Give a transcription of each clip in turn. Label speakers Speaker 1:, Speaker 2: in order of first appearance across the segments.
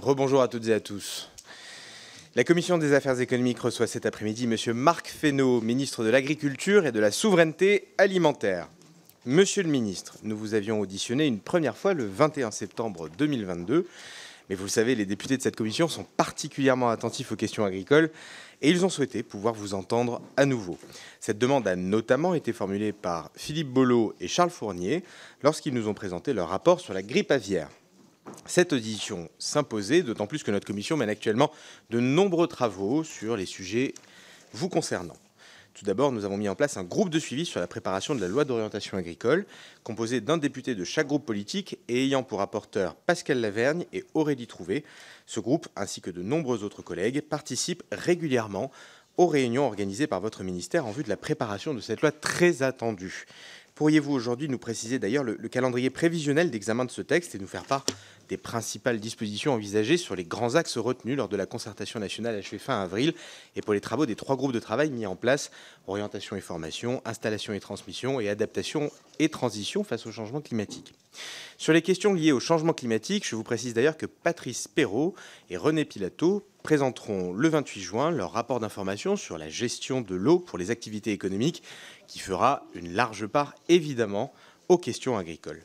Speaker 1: Rebonjour à toutes et à tous. La Commission des affaires économiques reçoit cet après-midi M. Marc Fesneau, ministre de l'Agriculture et de la Souveraineté alimentaire. Monsieur le ministre, nous vous avions auditionné une première fois le 21 septembre 2022. Mais vous le savez, les députés de cette commission sont particulièrement attentifs aux questions agricoles et ils ont souhaité pouvoir vous entendre à nouveau. Cette demande a notamment été formulée par Philippe Bollot et Charles Fournier lorsqu'ils nous ont présenté leur rapport sur la grippe aviaire cette audition s'imposait, d'autant plus que notre commission mène actuellement de nombreux travaux sur les sujets vous concernant. Tout d'abord, nous avons mis en place un groupe de suivi sur la préparation de la loi d'orientation agricole, composé d'un député de chaque groupe politique et ayant pour rapporteurs Pascal Lavergne et Aurélie Trouvé. Ce groupe, ainsi que de nombreux autres collègues, participent régulièrement aux réunions organisées par votre ministère en vue de la préparation de cette loi très attendue. Pourriez-vous aujourd'hui nous préciser d'ailleurs le, calendrier prévisionnel d'examen de ce texte et nous faire part des principales dispositions envisagées sur les grands axes retenus lors de la concertation nationale achevée fin avril et pour les travaux des trois groupes de travail mis en place, orientation et formation, installation et transmission et adaptation et transition face au changement climatique. Sur les questions liées au changement climatique, je vous précise d'ailleurs que Patrice Perrault et René Pilato présenteront le 28 juin leur rapport d'information sur la gestion de l'eau pour les activités économiques qui fera une large part, évidemment, aux questions agricoles.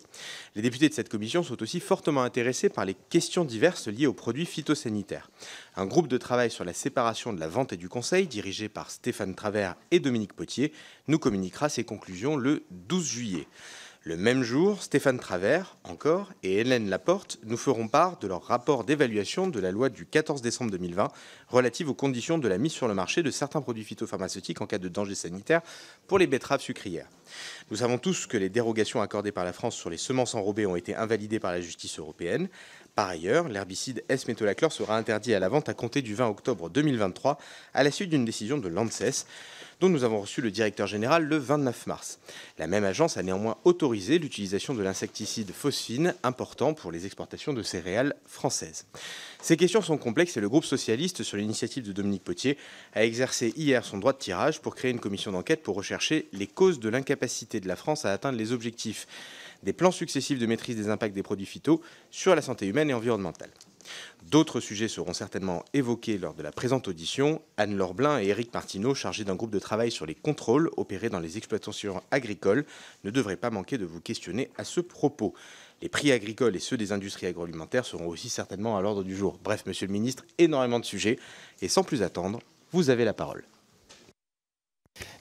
Speaker 1: Les députés de cette commission sont aussi fortement intéressés par les questions diverses liées aux produits phytosanitaires. Un groupe de travail sur la séparation de la vente et du conseil, dirigé par Stéphane Travers et Dominique Potier, nous communiquera ses conclusions le 12 juillet. Le même jour, Stéphane Travers, encore, et Hélène Laporte nous feront part de leur rapport d'évaluation de la loi du 14 décembre 2020 relative aux conditions de la mise sur le marché de certains produits phytopharmaceutiques en cas de danger sanitaire pour les betteraves sucrières. Nous savons tous que les dérogations accordées par la France sur les semences enrobées ont été invalidées par la justice européenne. Par ailleurs, l'herbicide S-métolachlore sera interdit à la vente à compter du 20 octobre 2023 à la suite d'une décision de l'ANSES dont nous avons reçu le directeur général le 29 mars. La même agence a néanmoins autorisé l'utilisation de l'insecticide phosphine important pour les exportations de céréales françaises. Ces questions sont complexes et le groupe socialiste, sur l'initiative de Dominique Potier, a exercé hier son droit de tirage pour créer une commission d'enquête pour rechercher les causes de l'incapacité de la France à atteindre les objectifs des plans successifs de maîtrise des impacts des produits phyto sur la santé humaine et environnementale. D'autres sujets seront certainement évoqués lors de la présente audition. anne Lorblin et Éric Martineau, chargés d'un groupe de travail sur les contrôles opérés dans les exploitations agricoles, ne devraient pas manquer de vous questionner à ce propos. Les prix agricoles et ceux des industries agroalimentaires seront aussi certainement à l'ordre du jour. Bref, monsieur le ministre, énormément de sujets. Et sans plus attendre, vous avez la parole.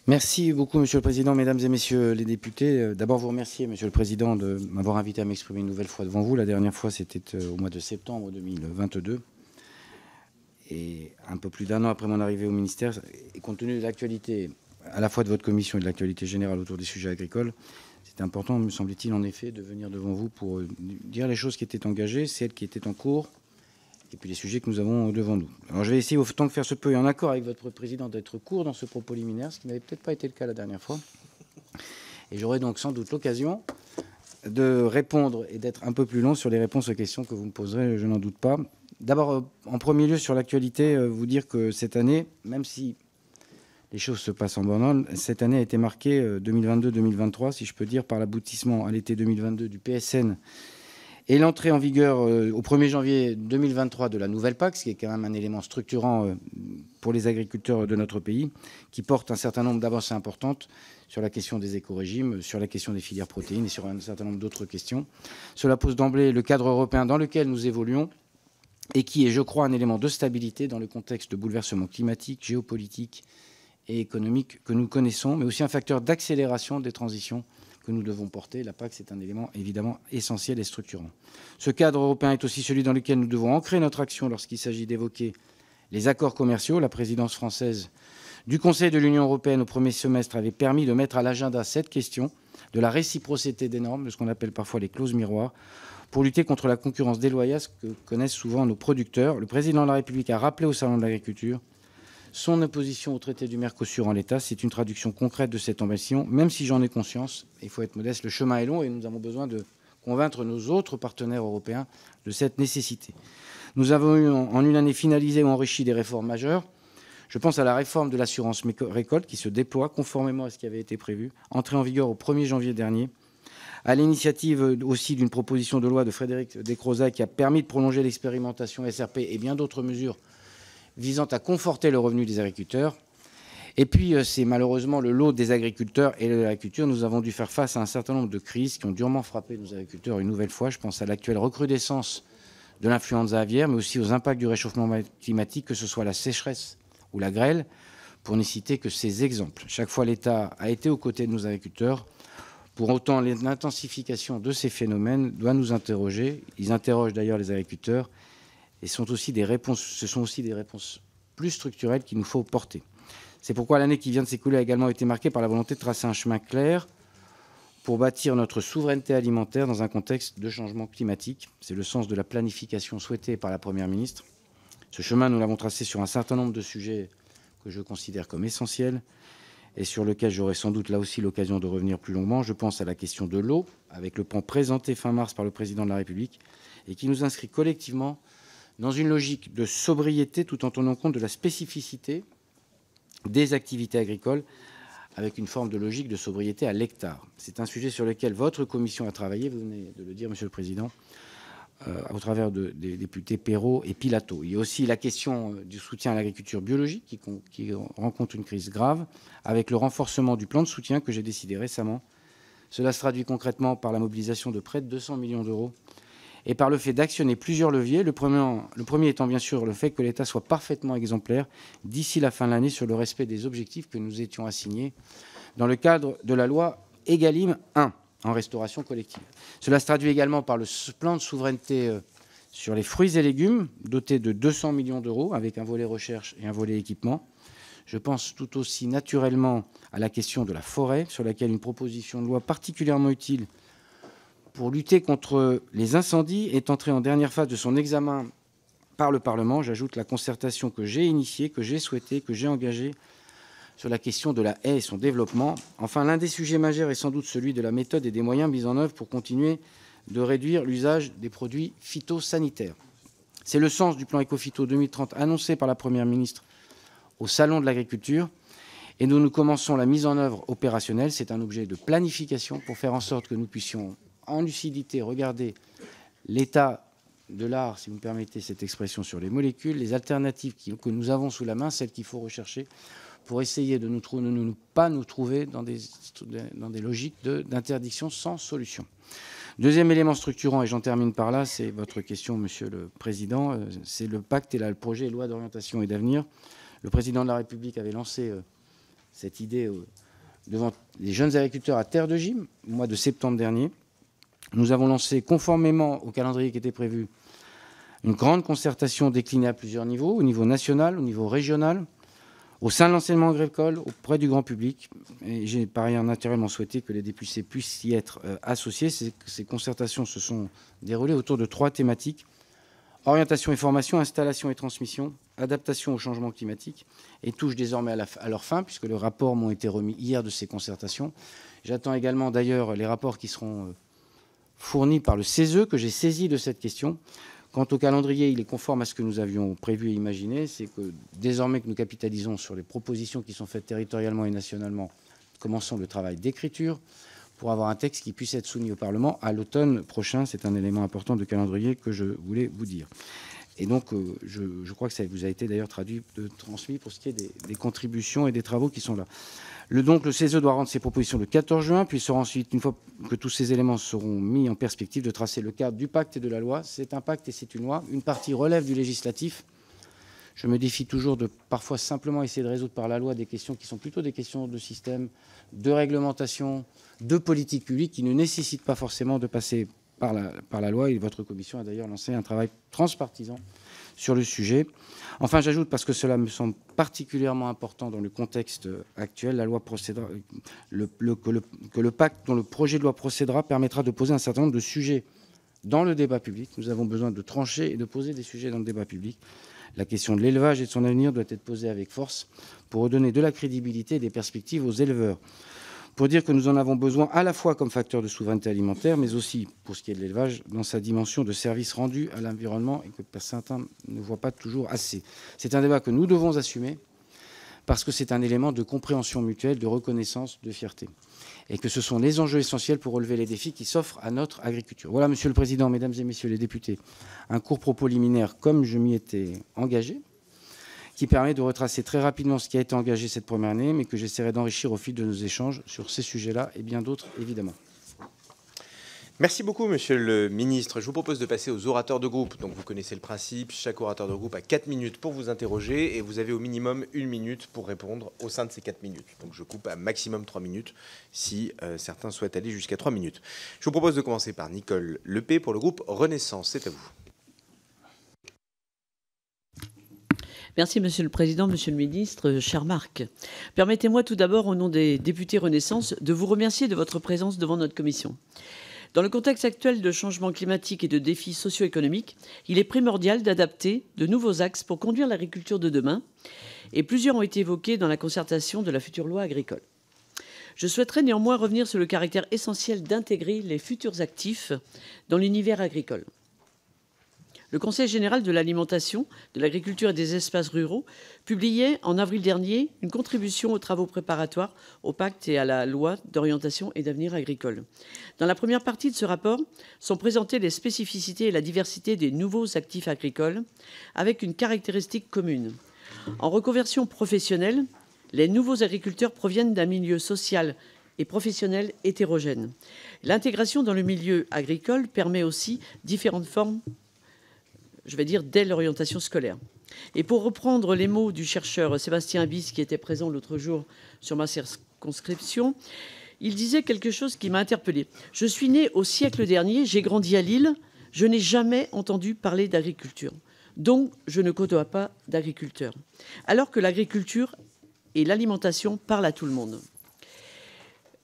Speaker 2: Merci beaucoup, Monsieur le Président, Mesdames et Messieurs les députés. Euh, d'abord, vous remercier, Monsieur le Président, de m'avoir invité à m'exprimer une nouvelle fois devant vous. La dernière fois, c'était euh, au mois de septembre 2022. Et un peu plus d'un an après mon arrivée au ministère, et compte tenu de l'actualité, à la fois de votre commission et de l'actualité générale autour des sujets agricoles, c'était important, me semble-t-il, en effet, de venir devant vous pour euh, dire les choses qui étaient engagées, celles qui étaient en cours, et puis les sujets que nous avons devant nous. Alors je vais essayer autant que faire se peut et en accord avec votre président d'être court dans ce propos liminaire, ce qui n'avait peut-être pas été le cas la dernière fois. Et j'aurai donc sans doute l'occasion de répondre et d'être un peu plus long sur les réponses aux questions que vous me poserez, je n'en doute pas. D'abord, euh, en premier lieu, sur l'actualité, euh, vous dire que cette année, même si les choses se passent en bon ordre, cette année a été marquée 2022-2023, euh, si je peux dire, par l'aboutissement à l'été 2022 du PSN et l'entrée en vigueur euh, au 1er janvier 2023 de la nouvelle PAC, ce qui est quand même un élément structurant euh, pour les agriculteurs de notre pays, qui porte un certain nombre d'avancées importantes sur la question des éco-régimes, sur la question des filières protéines et sur un certain nombre d'autres questions. Cela pose d'emblée le cadre européen dans lequel nous évoluons et qui est, je crois, un élément de stabilité dans le contexte de bouleversements climatiques, géopolitiques et économiques que nous connaissons, mais aussi un facteur d'accélération des transitions que nous devons porter. La PAC, c'est un élément évidemment essentiel et structurant. Ce cadre européen est aussi celui dans lequel nous devons ancrer notre action lorsqu'il s'agit d'évoquer les accords commerciaux. La présidence française du Conseil de l'Union européenne au premier semestre avait permis de mettre à l'agenda cette question de la réciprocité des normes, de ce qu'on appelle parfois les clauses miroirs, pour lutter contre la concurrence déloyale que connaissent souvent nos producteurs. Le président de la République a rappelé au Salon de l'agriculture son opposition au traité du Mercosur en l'État. C'est une traduction concrète de cette ambition, même si j'en ai conscience, il faut être modeste, le chemin est long et nous avons besoin de convaincre nos autres partenaires européens de cette nécessité. Nous avons eu en une année finalisée ou enrichi des réformes majeures. Je pense à la réforme de l'assurance récolte qui se déploie conformément à ce qui avait été prévu, entrée en vigueur au 1er janvier dernier, à l'initiative euh, aussi d'une proposition de loi de Frédéric Descroza qui a permis de prolonger l'expérimentation SRP et bien d'autres mesures visant à conforter le revenu des agriculteurs. Et puis, euh, c'est malheureusement le lot des agriculteurs et de l'agriculture. Nous avons dû faire face à un certain nombre de crises qui ont durement frappé nos agriculteurs une nouvelle fois. Je pense à l'actuelle recrudescence de l'influenza aviaire, mais aussi aux impacts du réchauffement climatique, que ce soit la sécheresse ou la grêle, pour ne citer que ces exemples. Chaque fois, l'État a été aux côtés de nos agriculteurs. Pour autant, l'intensification de ces phénomènes doit nous interroger. Ils interrogent d'ailleurs les agriculteurs et sont aussi des réponses, ce sont aussi des réponses plus structurelles qu'il nous faut porter. C'est pourquoi l'année qui vient de s'écouler a également été marquée par la volonté de tracer un chemin clair pour bâtir notre souveraineté alimentaire dans un contexte de changement climatique. C'est le sens de la planification souhaitée par la Première ministre. Ce chemin, nous l'avons tracé sur un certain nombre de sujets que je considère comme essentiels et sur lequel j'aurai sans doute là aussi l'occasion de revenir plus longuement. Je pense à la question de l'eau, avec le plan présenté fin mars par le Président de la République et qui nous inscrit collectivement dans une logique de sobriété tout en tenant compte de la spécificité des activités agricoles avec une forme de logique de sobriété à l'hectare. C'est un sujet sur lequel votre commission a travaillé, vous venez de le dire, Monsieur le Président, euh, au travers des députés Perrault et Pilato. Il y a aussi la question euh, du soutien à l'agriculture biologique qui, qui, rencontre une crise grave avec le renforcement du plan de soutien que j'ai décidé récemment. Cela se traduit concrètement par la mobilisation de près de 200 millions d'euros et par le fait d'actionner plusieurs leviers, le premier, étant bien sûr le fait que l'État soit parfaitement exemplaire d'ici la fin de l'année sur le respect des objectifs que nous étions assignés dans le cadre de la loi EGalim 1 en restauration collective. Cela se traduit également par le plan de souveraineté euh, sur les fruits et légumes, doté de 200 millions d'euros, avec un volet recherche et un volet équipement. Je pense tout aussi naturellement à la question de la forêt, sur laquelle une proposition de loi particulièrement utile pour lutter contre les incendies est entré en dernière phase de son examen par le Parlement. J'ajoute la concertation que j'ai initiée, que j'ai souhaitée, que j'ai engagée sur la question de la haie et son développement. Enfin, l'un des sujets majeurs est sans doute celui de la méthode et des moyens mis en œuvre pour continuer de réduire l'usage des produits phytosanitaires. C'est le sens du plan Ecofito 2030 annoncé par la Première ministre au Salon de l'agriculture et nous nous commençons la mise en œuvre opérationnelle. C'est un objet de planification pour faire en sorte que nous puissions en lucidité regardez l'état de l'art, si vous me permettez cette expression, sur les molécules, les alternatives que nous avons sous la main, celles qu'il faut rechercher pour essayer de ne nous, pas nous trouver dans des, logiques d'interdiction sans solution. Deuxième élément structurant, et j'en termine par là, c'est votre question, Monsieur le Président, euh, c'est le pacte et là, le projet loi d'orientation et d'avenir. Le Président de la République avait lancé euh, cette idée euh, devant les jeunes agriculteurs à Terre de Gym au mois de septembre dernier. Nous avons lancé, conformément au calendrier qui était prévu, une grande concertation déclinée à plusieurs niveaux, au niveau national, au niveau régional, au sein de l'enseignement agricole, auprès du grand public. Et j'ai par ailleurs naturellement souhaité que les députés puissent y être euh, associés. Ces, concertations se sont déroulées autour de trois thématiques orientation et formation, installation et transmission, adaptation au changement climatique, et touche désormais à, leur fin, puisque le rapport m'ont été remis hier de ces concertations. J'attends également d'ailleurs les rapports qui seront euh, fourni par le CESE que j'ai saisi de cette question. Quant au calendrier, il est conforme à ce que nous avions prévu et imaginé. C'est que désormais que nous capitalisons sur les propositions qui sont faites territorialement et nationalement, commençons le travail d'écriture pour avoir un texte qui puisse être soumis au Parlement à l'automne prochain. C'est un élément important de calendrier que je voulais vous dire. Et donc, euh, je, crois que ça vous a été d'ailleurs traduit, transmis pour ce qui est des, contributions et des travaux qui sont là. Le, CESE e doit rendre ses propositions le 14 juin, puis il sera ensuite, une fois que tous ces éléments seront mis en perspective, de tracer le cadre du pacte et de la loi. C'est un pacte et c'est une loi. Une partie relève du législatif. Je me défie toujours de parfois simplement essayer de résoudre par la loi des questions qui sont plutôt des questions de système, de réglementation, de politique publique qui ne nécessitent pas forcément de passer par la, par la loi. Et votre commission a d'ailleurs lancé un travail transpartisan sur le sujet. Enfin, j'ajoute, parce que cela me semble particulièrement important dans le contexte euh, actuel, la loi que, le, que, le, pacte dont le projet de loi procédera permettra de poser un certain nombre de sujets dans le débat public. Nous avons besoin de trancher et de poser des sujets dans le débat public. La question de l'élevage et de son avenir doit être posée avec force pour redonner de la crédibilité et des perspectives aux éleveurs pour dire que nous en avons besoin à la fois comme facteur de souveraineté alimentaire, mais aussi, pour ce qui est de l'élevage, dans sa dimension de service rendu à l'environnement et que certains ne voient pas toujours assez. C'est un débat que nous devons assumer parce que c'est un élément de compréhension mutuelle, de reconnaissance, de fierté. Et que ce sont les enjeux essentiels pour relever les défis qui s'offrent à notre agriculture. Voilà, Monsieur le Président, Mesdames et Messieurs les députés, un court propos liminaire comme je m'y étais engagé qui permet de retracer très rapidement ce qui a été engagé cette première année, mais que j'essaierai d'enrichir au fil de nos échanges sur ces sujets-là et bien d'autres, évidemment.
Speaker 1: Merci beaucoup, Monsieur le Ministre. Je vous propose de passer aux orateurs de groupe. Donc, vous connaissez le principe. Chaque orateur de groupe a 4 minutes pour vous interroger et vous avez au minimum une minute pour répondre au sein de ces 4 minutes. Donc, je coupe à maximum 3 minutes si euh, certains souhaitent aller jusqu'à 3 minutes. Je vous propose de commencer par Nicole Lepé pour le groupe Renaissance. C'est à vous.
Speaker 3: Merci, Monsieur le Président, Monsieur le Ministre, cher Marc. Permettez-moi tout d'abord, au nom des députés Renaissance, de vous remercier de votre présence devant notre commission. Dans le contexte actuel de changement climatique et de défis socio-économiques, il est primordial d'adapter de nouveaux axes pour conduire l'agriculture de demain, et plusieurs ont été évoqués dans la concertation de la future loi agricole. Je souhaiterais néanmoins revenir sur le caractère essentiel d'intégrer les futurs actifs dans l'univers agricole le Conseil général de l'alimentation, de l'agriculture et des espaces ruraux publiait en avril dernier une contribution aux travaux préparatoires au pacte et à la loi d'orientation et d'avenir agricole. Dans la première partie de ce rapport sont présentées les spécificités et la diversité des nouveaux actifs agricoles avec une caractéristique commune. En reconversion professionnelle, les nouveaux agriculteurs proviennent d'un milieu social et professionnel hétérogène. L'intégration dans le milieu agricole permet aussi différentes formes je vais dire, dès l'orientation scolaire. Et pour reprendre les mots du chercheur Sébastien Bis, qui était présent l'autre jour sur ma circonscription, il disait quelque chose qui m'a interpellé. Je suis né au siècle dernier, j'ai grandi à Lille, je n'ai jamais entendu parler d'agriculture. Donc, je ne côtoie pas d'agriculteurs. Alors que l'agriculture et l'alimentation parlent à tout le monde.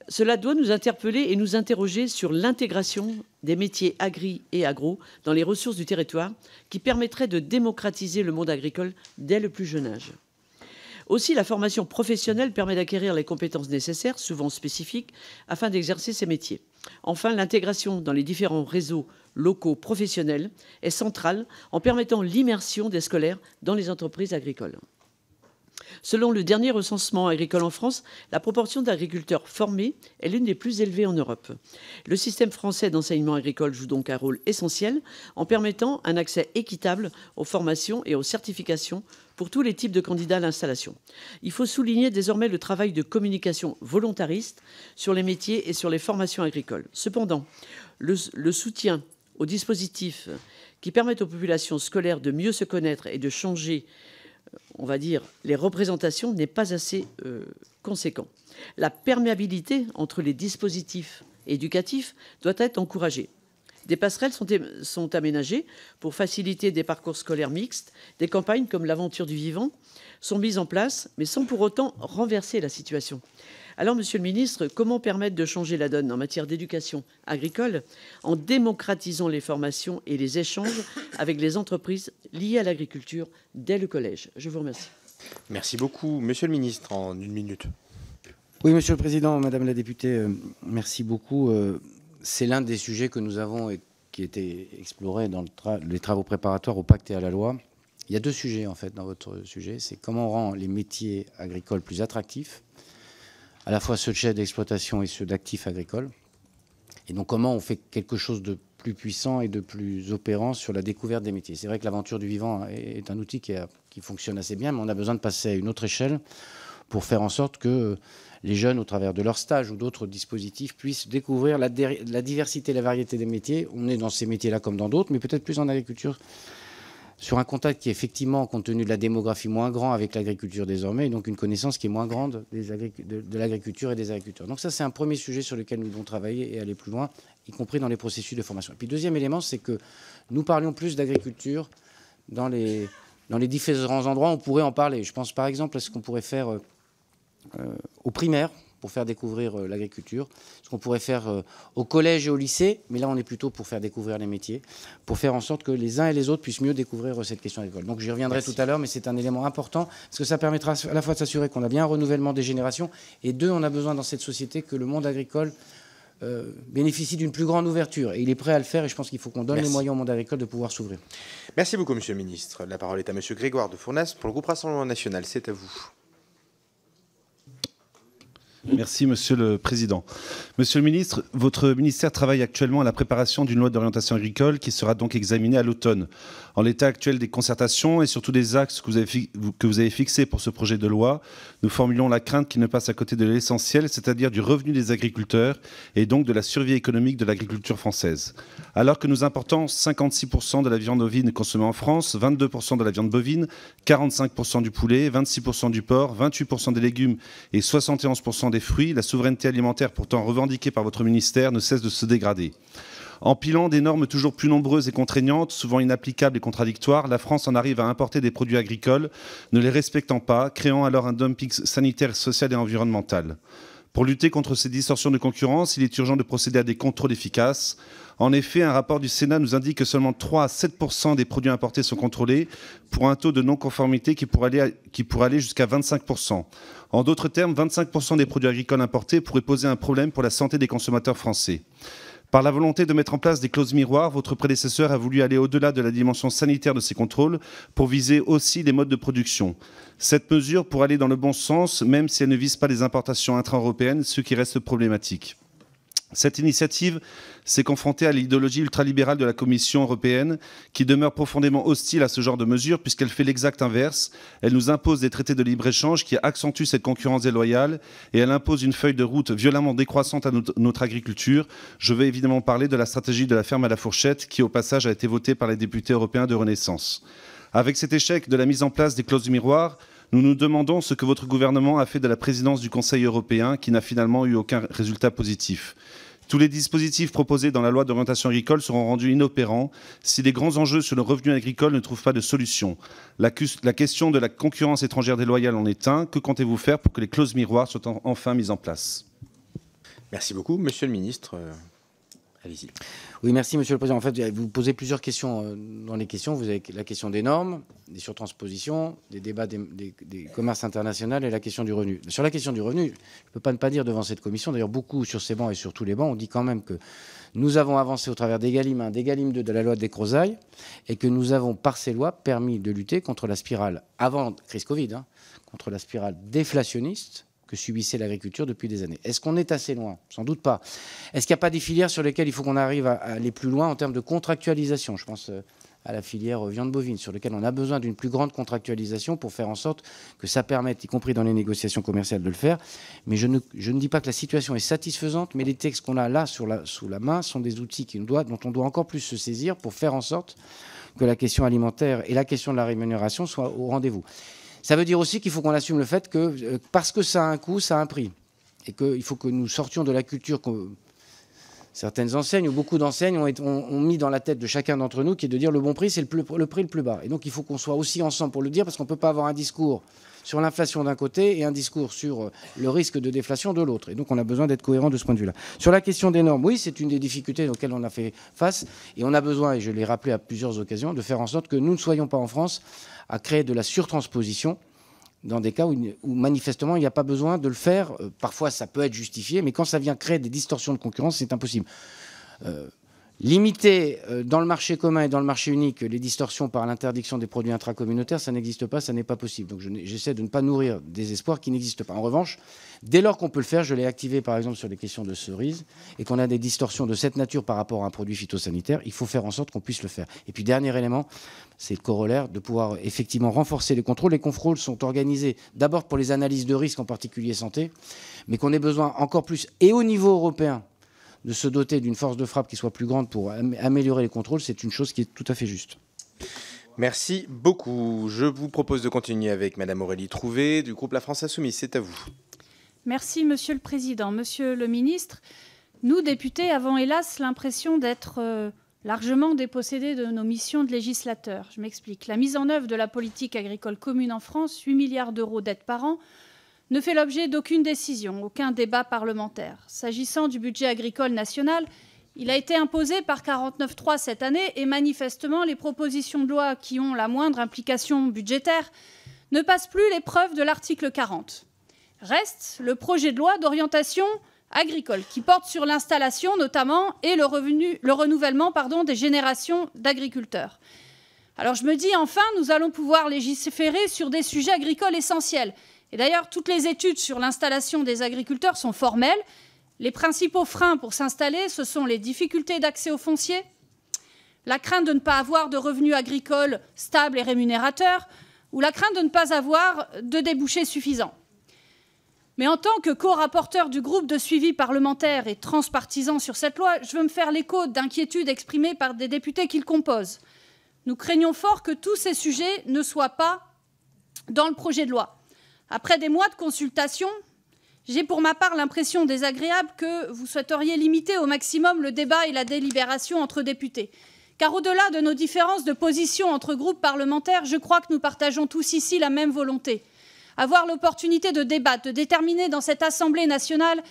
Speaker 3: Cela doit nous interpeller et nous interroger sur l'intégration des métiers agri et agro dans les ressources du territoire qui permettrait de démocratiser le monde agricole dès le plus jeune âge. Aussi, la formation professionnelle permet d'acquérir les compétences nécessaires, souvent spécifiques, afin d'exercer ces métiers. Enfin, l'intégration dans les différents réseaux locaux professionnels est centrale en permettant l'immersion des scolaires dans les entreprises agricoles. Selon le dernier recensement agricole en France, la proportion d'agriculteurs formés est l'une des plus élevées en Europe. Le système français d'enseignement agricole joue donc un rôle essentiel en permettant un accès équitable aux formations et aux certifications pour tous les types de candidats à l'installation. Il faut souligner désormais le travail de communication volontariste sur les métiers et sur les formations agricoles. Cependant, le, soutien aux dispositifs qui permettent aux populations scolaires de mieux se connaître et de changer on va dire, les représentations n'est pas assez conséquente. Euh, conséquent. La perméabilité entre les dispositifs éducatifs doit être encouragée. Des passerelles sont, sont aménagées pour faciliter des parcours scolaires mixtes. Des campagnes comme l'aventure du vivant sont mises en place, mais sans pour autant renverser la situation. Alors, Monsieur le Ministre, comment permettre de changer la donne en matière d'éducation agricole en démocratisant les formations et les échanges avec les entreprises liées à l'agriculture dès le collège Je vous remercie.
Speaker 1: Merci beaucoup, Monsieur le Ministre, en une minute.
Speaker 2: Oui, Monsieur le Président, Madame la députée, euh, merci beaucoup. Euh, c'est l'un des sujets que nous avons et qui été exploré dans les travaux préparatoires au pacte et à la loi. Il y a deux sujets en fait dans votre sujet, c'est comment on rend les métiers agricoles plus attractifs à la fois ceux de chefs d'exploitation et ceux d'actifs agricoles. Et donc comment on fait quelque chose de plus puissant et de plus opérant sur la découverte des métiers. C'est vrai que l'aventure du vivant est un outil qui, fonctionne assez bien, mais on a besoin de passer à une autre échelle pour faire en sorte que les jeunes, au travers de leur stage ou d'autres dispositifs, puissent découvrir la, la diversité et la variété des métiers. On est dans ces métiers-là comme dans d'autres, mais peut-être plus en agriculture sur un contact qui, est effectivement, compte tenu de la démographie, moins grand avec l'agriculture désormais, et donc une connaissance qui est moins grande de, l'agriculture et des agriculteurs. Donc ça, c'est un premier sujet sur lequel nous devons travailler et aller plus loin, y compris dans les processus de formation. Et puis, deuxième élément, c'est que nous parlions plus d'agriculture dans les, dans les différents endroits où on pourrait en parler. Je pense, par exemple, à ce qu'on pourrait faire euh, euh, au aux pour faire découvrir euh, l'agriculture, ce qu'on pourrait faire euh, au collège et au lycée, mais là on est plutôt pour faire découvrir les métiers, pour faire en sorte que les uns et les autres puissent mieux découvrir euh, cette question agricole. Donc j'y reviendrai tout à l'heure, mais c'est un élément important, parce que ça permettra à la fois de s'assurer qu'on a bien un renouvellement des générations, et deux, on a besoin dans cette société que le monde agricole bénéficie d'une plus grande ouverture. Et il est prêt à le faire et je pense qu'il faut qu'on donne les moyens au monde agricole de pouvoir s'ouvrir.
Speaker 1: Merci beaucoup, Monsieur le Ministre. La parole est à Monsieur Grégoire de Fournasse pour le groupe Rassemblement National. C'est à vous.
Speaker 4: Merci, Monsieur le Président. Monsieur le Ministre, votre ministère travaille actuellement à la préparation d'une loi d'orientation agricole qui sera donc examinée à l'automne. En l'état actuel des concertations et surtout des axes que vous, avez que vous avez fixés pour ce projet de loi, nous formulons la crainte qu'il ne passe à côté de l'essentiel, c'est-à-dire du revenu des agriculteurs et donc de la survie économique de l'agriculture française. Alors que nous importons 56% de la viande ovine consommée en France, 22% de la viande bovine, 45% du poulet, 26% du porc, 28% des légumes et 71% des fruits, la souveraineté alimentaire pourtant revendiquée par votre ministère ne cesse de se dégrader. Empilant des normes toujours plus nombreuses et contraignantes, souvent inapplicables et contradictoires, la France en arrive à importer des produits agricoles, ne les respectant pas, créant alors un dumping sanitaire, social et environnemental. Pour lutter contre ces distorsions de concurrence, il est urgent de procéder à des contrôles efficaces. En effet, un rapport du Sénat nous indique que seulement 3 à 7 des produits importés sont contrôlés, pour un taux de non-conformité qui pourrait aller, qui pourrait aller jusqu'à 25 En d'autres termes, 25 des produits agricoles importés pourraient poser un problème pour la santé des consommateurs français. Par la volonté de mettre en place des clauses miroirs, votre prédécesseur a voulu aller au-delà de la dimension sanitaire de ces contrôles pour viser aussi les modes de production. Cette mesure pourrait aller dans le bon sens, même si elle ne vise pas les importations intra-européennes, ce qui reste problématique. Cette initiative s'est confrontée à l'idéologie ultralibérale de la Commission européenne, qui demeure profondément hostile à ce genre de mesures, puisqu'elle fait l'exact inverse. Elle nous impose des traités de libre-échange qui accentuent cette concurrence déloyale, et elle impose une feuille de route violemment décroissante à notre agriculture. Je vais évidemment parler de la stratégie de la ferme à la fourchette, qui au passage a été votée par les députés européens de Renaissance. Avec cet échec de la mise en place des clauses du miroir, nous nous demandons ce que votre gouvernement a fait de la présidence du Conseil européen, qui n'a finalement eu aucun résultat positif. Tous les dispositifs proposés dans la loi d'orientation agricole seront rendus inopérants si les grands enjeux sur le revenu agricole ne trouvent pas de solution. La, question de la concurrence étrangère déloyale en est un. Que comptez-vous faire pour que les clauses
Speaker 2: miroirs soient enfin mises en place Merci beaucoup. Monsieur le ministre, euh, allez-y. Oui, merci, Monsieur le Président. En fait, vous posez plusieurs questions euh, dans les questions. Vous avez la question des normes, des surtranspositions, des débats des, commerces internationaux et la question du revenu. Sur la question du revenu, je ne peux pas ne pas dire devant cette commission, d'ailleurs beaucoup sur ces bancs et sur tous les bancs, on dit quand même que nous avons avancé au travers des Galim 1, des 2 de la loi des Crozailles et que nous avons, par ces lois, permis de lutter contre la spirale, avant crise Covid, hein, contre la spirale déflationniste subissait l'agriculture depuis des années. Est-ce qu'on est assez loin Sans doute pas. Est-ce qu'il n'y a pas des filières sur lesquelles il faut qu'on arrive à aller plus loin en termes de contractualisation Je pense euh, à la filière euh, viande bovine, sur laquelle on a besoin d'une plus grande contractualisation pour faire en sorte que ça permette, y compris dans les négociations commerciales, de le faire. Mais je ne, je ne dis pas que la situation est satisfaisante, mais les textes qu'on a là sur la, sous la main sont des outils qui nous dont on doit encore plus se saisir pour faire en sorte que la question alimentaire et la question de la rémunération soient au rendez-vous. Ça veut dire aussi qu'il faut qu'on assume le fait que euh, parce que ça a un coût, ça a un prix. Et qu'il faut que nous sortions de la culture certaines enseignes ou beaucoup d'enseignes ont, mis dans la tête de chacun d'entre nous qui est de dire le bon prix, c'est le, prix le plus bas. Et donc il faut qu'on soit aussi ensemble pour le dire parce qu'on ne peut pas avoir un discours sur l'inflation d'un côté et un discours sur euh, le risque de déflation de l'autre. Et donc on a besoin d'être cohérent de ce point de vue-là. Sur la question des normes, oui, c'est une des difficultés auxquelles on a fait face et on a besoin, et je l'ai rappelé à plusieurs occasions, de faire en sorte que nous ne soyons pas en France à créer de la surtransposition dans des cas où, manifestement il n'y a pas besoin de le faire. Euh, parfois ça peut être justifié, mais quand ça vient créer des distorsions de concurrence, c'est impossible. Euh, Limiter euh, dans le marché commun et dans le marché unique les distorsions par l'interdiction des produits intracommunautaires, ça n'existe pas, ça n'est pas possible. Donc j'essaie de ne pas nourrir des espoirs qui n'existent pas. En revanche, dès lors qu'on peut le faire, je l'ai activé par exemple sur les questions de cerises, et qu'on a des distorsions de cette nature par rapport à un produit phytosanitaire, il faut faire en sorte qu'on puisse le faire. Et puis dernier élément, c'est le corollaire, de pouvoir effectivement renforcer les contrôles. Les contrôles sont organisés d'abord pour les analyses de risque, en particulier santé, mais qu'on ait besoin encore plus, et au niveau européen, de se doter d'une force de frappe qui soit plus grande pour améliorer les contrôles, c'est une chose qui est tout à fait juste.
Speaker 1: Merci beaucoup. Je vous propose de continuer avec Madame Aurélie Trouvé du groupe La France Insoumise. C'est à vous.
Speaker 5: Merci, Monsieur le Président. Monsieur le Ministre, nous, députés, avons hélas l'impression d'être euh, largement dépossédés de nos missions de législateurs. Je m'explique. La mise en œuvre de la politique agricole commune en France, 8 milliards d'euros d'aides par an, ne fait l'objet d'aucune décision, aucun débat parlementaire. S'agissant du budget agricole national, il a été imposé par 49.3 cette année et manifestement les propositions de loi qui ont la moindre implication budgétaire ne passent plus l'épreuve de l'article 40. Reste le projet de loi d'orientation agricole qui porte sur l'installation notamment et le, renouvellement des générations d'agriculteurs. Alors je me dis enfin, nous allons pouvoir légiférer sur des sujets agricoles essentiels et d'ailleurs, toutes les études sur l'installation des agriculteurs sont formelles. Les principaux freins pour s'installer, ce sont les difficultés d'accès aux fonciers, la crainte de ne pas avoir de revenus agricoles stables et rémunérateurs, ou la crainte de ne pas avoir de débouchés suffisants. Mais en tant que co-rapporteur du groupe de suivi parlementaire et transpartisan sur cette loi, je veux me faire l'écho d'inquiétudes exprimées par des députés qui le composent. Nous craignons fort que tous ces sujets ne soient pas dans le projet de loi. Après des mois de consultation, j'ai pour ma part l'impression désagréable que vous souhaiteriez limiter au maximum le débat et la délibération entre députés. Car au-delà de nos différences de position entre groupes parlementaires, je crois que nous partageons tous ici la même volonté. Avoir l'opportunité de débattre, de déterminer dans cette Assemblée nationale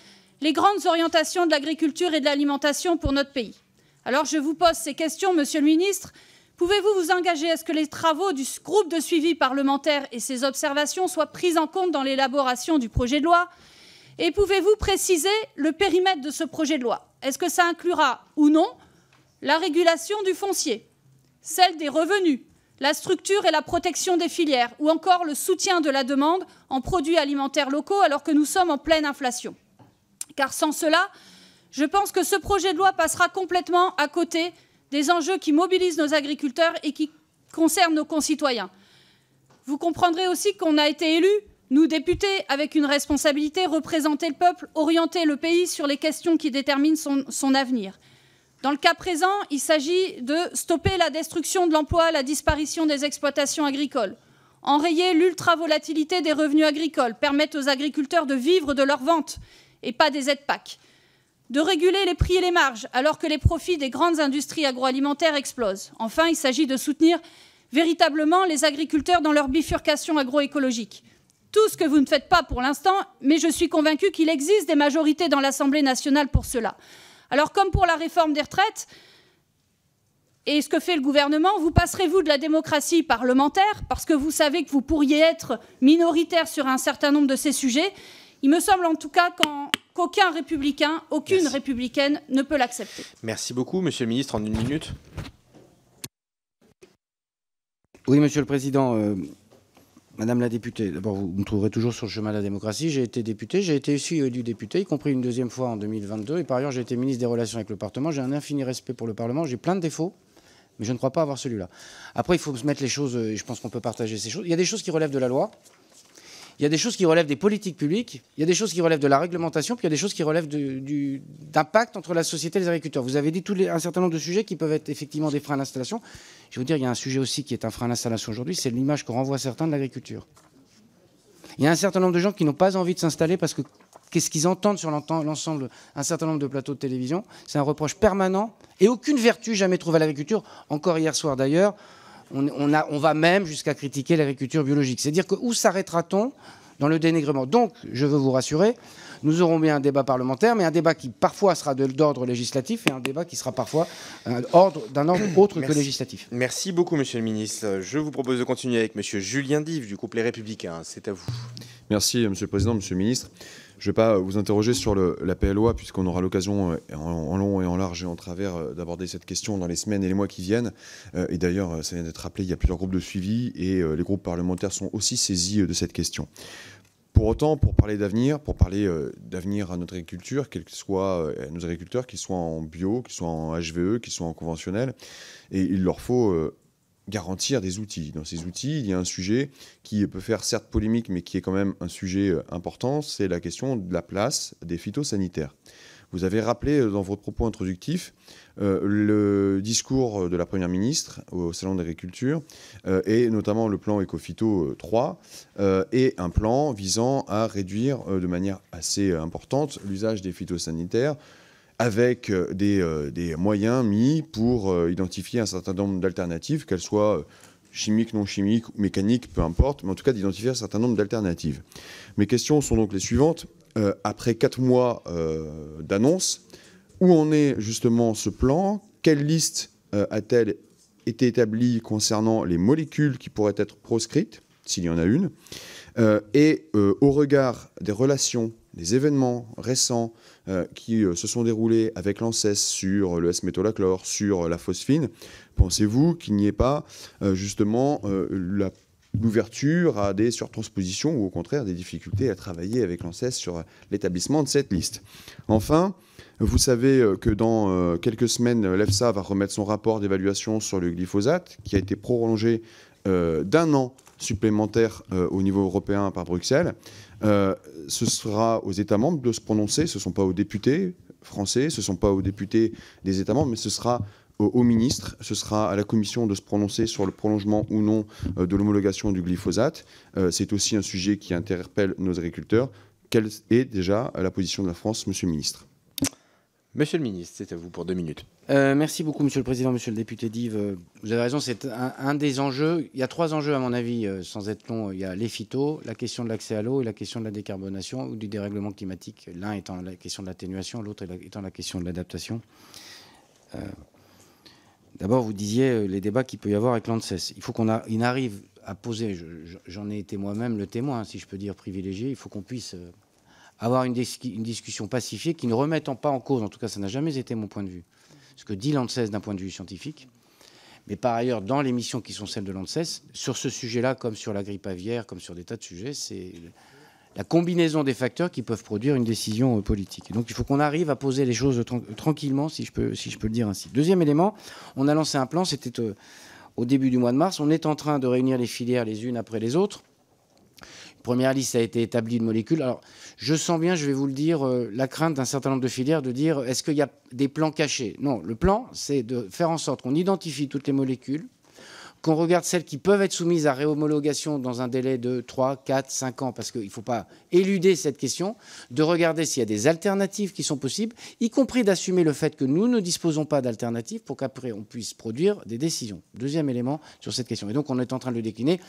Speaker 5: les grandes orientations de l'agriculture et de l'alimentation pour notre pays. Alors je vous pose ces questions, Monsieur le Ministre. Pouvez-vous vous engager à ce que les travaux du groupe de suivi parlementaire et ses observations soient pris en compte dans l'élaboration du projet de loi Et pouvez-vous préciser le périmètre de ce projet de loi Est-ce que ça inclura ou non la régulation du foncier, celle des revenus, la structure et la protection des filières, ou encore le soutien de la demande en produits alimentaires locaux alors que nous sommes en pleine inflation Car sans cela, je pense que ce projet de loi passera complètement à côté des enjeux qui mobilisent nos agriculteurs et qui concernent nos concitoyens. Vous comprendrez aussi qu'on a été élus, nous députés, avec une responsabilité, représenter le peuple, orienter le pays sur les questions qui déterminent son, avenir. Dans le cas présent, il s'agit de stopper la destruction de l'emploi, la disparition des exploitations agricoles, enrayer l'ultra-volatilité des revenus agricoles, permettre aux agriculteurs de vivre de leurs ventes et pas des aides PAC, de réguler les prix et les marges alors que les profits des grandes industries agroalimentaires explosent. Enfin, il s'agit de soutenir véritablement les agriculteurs dans leur bifurcation agroécologique. Tout ce que vous ne faites pas pour l'instant, mais je suis convaincue qu'il existe des majorités dans l'Assemblée nationale pour cela. Alors comme pour la réforme des retraites, et ce que fait le gouvernement, vous passerez-vous de la démocratie parlementaire, parce que vous savez que vous pourriez être minoritaire sur un certain nombre de ces sujets Il me semble en tout cas qu'en qu'aucun républicain, aucune républicaine ne peut l'accepter.
Speaker 1: Merci beaucoup, Monsieur le Ministre, en une minute. Oui, Monsieur
Speaker 2: le Président. Euh, madame la députée, d'abord, vous me trouverez toujours sur le chemin de la démocratie. J'ai été député, j'ai été issu élu député, y compris une deuxième fois en 2022. Et par ailleurs, j'ai été ministre des Relations avec le Parlement. J'ai un infini respect pour le Parlement. J'ai plein de défauts mais je ne crois pas avoir celui-là. Après, il faut se mettre les choses, euh, et je pense qu'on peut partager ces choses. Il y a des choses qui relèvent de la loi, il y a des choses qui relèvent des politiques publiques, il y a des choses qui relèvent de la réglementation, puis il y a des choses qui relèvent d'impact entre la société et les agriculteurs. Vous avez dit un certain nombre de sujets qui peuvent être effectivement des freins à l'installation. Je vais vous dire, il y a un sujet aussi qui est un frein à l'installation aujourd'hui, c'est l'image qu'on renvoie certains de l'agriculture. Il y a un certain nombre de gens qui n'ont pas envie de s'installer parce que qu'est-ce qu'ils entendent sur l'ensemble un certain nombre de plateaux de télévision C'est un reproche permanent et aucune vertu jamais trouvée à l'agriculture. Encore hier soir d'ailleurs, on, va même jusqu'à critiquer l'agriculture biologique. C'est-à-dire que où s'arrêtera-t-on dans le dénigrement Donc, je veux vous rassurer, nous aurons bien un débat parlementaire, mais un débat qui parfois sera d'ordre législatif et un débat qui sera parfois euh, d'un ordre, autre que législatif.
Speaker 1: Merci beaucoup, Monsieur le Ministre. Je vous propose de continuer avec Monsieur Julien Dive du groupe Les Républicains. C'est à vous.
Speaker 6: Merci, Monsieur le Président, Monsieur le Ministre. Je ne vais pas vous interroger sur la PLOA, puisqu'on aura l'occasion euh, en, long et en large et en travers euh, d'aborder cette question dans les semaines et les mois qui viennent. Euh, et d'ailleurs, ça vient d'être rappelé, il y a plusieurs groupes de suivi et les groupes parlementaires sont aussi saisis de cette question. Pour autant, pour parler d'avenir, pour parler d'avenir à notre agriculture, quels que soient nos agriculteurs, qu'ils soient en bio, qu'ils soient en HVE, qu'ils soient en conventionnel, et il leur faut garantir des outils. Dans ces outils, il y a un sujet qui peut faire certes polémique, mais qui est quand même un sujet euh, important, c'est la question de la place des phytosanitaires. Vous avez rappelé euh, dans votre propos introductif euh, le discours de la Première ministre au Salon d'agriculture et notamment le plan Ecofito 3 et un plan visant à réduire de manière assez importante l'usage des phytosanitaires avec euh, euh, des, moyens mis pour euh, identifier un certain nombre d'alternatives, qu'elles soient chimiques, non chimiques, mécaniques, peu importe, mais en tout cas d'identifier un certain nombre d'alternatives. Mes questions sont donc les suivantes. après quatre mois d'annonce, où en est justement ce plan Quelle liste a-t-elle été établie concernant les molécules qui pourraient être proscrites, s'il y en a une Et au regard des relations, des événements récents, euh, qui euh, se sont déroulées avec l'ANSES sur le s métholachlore, sur euh, la phosphine, pensez-vous qu'il n'y ait pas justement l'ouverture à des surtranspositions ou au contraire des difficultés à travailler avec l'ANSES sur l'établissement de cette liste. Enfin, vous savez que dans quelques semaines, l'EFSA va remettre son rapport d'évaluation sur le glyphosate qui a été prolongé d'un an supplémentaires euh, au niveau européen par Bruxelles. Euh, ce sera aux États membres de se prononcer. Ce ne sont pas aux députés français, ce ne sont pas aux députés des États membres, mais ce sera aux ministres, ce sera à la Commission de se prononcer sur le prolongement ou non euh, de l'homologation du glyphosate. c'est aussi un sujet qui interpelle nos agriculteurs. Quelle est déjà la position de la France, Monsieur le ministre
Speaker 1: Monsieur le ministre, c'est à vous pour deux minutes.
Speaker 6: Euh, merci beaucoup, monsieur le président, monsieur le député Dive.
Speaker 2: Vous avez raison, c'est un, des enjeux. Il y a trois enjeux, à mon avis, euh, sans être long. Il y a les phytos, la question de l'accès à l'eau et la question de la décarbonation ou du dérèglement climatique. L'un étant la question de l'atténuation, l'autre étant la question de l'adaptation. Euh, d'abord, vous disiez les débats qu'il peut y avoir avec l'ANSES. Il faut qu'on arrive à poser, j'en ai été moi-même le témoin, si je peux dire privilégié, il faut qu'on puisse avoir une, discussion pacifiée qui ne remettant pas en cause, en tout cas ça n'a jamais été mon point de vue, ce que dit l'ANSES d'un point de vue scientifique. Mais par ailleurs, dans les missions qui sont celles de l'ANSES, sur ce sujet-là, comme sur la grippe aviaire, comme sur des tas de sujets, c'est la combinaison des facteurs qui peuvent produire une décision euh, politique. donc il faut qu'on arrive à poser les choses tranquillement, si je, peux, si je peux le dire ainsi. Deuxième élément, on a lancé un plan, c'était euh, au début du mois de mars. On est en train de réunir les filières les unes après les autres. Première liste a été établie de molécules. Alors, je sens bien, je vais vous le dire, euh, la crainte d'un certain nombre de filières de dire est-ce qu'il y a des plans cachés Non, le plan, c'est de faire en sorte qu'on identifie toutes les molécules, qu'on regarde celles qui peuvent être soumises à réhomologation dans un délai de 3, 4, 5 ans, parce qu'il ne faut pas éluder cette question, de regarder s'il y a des alternatives qui sont possibles, y compris d'assumer le fait que nous ne disposons pas d'alternatives pour qu'après on puisse produire des décisions. Deuxième élément sur cette question. Et donc on est en train de le décliner.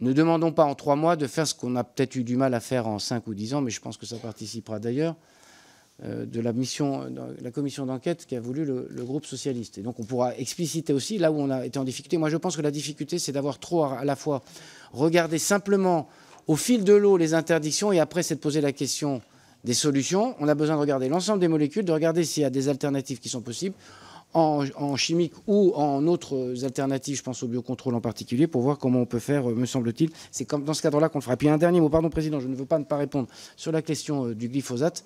Speaker 2: Ne demandons pas en trois mois de faire ce qu'on a peut-être eu du mal à faire en cinq ou dix ans, mais je pense que ça participera d'ailleurs euh, de la, mission, la commission d'enquête qu'a voulu le, groupe socialiste. Et donc on pourra expliciter aussi là où on a été en difficulté. Moi je pense que la difficulté c'est d'avoir trop à, à, la fois regardé simplement au fil de l'eau les interdictions et après c'est de poser la question des solutions. On a besoin de regarder l'ensemble des molécules, de regarder s'il y a des alternatives qui sont possibles en, chimique ou en autres alternatives, je pense au biocontrôle en particulier, pour voir comment on peut faire, euh, me semble-t-il. C'est comme dans ce cadre-là qu'on le fera. Puis un dernier mot, pardon Président, je ne veux pas ne pas répondre sur la question euh, du glyphosate.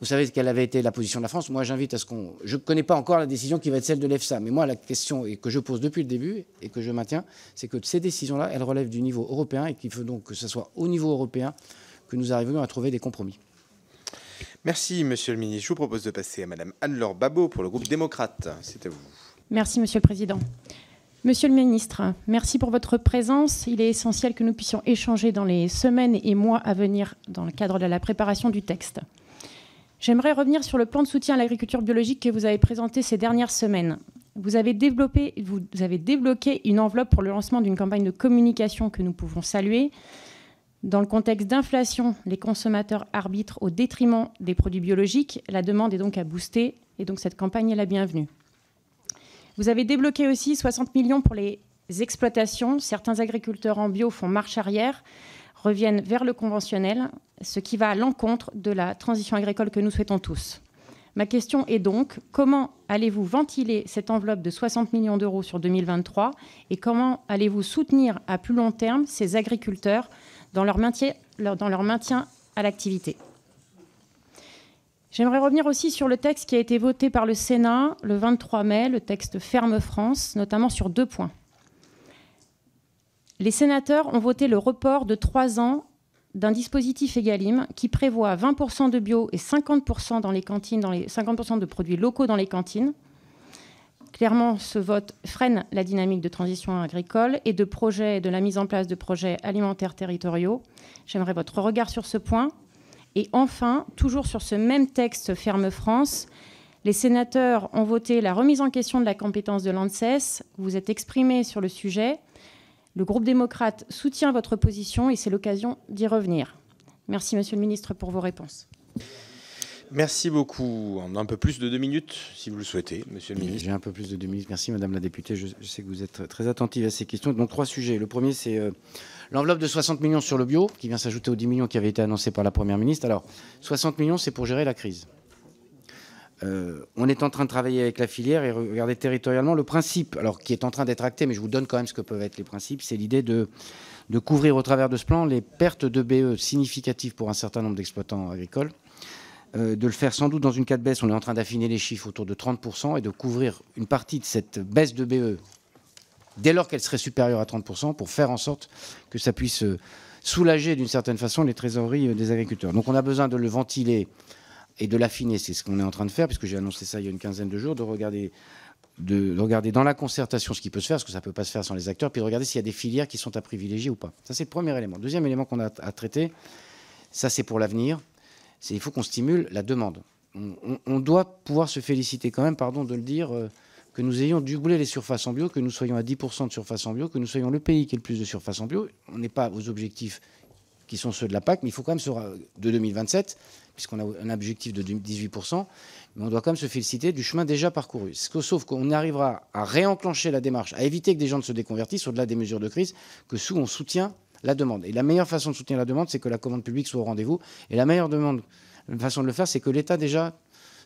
Speaker 2: Vous savez quelle avait été la position de la France. Moi, j'invite à ce qu'on. Je ne connais pas encore la décision qui va être celle de l'EFSA, mais moi, la question et que je pose depuis le début et que je maintiens, c'est que ces décisions-là, elles relèvent du niveau européen et qu'il faut donc que ce soit au niveau européen que nous arrivions à trouver des compromis.
Speaker 1: Merci, monsieur le ministre. Je vous propose de passer à madame Anne-Laure Babot pour le groupe démocrate. C'est à vous.
Speaker 7: Merci, monsieur le président. Monsieur le ministre, merci pour votre présence. Il est essentiel que nous puissions échanger dans les semaines et mois à venir dans le cadre de la préparation du texte. J'aimerais revenir sur le plan de soutien à l'agriculture biologique que vous avez présenté ces dernières semaines. Vous avez, développé, vous avez débloqué une enveloppe pour le lancement d'une campagne de communication que nous pouvons saluer, dans le contexte d'inflation, les consommateurs arbitrent au détriment des produits biologiques. La demande est donc à booster et donc cette campagne est la bienvenue. Vous avez débloqué aussi 60 millions pour les exploitations. Certains agriculteurs en bio font marche arrière, reviennent vers le conventionnel, ce qui va à l'encontre de la transition agricole que nous souhaitons tous. Ma question est donc, comment allez-vous ventiler cette enveloppe de 60 millions d'euros sur 2023 et comment allez-vous soutenir à plus long terme ces agriculteurs dans leur maintien, à l'activité. J'aimerais revenir aussi sur le texte qui a été voté par le Sénat le 23 mai, le texte Ferme France, notamment sur deux points. Les sénateurs ont voté le report de trois ans d'un dispositif EGalim qui prévoit 20% de bio et 50% dans les cantines, 50% de produits locaux dans les cantines, clairement, ce vote freine la dynamique de transition agricole et de projets, de la mise en place de projets alimentaires territoriaux. J'aimerais votre regard sur ce point. Et enfin, toujours sur ce même texte Ferme France, les sénateurs ont voté la remise en question de la compétence de l'ANSES. Vous êtes exprimé sur le sujet. Le groupe démocrate soutient votre position et c'est l'occasion d'y revenir. Merci, Monsieur le Ministre, pour vos réponses.
Speaker 1: Merci beaucoup. On a un peu plus de deux minutes, si vous le souhaitez, monsieur le ministre. J'ai un
Speaker 2: peu plus de deux minutes. Merci, madame la députée. Je, sais que vous êtes très attentive à ces questions. Donc, trois sujets. Le premier, c'est euh, l'enveloppe de 60 millions sur le bio, qui vient s'ajouter aux 10 millions qui avaient été annoncés par la première ministre. Alors, 60 millions, c'est pour gérer la crise. Euh, on est en train de travailler avec la filière et regarder territorialement le principe, alors qui est en train d'être acté, mais je vous donne quand même ce que peuvent être les principes, c'est l'idée de, de couvrir au travers de ce plan les pertes de BE significatives pour un certain nombre d'exploitants agricoles euh, de le faire sans doute dans une cas de baisse. On est en train d'affiner les chiffres autour de 30% et de couvrir une partie de cette baisse de BE dès lors qu'elle serait supérieure à 30% pour faire en sorte que ça puisse euh, soulager d'une certaine façon les trésoreries euh, des agriculteurs. Donc on a besoin de le ventiler et de l'affiner. C'est ce qu'on est en train de faire, puisque j'ai annoncé ça il y a une quinzaine de jours, de regarder de, regarder dans la concertation ce qui peut se faire, ce que ça ne peut pas se faire sans les acteurs, puis de regarder s'il y a des filières qui sont à privilégier ou pas. Ça, c'est le premier élément. Deuxième élément qu'on a à traiter, ça, c'est pour l'avenir c'est il faut qu'on stimule la demande. On, doit pouvoir se féliciter quand même, pardon de le dire, euh, que nous ayons doublé les surfaces en bio, que nous soyons à 10% de surface en bio, que nous soyons le pays qui a le plus de surface en bio. On n'est pas aux objectifs qui sont ceux de la PAC, mais il faut quand même se de 2027, puisqu'on a un objectif de 18%, mais on doit quand même se féliciter du chemin déjà parcouru. Sauf qu'on arrivera à réenclencher la démarche, à éviter que des gens ne se déconvertissent au-delà des mesures de crise, que sous on soutient la demande. Et la meilleure façon de soutenir la demande, c'est que la commande publique soit au rendez-vous. Et la meilleure façon de le faire, c'est que l'État déjà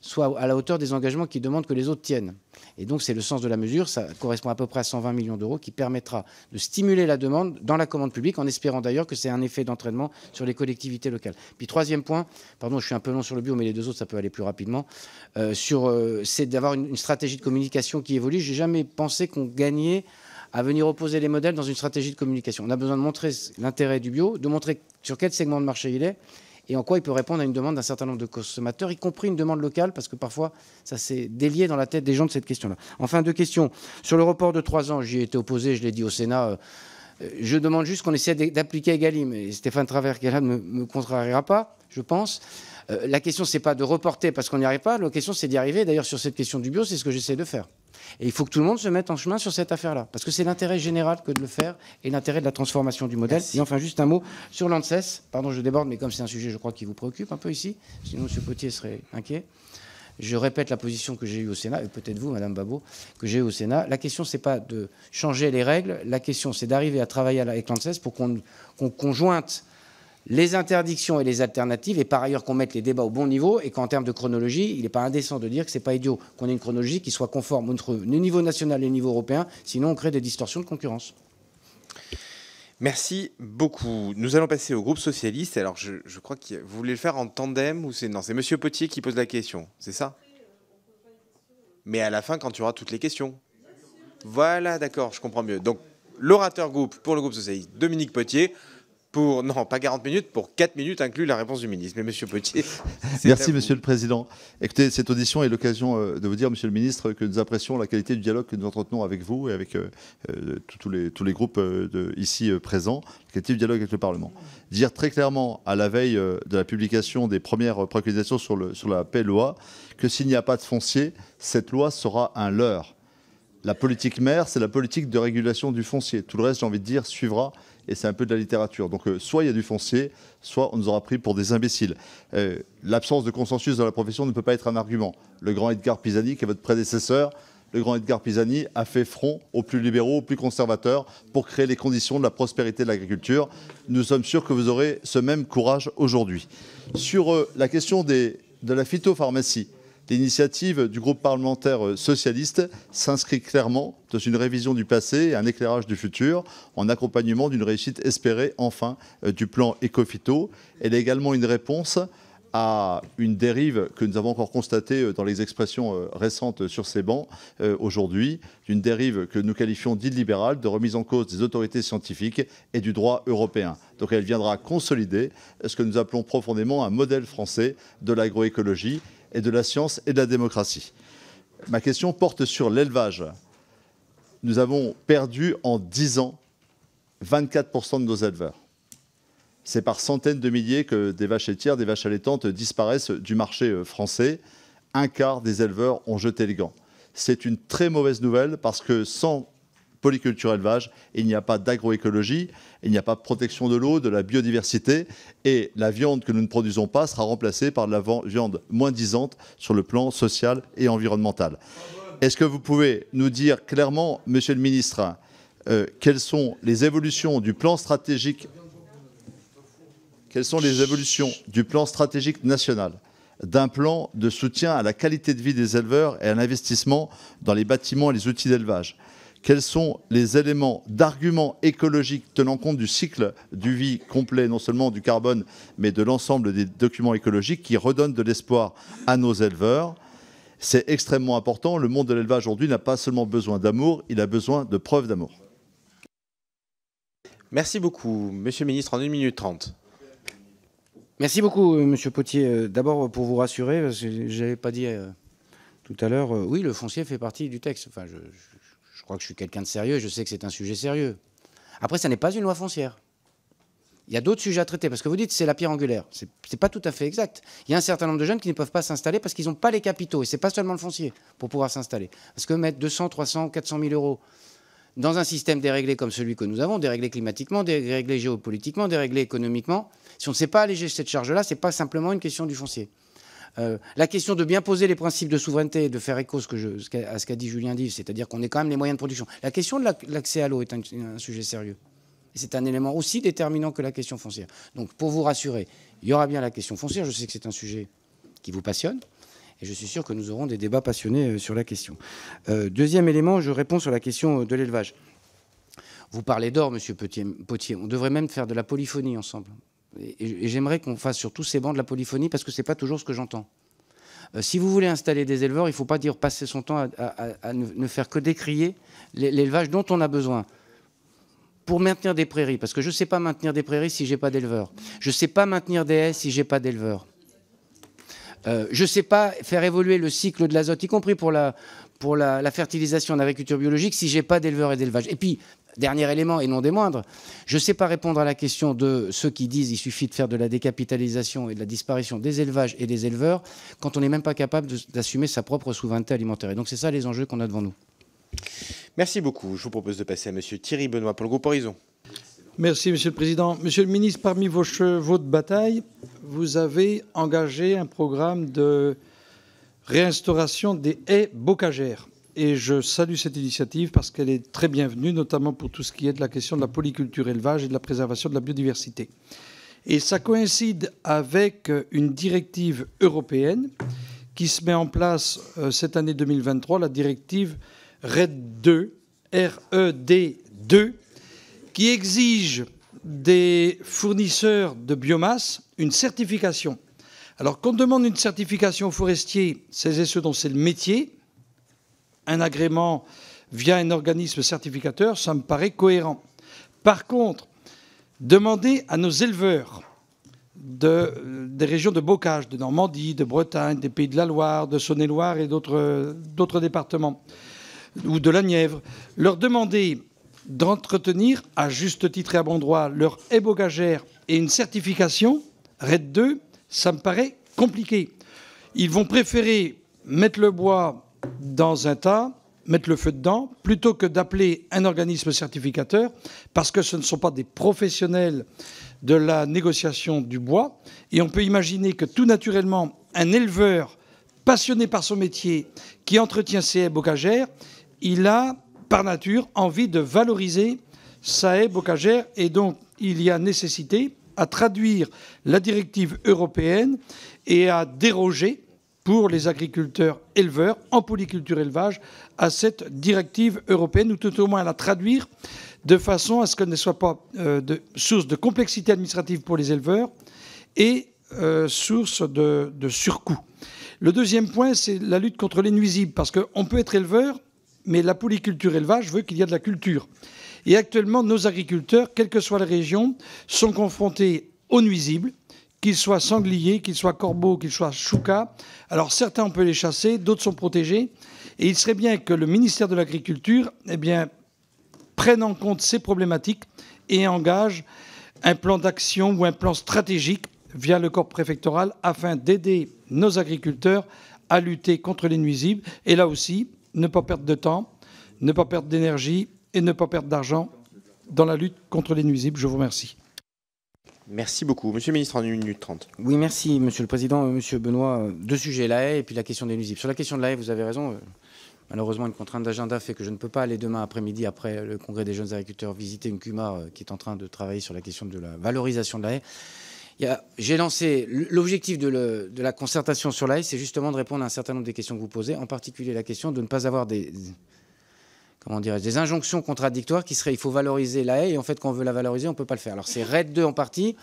Speaker 2: soit à la hauteur des engagements qu'il demande que les autres tiennent. Et donc c'est le sens de la mesure, ça correspond à peu près à 120 millions d'euros qui permettra de stimuler la demande dans la commande publique en espérant d'ailleurs que c'est un effet d'entraînement sur les collectivités locales. Puis troisième point, pardon je suis un peu long sur le bio mais les deux autres ça peut aller plus rapidement, euh, euh, c'est d'avoir une, stratégie de communication qui évolue. n'ai jamais pensé qu'on gagnait à venir opposer les modèles dans une stratégie de communication. On a besoin de montrer l'intérêt du bio, de montrer sur quel segment de marché il est et en quoi il peut répondre à une demande d'un certain nombre de consommateurs, y compris une demande locale, parce que parfois ça s'est délié dans la tête des gens de cette question-là. Enfin, deux questions. Sur le report de trois ans, j'y ai été opposé, je l'ai dit au Sénat. Euh, euh, je demande juste qu'on essaie d'appliquer Egalim, et Stéphane Travers, qui là, est ne me contrariera pas, je pense. Euh, la question, c'est pas de reporter parce qu'on n'y arrive pas. La question, c'est d'y arriver. D'ailleurs, sur cette question du bio, c'est ce que j'essaie de faire. Et il faut que tout le monde se mette en chemin sur cette affaire-là. Parce que c'est l'intérêt général que de le faire et l'intérêt de la transformation du modèle. Et enfin, juste un mot sur l'ANSES. Pardon, je déborde, mais comme c'est un sujet, je crois, qui vous préoccupe un peu ici. Sinon, M. Potier serait inquiet. Je répète la position que j'ai eue au Sénat, et peut-être vous, Madame Babot, que j'ai eue au Sénat. La question, c'est pas de changer les règles. La question, c'est d'arriver à travailler avec l'ANSES pour qu'on qu conjointe les interdictions et les alternatives, et par ailleurs qu'on mette les débats au bon niveau, et qu'en termes de chronologie, il n'est pas indécent de dire que ce n'est pas idiot qu'on ait une chronologie qui soit conforme entre le niveau national et le niveau européen, sinon on crée des distorsions de concurrence.
Speaker 1: Merci beaucoup. Nous allons passer au groupe socialiste. Alors, je, crois que vous voulez le faire en tandem ou c'est non C'est Monsieur Potier qui pose la question, c'est ça Mais à la fin, quand tu auras toutes les questions. Voilà, d'accord, je comprends mieux. Donc, l'orateur groupe pour le groupe socialiste, Dominique Potier non, pas 40 minutes, pour 4 minutes inclus la réponse du ministre. Mais monsieur
Speaker 8: Petit. Merci, monsieur le Président. Écoutez, cette audition est l'occasion euh, de vous dire, monsieur le ministre, que nous apprécions la qualité du dialogue que nous entretenons avec vous et avec euh, euh, tous, les, tous les groupes de, ici présents, la qualité du dialogue avec le Parlement. Dire très clairement, à la veille de la publication des premières préconisations sur, le, sur la paix loi, que s'il n'y a pas de foncier, cette loi sera un leurre. La politique mère, c'est la politique de régulation du foncier. Tout le reste, j'ai envie de dire, suivra et c'est un peu de la littérature. Donc euh, soit il y a du foncier, soit on nous aura pris pour des imbéciles. Euh, l'absence de consensus dans la profession ne peut pas être un argument. Le grand Edgar Pisani, qui est votre prédécesseur, le grand Edgar Pisani a fait front aux plus libéraux, aux plus conservateurs, pour créer les conditions de la prospérité de l'agriculture. Nous sommes sûrs que vous aurez ce même courage aujourd'hui. Sur euh, la question de la phytopharmacie, L'initiative du groupe parlementaire euh, socialiste s'inscrit clairement dans une révision du passé et un éclairage du futur, en accompagnement d'une réussite espérée enfin euh, du plan Ecofito. Elle est également une réponse à une dérive que nous avons encore constatée euh, dans les expressions récentes sur ces bancs aujourd'hui, d'une dérive que nous qualifions d'illibérale, de remise en cause des autorités scientifiques et du droit européen. Donc elle viendra consolider ce que nous appelons profondément un modèle français de l'agroécologie et de la science et de la démocratie. Ma question porte sur l'élevage. Nous avons perdu en 10 ans 24% de nos éleveurs. C'est par centaines de milliers que des vaches laitières, des vaches allaitantes disparaissent du marché euh, français. Un quart des éleveurs ont jeté les gants. C'est une très mauvaise nouvelle parce que sans polyculture élevage, il n'y a pas d'agroécologie, il n'y a pas de protection de l'eau, de la biodiversité, et la viande que nous ne produisons pas sera remplacée par de la viande moins disante sur le plan social et environnemental. Est-ce que vous pouvez nous dire clairement, Monsieur le Ministre, euh, quelles sont les évolutions du plan stratégique quelles sont les évolutions du plan stratégique national d'un plan de soutien à la qualité de vie des éleveurs et à l'investissement dans les bâtiments et les outils d'élevage quels sont les éléments d'arguments écologiques tenant compte du cycle du vie complet, non seulement du carbone, mais de l'ensemble des documents écologiques qui redonnent de l'espoir à nos éleveurs. C'est extrêmement important. Le monde de l'élevage aujourd'hui n'a pas seulement besoin d'amour, il a besoin de preuves d'amour. Merci beaucoup, Monsieur le Ministre, en 1 minute 30. Merci beaucoup, euh, Monsieur Potier.
Speaker 2: Euh, d'abord, euh, pour vous rassurer, parce je n'avais pas dit tout à l'heure, oui, le foncier fait partie du texte. Enfin, je crois que je suis quelqu'un de sérieux, je sais que c'est un sujet sérieux. Après, ça n'est pas une loi foncière. Il y a d'autres sujets à traiter, parce que vous dites c'est la pierre angulaire. Ce n'est pas tout à fait exact. Il y a un certain nombre de jeunes qui ne peuvent pas s'installer parce qu'ils n'ont pas les capitaux, et ce n'est pas seulement le foncier, pour pouvoir s'installer. Parce que mettre 200, 300, 400 000 euros dans un système déréglé comme celui que nous avons, déréglé climatiquement, déréglé géopolitiquement, déréglé économiquement, si on ne sait pas alléger cette charge-là, ce n'est pas simplement une question du foncier. Euh, la question de bien poser les principes de souveraineté et de faire écho à ce qu'a dit Julien Dive, c'est-à-dire qu'on ait quand même les moyens de production. La question de l'accès à l'eau est un, sujet sérieux. C'est un élément aussi déterminant que la question foncière. Donc, pour vous rassurer, il y aura bien la question foncière. Je sais que c'est un sujet qui vous passionne. Et je suis sûr que nous aurons des débats passionnés euh, sur la question. Euh, deuxième élément, je réponds sur la question de l'élevage. Vous parlez d'or, monsieur Potier. On devrait même faire de la polyphonie ensemble. Et, j'aimerais qu'on fasse sur tous ces bancs de la polyphonie parce que ce n'est pas toujours ce que j'entends. Euh, si vous voulez installer des éleveurs, il ne faut pas dire passer son temps à, ne faire que décrier l'élevage dont on a besoin pour maintenir des prairies. Parce que je ne sais pas maintenir des prairies si j'ai pas d'éleveurs. Je ne sais pas maintenir des haies si j'ai pas d'éleveurs. Euh, je ne sais pas faire évoluer le cycle de l'azote, y compris pour la, pour fertilisation en agriculture biologique, si n'ai pas d'éleveurs et d'élevage. Et puis, Dernier élément, et non des moindres, je ne sais pas répondre à la question de ceux qui disent qu'il suffit de faire de la décapitalisation et de la disparition des élevages et des éleveurs quand on n'est même pas capable d'assumer sa propre souveraineté alimentaire. Et donc c'est ça les enjeux qu'on a
Speaker 1: devant nous. Merci beaucoup. Je vous propose de passer à M. Thierry Benoît pour le groupe Horizon.
Speaker 9: Merci, Monsieur le Président. Monsieur le Ministre, parmi vos chevaux de bataille, vous avez engagé un programme de réinstauration des haies bocagères et je salue cette initiative parce qu'elle est très bienvenue, notamment pour tout ce qui est de la question de la polyculture élevage et de la préservation de la biodiversité. Et ça coïncide avec euh, une directive européenne qui se met en place euh, cette année 2023, la directive RED 2, RED 2, qui exige des fournisseurs de biomasse une certification. Alors qu'on demande une certification forestier, c'est et ceux dont c'est le métier, un agrément via un organisme certificateur, ça me paraît cohérent. Par contre, demander à nos éleveurs de, euh, des régions de bocage, de Normandie, de Bretagne, des Pays de la Loire, de Saône-et-Loire et, d'autres euh, départements, ou de la Nièvre, leur demander d'entretenir, à juste titre et à bon droit, leur ébogagère et une certification, RED 2, ça me paraît compliqué. Ils vont préférer mettre le bois dans un tas, mettre le feu dedans, plutôt que d'appeler un organisme certificateur, parce que ce ne sont pas des professionnels de la négociation du bois. Et on peut imaginer que tout naturellement, un éleveur passionné par son métier qui entretient ses haies bocagères, il a par nature envie de valoriser sa haie bocagère et donc il y a nécessité à traduire la directive européenne et à déroger pour les agriculteurs éleveurs en polyculture élevage à cette directive européenne, ou tout au moins à la traduire de façon à ce qu'elle ne soit pas euh, source de complexité administrative pour les éleveurs et euh, source de, de surcoût. Le deuxième point, c'est la lutte contre les nuisibles, parce qu'on peut être éleveur, mais la polyculture élevage veut qu'il y ait de la culture. Et actuellement, nos agriculteurs, quelle que soit la région, sont confrontés aux nuisibles, qu'ils soient sangliers, qu'ils soient corbeaux, qu'ils soient choucas. Alors certains, on peut les chasser, d'autres sont protégés. Et il serait bien que le ministère de l'Agriculture eh bien, prenne en compte ces problématiques et engage un plan d'action ou un plan stratégique via le corps préfectoral afin d'aider nos agriculteurs à lutter contre les nuisibles. Et là aussi, ne pas perdre de temps, ne pas perdre d'énergie et ne pas perdre d'argent dans la lutte contre les nuisibles. Je vous remercie.
Speaker 1: Merci beaucoup. Monsieur le ministre, en 1 minute 30.
Speaker 9: Oui, merci, monsieur le président.
Speaker 2: Euh, monsieur Benoît, euh, deux sujets, la haie et puis la question des nuisibles. Sur la question de la haie, vous avez raison. Euh, malheureusement, une contrainte d'agenda fait que je ne peux pas aller demain après-midi, après le congrès des jeunes agriculteurs, visiter une CUMAR qui est en train de travailler sur la question de la valorisation de la haie. J'ai lancé l'objectif de, la concertation sur la haie, c'est justement de répondre à un certain nombre des questions que vous posez, en particulier la question de ne pas avoir des, comment dirais des injonctions contradictoires qui seraient il faut valoriser la haie et en fait quand on veut la valoriser on ne peut pas le faire. Alors c'est RED 2 en partie.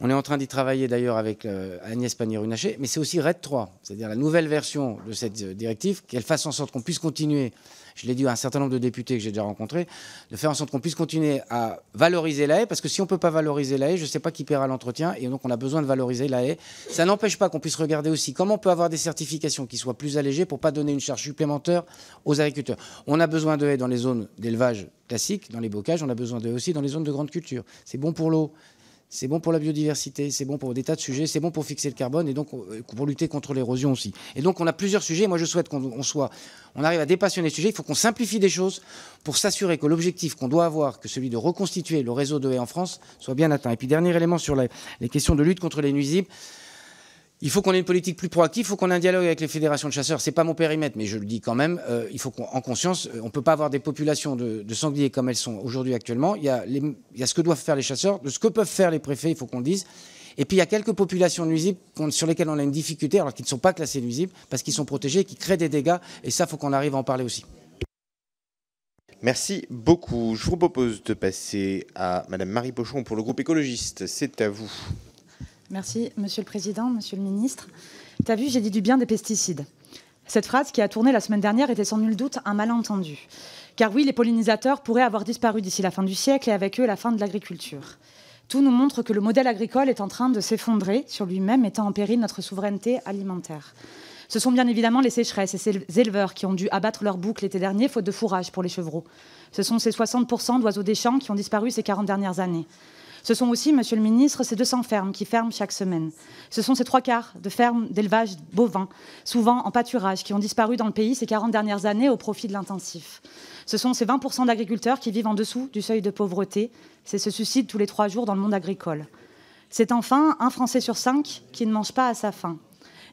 Speaker 2: On est en train d'y travailler d'ailleurs avec euh, Agnès Pannier-Runacher, mais c'est aussi RED 3, c'est-à-dire la nouvelle version de cette euh, directive, qu'elle fasse en sorte qu'on puisse continuer je l'ai dit à un certain nombre de députés que j'ai déjà rencontrés, de faire en sorte qu'on puisse continuer à valoriser la haie, parce que si on ne peut pas valoriser la haie, je ne sais pas qui paiera l'entretien, et donc on a besoin de valoriser la haie. Ça n'empêche pas qu'on puisse regarder aussi comment on peut avoir des certifications qui soient plus allégées pour ne pas donner une charge supplémentaire aux agriculteurs. On a besoin de haies dans les zones d'élevage classiques, dans les bocages, on a besoin de aussi dans les zones de grande culture. C'est bon pour l'eau, c'est bon pour la biodiversité, c'est bon pour des tas de sujets, c'est bon pour fixer le carbone et donc euh, pour lutter contre l'érosion aussi. Et donc on a plusieurs sujets. Moi je souhaite qu'on soit, on arrive à dépassionner les sujets. Il faut qu'on simplifie des choses pour s'assurer que l'objectif qu'on doit avoir, que celui de reconstituer le réseau de haies en France, soit bien atteint. Et puis dernier élément sur les questions de lutte contre les nuisibles. Il faut qu'on ait une politique plus proactive, il faut qu'on ait un dialogue avec les fédérations de chasseurs. C'est pas mon périmètre, mais je le dis quand même. Euh, il faut qu'en conscience, euh, on peut pas avoir des populations de, sangliers comme elles sont aujourd'hui actuellement. Il y, a ce que doivent faire les chasseurs, de ce que peuvent faire les préfets, il faut qu'on le dise. Et puis il y a quelques populations nuisibles sur lesquelles on a une difficulté, alors qu'ils ne sont pas classés nuisibles, parce qu'ils sont protégés, qui créent des dégâts. Et ça, il faut qu'on arrive à en parler aussi.
Speaker 1: Merci beaucoup. Je vous propose de passer à Madame Marie Pochon pour le groupe écologiste. C'est à vous.
Speaker 10: Merci, Monsieur le Président, Monsieur le Ministre. T'as vu, j'ai dit du bien des pesticides. Cette phrase qui a tourné la semaine dernière était sans nul doute un malentendu. Car oui, les pollinisateurs pourraient avoir disparu d'ici la fin du siècle et avec eux la fin de l'agriculture. Tout nous montre que le modèle agricole est en train de s'effondrer sur lui-même, mettant en péril notre souveraineté alimentaire. Ce sont bien évidemment les sécheresses et ces éleveurs qui ont dû abattre leurs boucle l'été dernier faute de fourrage pour les chevreaux. Ce sont ces 60% d'oiseaux des champs qui ont disparu ces 40 dernières années. Ce sont aussi, monsieur le ministre, ces 200 fermes qui ferment chaque semaine. Ce sont ces trois quarts de fermes d'élevage bovin, souvent en pâturage, qui ont disparu dans le pays ces 40 dernières années au profit de l'intensif. Ce sont ces 20% d'agriculteurs qui vivent en dessous du seuil de pauvreté. C'est ce suicide tous les trois jours dans le monde agricole. C'est enfin un Français sur cinq qui ne mange pas à sa faim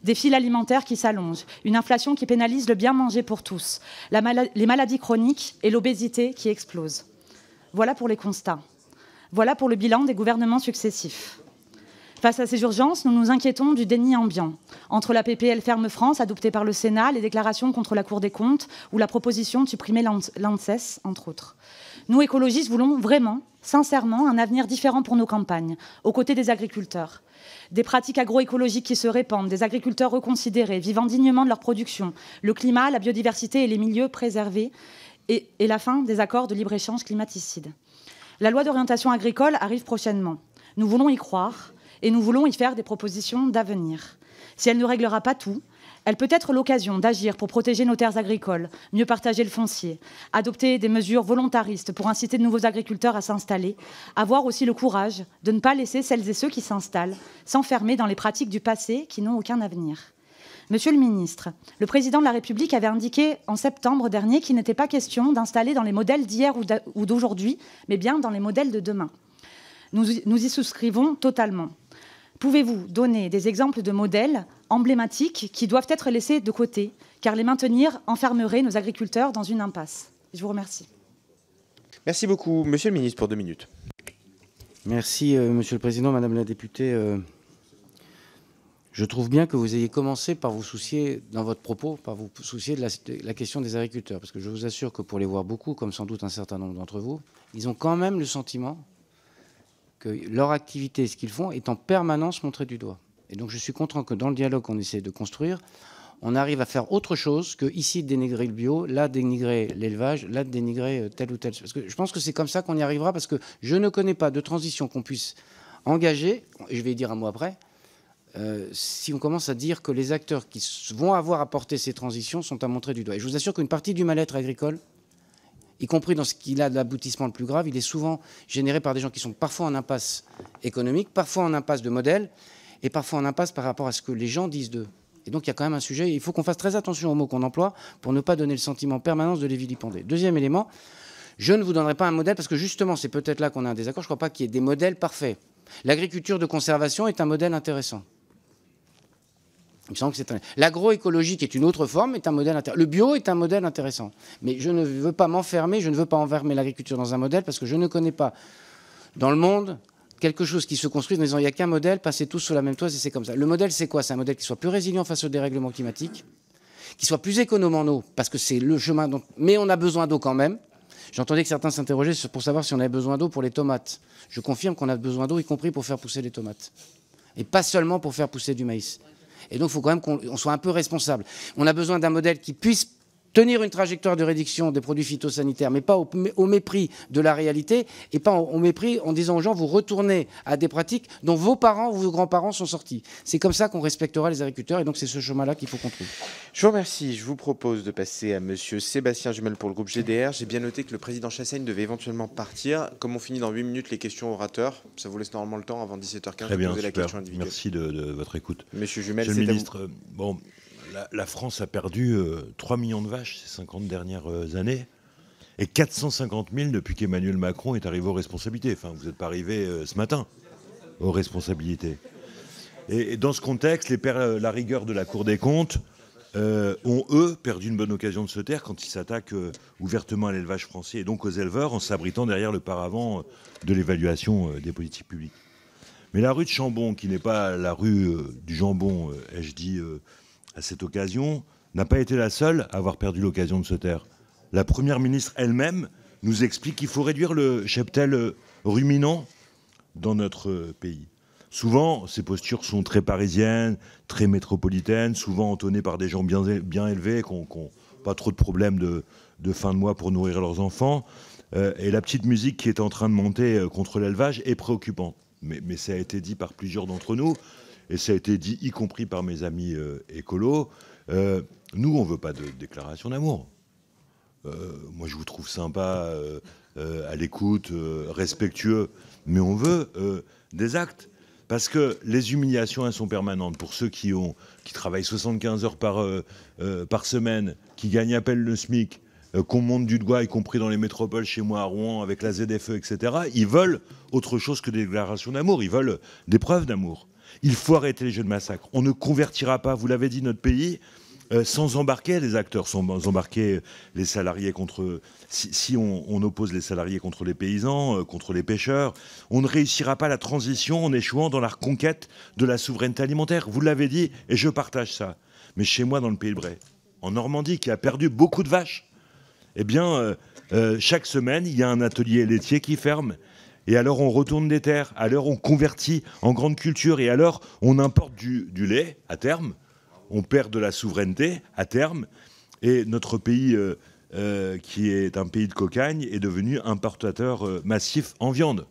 Speaker 10: des fils alimentaires qui s'allongent, une inflation qui pénalise le bien manger pour tous, les maladies chroniques et l'obésité qui explosent. Voilà pour les constats. Voilà pour le bilan des gouvernements successifs. Face à ces urgences, nous nous inquiétons du déni ambiant. Entre la PPL Ferme France, adoptée par le Sénat, les déclarations contre la Cour des comptes ou la proposition de supprimer l'ANSES, entre autres. Nous, écologistes, voulons vraiment, sincèrement, un avenir différent pour nos campagnes, aux côtés des agriculteurs. Des pratiques agroécologiques qui se répandent, des agriculteurs reconsidérés, vivant dignement de leur production, le climat, la biodiversité et les milieux préservés, et, la fin des accords de libre-échange climaticides. La loi d'orientation agricole arrive prochainement. Nous voulons y croire et nous voulons y faire des propositions d'avenir. Si elle ne réglera pas tout, elle peut être l'occasion d'agir pour protéger nos terres agricoles, mieux partager le foncier, adopter des mesures volontaristes pour inciter de nouveaux agriculteurs à s'installer, avoir aussi le courage de ne pas laisser celles et ceux qui s'installent s'enfermer dans les pratiques du passé qui n'ont aucun avenir. Monsieur le ministre, le président de la République avait indiqué en septembre dernier qu'il n'était pas question d'installer dans les modèles d'hier ou d'aujourd'hui, mais bien dans les modèles de demain. Nous, y souscrivons totalement. Pouvez-vous donner des exemples de modèles emblématiques qui doivent être laissés de côté, car les maintenir enfermerait nos agriculteurs dans une impasse Je vous remercie.
Speaker 1: Merci beaucoup, Monsieur le ministre, pour deux minutes.
Speaker 2: Merci, euh, Monsieur le Président, Madame la députée. Euh, je trouve bien que vous ayez commencé par vous soucier, dans votre propos, par vous soucier de la, question des agriculteurs. Parce que je vous assure que pour les voir beaucoup, comme sans doute un certain nombre d'entre vous, ils ont quand même le sentiment que leur activité, ce qu'ils font, est en permanence montré du doigt. Et donc je suis content que dans le dialogue qu'on essaie de construire, on arrive à faire autre chose que ici dénigrer le bio, là dénigrer l'élevage, là dénigrer euh, tel ou tel. Parce que je pense que c'est comme ça qu'on y arrivera, parce que je ne connais pas de transition qu'on puisse engager, et je vais y dire un mot après, euh, si on commence à dire que les acteurs qui vont avoir à porter ces transitions sont à montrer du doigt. Et je vous assure qu'une partie du mal-être agricole, y compris dans ce qu'il a de l'aboutissement le plus grave, il est souvent généré par des gens qui sont parfois en impasse économique, parfois en impasse de modèle, et parfois en impasse par rapport à ce que les gens disent d'eux. Et donc il y a quand même un sujet, il faut qu'on fasse très attention aux mots qu'on emploie pour ne pas donner le sentiment permanent permanence de les vilipender. Deuxième élément, je ne vous donnerai pas un modèle parce que justement c'est peut-être là qu'on a un désaccord, je ne crois pas qu'il y ait des modèles parfaits. L'agriculture de conservation est un modèle intéressant. Il me semble que c'est un... L'agroécologie, qui est une autre forme, est un modèle intéressant. Le bio est un modèle intéressant. Mais je ne veux pas m'enfermer, je ne veux pas enfermer l'agriculture dans un modèle parce que je ne connais pas dans le monde quelque chose qui se construit en disant il n'y a qu'un modèle, passez tous sous la même toise et c'est comme ça. Le modèle, c'est quoi C'est un modèle qui soit plus résilient face au dérèglement climatique, qui soit plus économe en eau, parce que c'est le chemin Mais on a besoin d'eau quand même. J'entendais que certains s'interrogeaient pour savoir si on avait besoin d'eau pour les tomates. Je confirme qu'on a besoin d'eau, y compris pour faire pousser les tomates. Et pas seulement pour faire pousser du maïs. Et donc, il faut quand même qu'on soit un peu responsable. On a besoin d'un modèle qui puisse tenir une trajectoire de réduction des produits phytosanitaires, mais pas au, mépris de la réalité et pas au, mépris en disant aux gens vous retournez à des pratiques dont vos parents ou vos grands-parents sont sortis. C'est comme ça qu'on respectera les agriculteurs et donc c'est ce chemin-là qu'il faut qu'on
Speaker 1: Je vous remercie. Je vous propose de passer à Monsieur Sébastien Jumel pour le groupe GDR. J'ai bien noté que le président Chassaigne devait éventuellement partir. Comme on finit dans 8 minutes les questions orateurs, ça vous laisse normalement le temps avant 17h15 de poser la question Merci
Speaker 11: de, votre écoute. Monsieur Jumel, c'est le ministre, euh, bon, la, France a perdu 3 euh, millions de vaches ces 50 dernières euh, années et 450 000 depuis qu'Emmanuel Macron est arrivé aux responsabilités. Enfin, vous n'êtes pas arrivé euh, ce matin aux responsabilités. Et, dans ce contexte, la rigueur de la Cour des comptes ont, eux, perdu une bonne occasion de se taire quand ils s'attaquent ouvertement à l'élevage français et donc aux éleveurs en s'abritant derrière le paravent de l'évaluation des politiques publiques. Mais la rue de Chambon, qui n'est pas la rue du jambon, ai-je dit à cette occasion, n'a pas été la seule à avoir perdu l'occasion de se taire. La Première ministre elle-même nous explique qu'il faut réduire le cheptel euh, ruminant dans notre euh, pays. Souvent, ces postures sont très parisiennes, très métropolitaines, souvent entonnées par des gens bien, élevés, qui n'ont pas trop de problèmes de, fin de mois pour nourrir leurs enfants. Euh, et la petite musique qui est en train de monter contre l'élevage est préoccupante. Mais, mais ça a été dit par plusieurs d'entre nous et ça a été dit y compris par mes amis euh, écolos, euh, nous, on ne veut pas de déclaration d'amour. Euh, moi, je vous trouve sympa, à l'écoute, respectueux, mais on veut des actes. Parce que les humiliations, elles sont permanentes. Pour ceux qui, ont, qui travaillent 75 heures par, par semaine, qui gagnent à peine le SMIC, qu'on monte du doigt, y compris dans les métropoles chez moi à Rouen, avec la ZFE, etc., ils veulent autre chose que des déclarations d'amour, ils veulent des preuves d'amour. Il faut arrêter les jeux de massacre. On ne convertira pas, vous l'avez dit, notre pays euh, sans embarquer les acteurs, sans embarquer euh, les salariés contre. Si, on, oppose les salariés contre les paysans, euh, contre les pêcheurs, on ne réussira pas la transition en échouant dans la reconquête de la souveraineté alimentaire. Vous l'avez dit, et je partage ça. Mais chez moi, dans le Pays de Bray, en Normandie, qui a perdu beaucoup de vaches, eh bien, chaque semaine, il y a un atelier laitier qui ferme et alors on retourne des terres, alors on convertit en grande culture, et alors on importe du, lait à terme, on perd de la souveraineté à terme, et notre pays, euh, euh, qui est un pays de cocagne, est devenu importateur euh, massif en viande.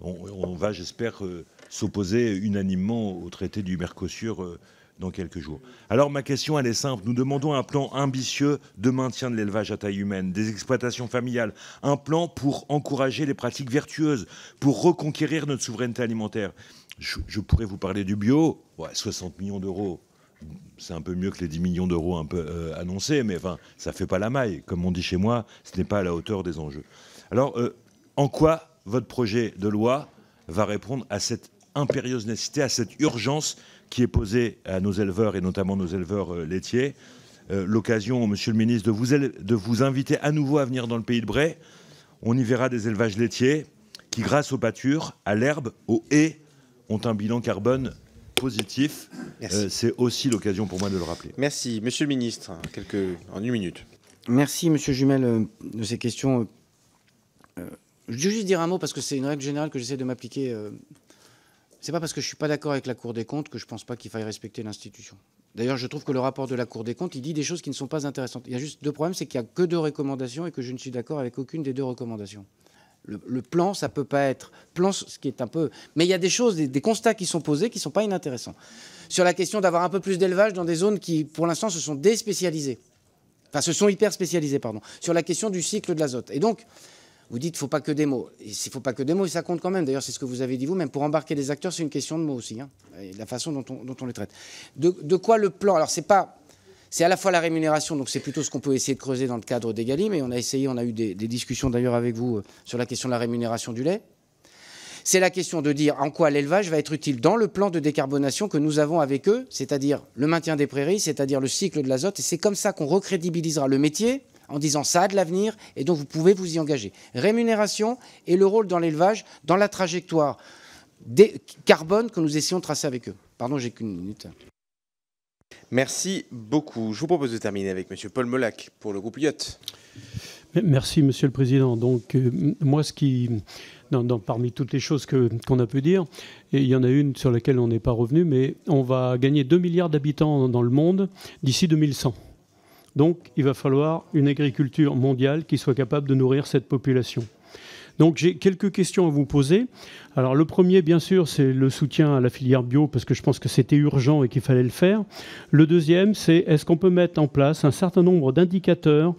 Speaker 11: on va, j'espère, s'opposer unanimement au traité du Mercosur dans quelques jours. Alors ma question, elle est simple. Nous demandons un plan ambitieux de maintien de l'élevage à taille humaine, des exploitations familiales, un plan pour encourager les pratiques vertueuses, pour reconquérir notre souveraineté alimentaire. Je, pourrais vous parler du bio, 60 millions d'euros. C'est un peu mieux que les 10 millions d'euros un peu euh, annoncés, mais enfin, ça fait pas la maille. Comme on dit chez moi, ce n'est pas à la hauteur des enjeux. Alors, euh, en quoi votre projet de loi va répondre à cette impérieuse nécessité, à cette urgence qui est posée à nos éleveurs et notamment nos éleveurs euh, laitiers. Euh, l'occasion, Monsieur le Ministre, de vous, inviter à nouveau à venir dans le pays de Bray. On y verra des élevages laitiers qui, grâce aux pâtures, à l'herbe, aux haies, ont un bilan carbone positif. Euh, c'est aussi l'occasion pour moi de le rappeler. Merci.
Speaker 1: Monsieur le ministre, quelques... en une minute. Merci, monsieur Jumel,
Speaker 2: de ces questions.
Speaker 1: je veux juste dire un mot parce que c'est une règle générale que j'essaie de
Speaker 2: m'appliquer c'est pas parce que je suis pas d'accord avec la Cour des comptes que je pense pas qu'il faille respecter l'institution. D'ailleurs, je trouve que le rapport de la Cour des comptes, il dit des choses qui ne sont pas intéressantes. Il y a juste deux problèmes, c'est qu'il y a que deux recommandations et que je ne suis d'accord avec aucune des deux recommandations. Le, plan, ça peut pas être plan, ce qui est un peu. Mais il y a des choses, des, constats qui sont posés qui sont pas inintéressants. Sur la question d'avoir un peu plus d'élevage dans des zones qui, pour l'instant, se sont déspécialisées. Enfin, se sont hyper spécialisées, pardon. Sur la question du cycle de l'azote. Et donc, vous dites, faut pas que des mots. Il ne faut pas que des mots, et ça compte quand même. D'ailleurs, c'est ce que vous avez dit vous-même. Pour embarquer des acteurs, c'est une question de mots aussi, hein, et la façon dont on, les traite. De, quoi le plan Alors, c'est pas c'est à la fois la rémunération, donc c'est plutôt ce qu'on peut essayer de creuser dans le cadre des mais Mais on a essayé, on a eu des, des discussions d'ailleurs avec vous euh, sur la question de la rémunération du lait. C'est la question de dire en quoi l'élevage va être utile dans le plan de décarbonation que nous avons avec eux, c'est-à-dire le maintien des prairies, c'est-à-dire le cycle de l'azote, et c'est comme ça qu'on recrédibilisera le métier, en disant ça a de l'avenir et donc vous pouvez vous y engager. Rémunération et le rôle dans l'élevage, dans la trajectoire
Speaker 1: des carbone que nous essayons de tracer avec eux. Pardon, j'ai qu'une minute. Merci beaucoup. Je vous propose de terminer avec M. Paul Molac pour le groupe Lyot.
Speaker 12: Merci, Monsieur le Président. Donc, euh, moi, ce qui, parmi toutes les choses qu'on a pu dire, et il y en a une sur laquelle on n'est pas revenu, mais on va gagner 2 milliards d'habitants dans le monde d'ici 2100. Donc il va falloir une agriculture mondiale qui soit capable de nourrir cette population. Donc j'ai quelques questions à vous poser. Alors le premier, bien sûr, c'est le soutien à la filière bio, parce que je pense que c'était urgent et qu'il fallait le faire. Le deuxième, c'est est-ce qu'on peut mettre en place un certain nombre d'indicateurs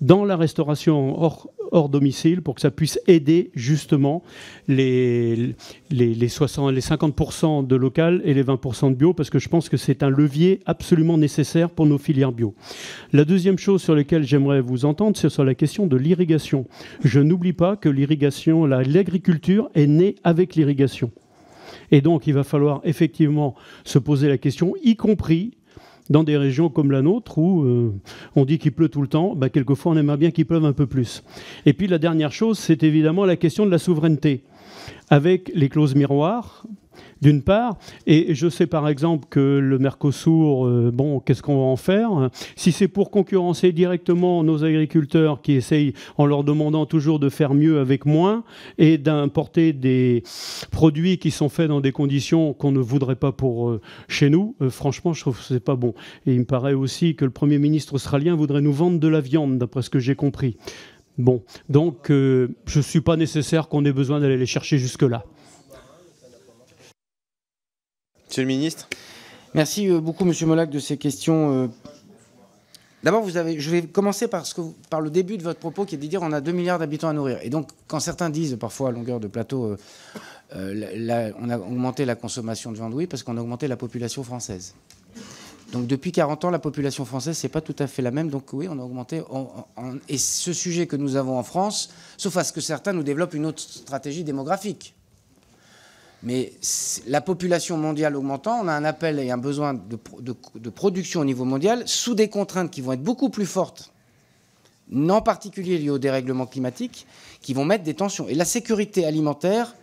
Speaker 12: dans la restauration hors, domicile pour que ça puisse aider justement les, les, les 50% de local et les 20% de bio, parce que je pense que c'est un levier absolument nécessaire pour nos filières bio. La deuxième chose sur laquelle j'aimerais vous entendre, c'est sur la question de l'irrigation. Je n'oublie pas que l'irrigation, l'agriculture est née avec l'irrigation. Et donc, il va falloir effectivement se poser la question, y compris dans des régions comme la nôtre où euh, on dit qu'il pleut tout le temps, bah, quelquefois on aimerait bien qu'il pleuve un peu plus. Et puis la dernière chose, c'est évidemment la question de la souveraineté. Avec les clauses miroirs, d'une part. Et je sais par exemple que le Mercosur, euh, bon, qu'est-ce qu'on va en faire hein. Si c'est pour concurrencer directement nos agriculteurs qui essayent, en leur demandant toujours de faire mieux avec moins, et d'importer des produits qui sont faits dans des conditions qu'on ne voudrait pas pour euh, chez nous, euh, franchement, je trouve que c'est pas bon. Et il me paraît aussi que le Premier ministre australien voudrait nous vendre de la viande, d'après ce que j'ai compris. Bon, donc je ne suis pas nécessaire qu'on ait besoin d'aller les chercher jusque-là. Monsieur le ministre. Merci euh, beaucoup, Monsieur Molac,
Speaker 2: de ces questions. Euh. D'abord, vous avez, je vais commencer par, que le début de votre propos qui est de dire on a 2 milliards d'habitants à nourrir. Et donc, quand certains disent parfois à longueur de plateau, euh, on a augmenté la consommation de viande, oui, parce qu'on a augmenté la population française. Donc, depuis 40 ans, la population française, n'est pas tout à fait la même. Donc, oui, on a augmenté. et ce sujet que nous avons en France, sauf à ce que certains nous développent une autre stratégie démographique mais la population mondiale augmentant, on a un appel et un besoin de, production au niveau mondial sous des contraintes qui vont être beaucoup plus fortes, en particulier liées au dérèglement climatique, qui vont mettre des tensions. Et la sécurité alimentaire,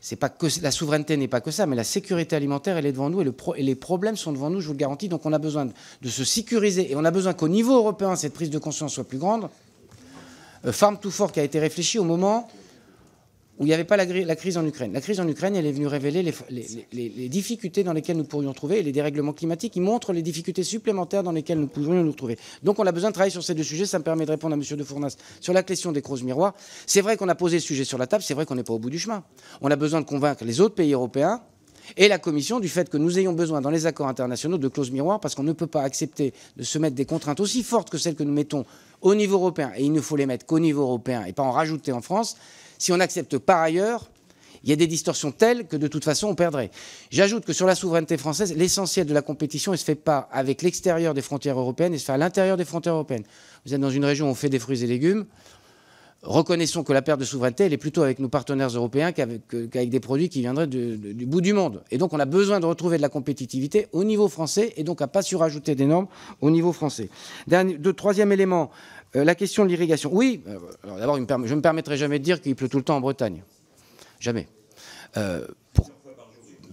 Speaker 2: c'est pas que la souveraineté n'est pas que ça, mais la sécurité alimentaire, elle est devant nous et, et, les problèmes sont devant nous, je vous le garantis. Donc on a besoin de, se sécuriser et on a besoin qu'au niveau européen, cette prise de conscience soit plus grande. Euh, Farm to Fork a été réfléchi au moment il n'y avait pas la, crise en Ukraine. La crise en Ukraine, elle est venue révéler les, difficultés dans lesquelles nous pourrions trouver et les dérèglements climatiques qui montrent les difficultés supplémentaires dans lesquelles nous pourrions nous retrouver. Donc on a besoin de travailler sur ces deux sujets. Ça me permet de répondre à M. de Fournas sur la question des clauses miroirs. C'est vrai qu'on a posé le sujet sur la table, c'est vrai qu'on n'est pas au bout du chemin. On a besoin de convaincre les autres pays européens et la Commission du fait que nous ayons besoin dans les accords internationaux de clauses miroirs parce qu'on ne peut pas accepter de se mettre des contraintes aussi fortes que celles que nous mettons au niveau européen, et il ne faut les mettre qu'au niveau européen et pas en rajouter en France, si on accepte par ailleurs, il y a des distorsions telles que de toute façon on perdrait. J'ajoute que sur la souveraineté française, l'essentiel de la compétition ne se fait pas avec l'extérieur des frontières européennes, elle se fait à l'intérieur des frontières européennes. Vous êtes dans une région où on fait des fruits et légumes. Reconnaissons que la perte de souveraineté, elle est plutôt avec nos partenaires européens qu'avec des produits qui viendraient du, bout du monde. Et donc on a besoin de retrouver de la compétitivité au niveau français et donc à ne pas surajouter des normes au niveau français. troisième élément, euh, la question de l'irrigation. Oui, euh, d'abord, je ne me permettrai jamais de dire qu'il pleut tout le temps en Bretagne. Jamais. Euh,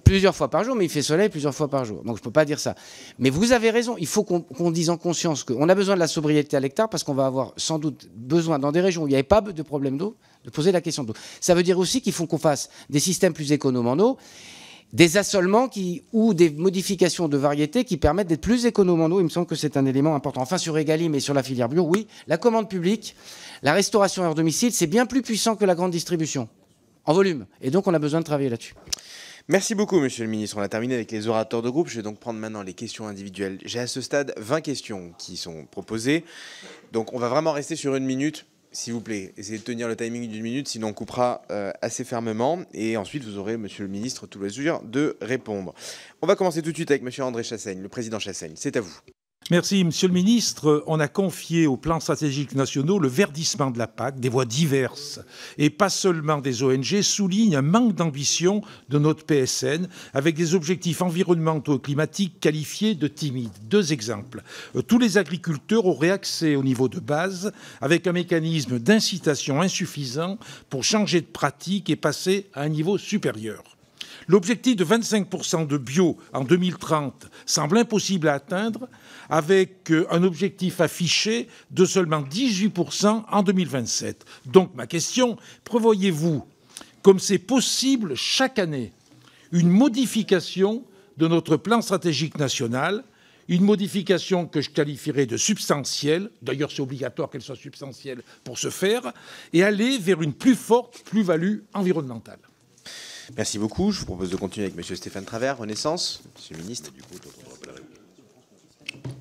Speaker 2: plusieurs fois par jour, mais il fait soleil plusieurs fois par jour. Donc je ne peux pas dire ça. Mais vous avez raison, il faut qu'on dise en conscience qu'on a besoin de la sobriété à l'hectare parce qu'on va avoir sans doute besoin, dans des régions où il n'y avait pas de problème d'eau, de poser la question d'eau. Ça veut dire aussi qu'il faut qu'on fasse des systèmes plus économes en eau des assolements qui, ou des modifications de variétés qui permettent d'être plus économes en eau. Il me semble que c'est un élément important. Enfin, sur Egalim et sur la filière bio, oui, la commande publique, la restauration hors domicile, c'est bien plus puissant que la grande distribution en volume. Et donc, on a besoin
Speaker 1: de travailler là-dessus. Merci beaucoup, monsieur le ministre. On a terminé avec les orateurs de groupe. Je vais donc prendre maintenant les questions individuelles. J'ai à ce stade 20 questions qui sont proposées. Donc, on va vraiment rester sur une minute s'il vous plaît, essayez de tenir le timing d'une minute, sinon on coupera euh, assez fermement. Et ensuite, vous aurez, monsieur le ministre, tout les jours de répondre. On va commencer tout de suite avec monsieur André Chassaigne, le président Chassaigne. C'est à vous.
Speaker 13: Merci, Monsieur le Ministre. On a confié aux plans stratégiques nationaux le verdissement de la PAC, des voies diverses, et pas seulement des ONG, souligne un manque d'ambition de notre PSN, avec des objectifs environnementaux et climatiques qualifiés de timides. Deux exemples. Euh, tous les agriculteurs auraient accès au niveau de base, avec un mécanisme d'incitation insuffisant pour changer de pratique et passer à un niveau supérieur. L'objectif de 25% de bio en 2030 semble impossible à atteindre, avec euh, un objectif affiché de seulement 18% en 2027. Donc ma question, prévoyez-vous, comme c'est possible chaque année, une modification de notre plan stratégique national une modification que je qualifierais de substantielle, d'ailleurs c'est obligatoire qu'elle soit substantielle pour ce faire, et aller vers une plus forte plus-value environnementale.
Speaker 1: Merci beaucoup. Je vous propose de continuer avec Monsieur Stéphane Travers, Renaissance. Monsieur le ministre.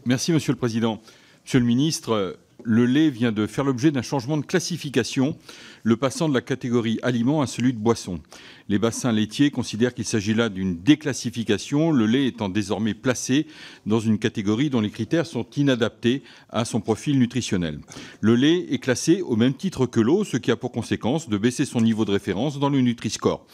Speaker 14: Merci, Monsieur le Président. Monsieur le ministre, le lait vient de faire l'objet d'un changement de classification, le passant de la catégorie aliment à celui de boisson. Les bassins laitiers considèrent qu'il s'agit là d'une déclassification, le lait étant désormais placé dans une catégorie dont les critères sont inadaptés à son profil nutritionnel. Le lait est classé au même titre que l'eau, ce qui a pour conséquence de baisser son niveau de référence dans le Nutri-Score.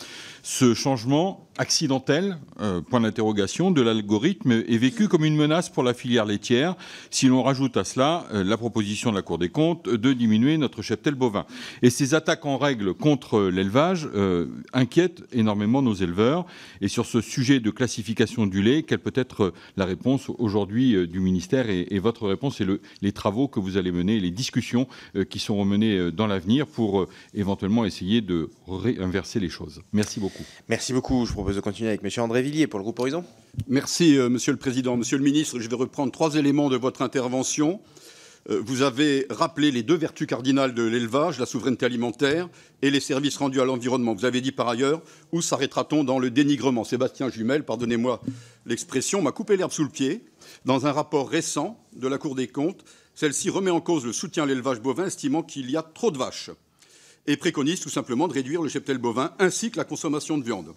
Speaker 14: Ce changement accidentel, euh, point d'interrogation, de l'algorithme est vécu comme une menace pour la filière laitière si l'on rajoute à cela euh, la proposition de la Cour des comptes de diminuer notre cheptel bovin. Et ces attaques en règle contre l'élevage euh, inquiètent énormément nos éleveurs. Et sur ce sujet de classification du lait, quelle peut être euh, la réponse aujourd'hui euh, du ministère et, votre réponse et les travaux que vous allez mener, les discussions euh, qui seront menées dans l'avenir pour éventuellement essayer de réinverser les choses Merci beaucoup.
Speaker 15: Merci beaucoup. Je propose de continuer avec M. André Villiers pour le groupe Horizon. Merci, Monsieur le Président. Monsieur le Ministre, je vais reprendre trois éléments de votre intervention. Euh, vous avez rappelé les deux vertus cardinales de l'élevage, la souveraineté alimentaire et les services rendus à l'environnement. Vous avez dit par ailleurs, où s'arrêtera-t-on dans le dénigrement Sébastien Jumel, pardonnez-moi l'expression, m'a coupé l'herbe sous le pied. Dans un rapport récent de la Cour des comptes, celle-ci remet en cause le soutien à l'élevage bovin, estimant qu'il y a trop de vaches, et préconise tout simplement de réduire le cheptel bovin ainsi que la consommation de viande.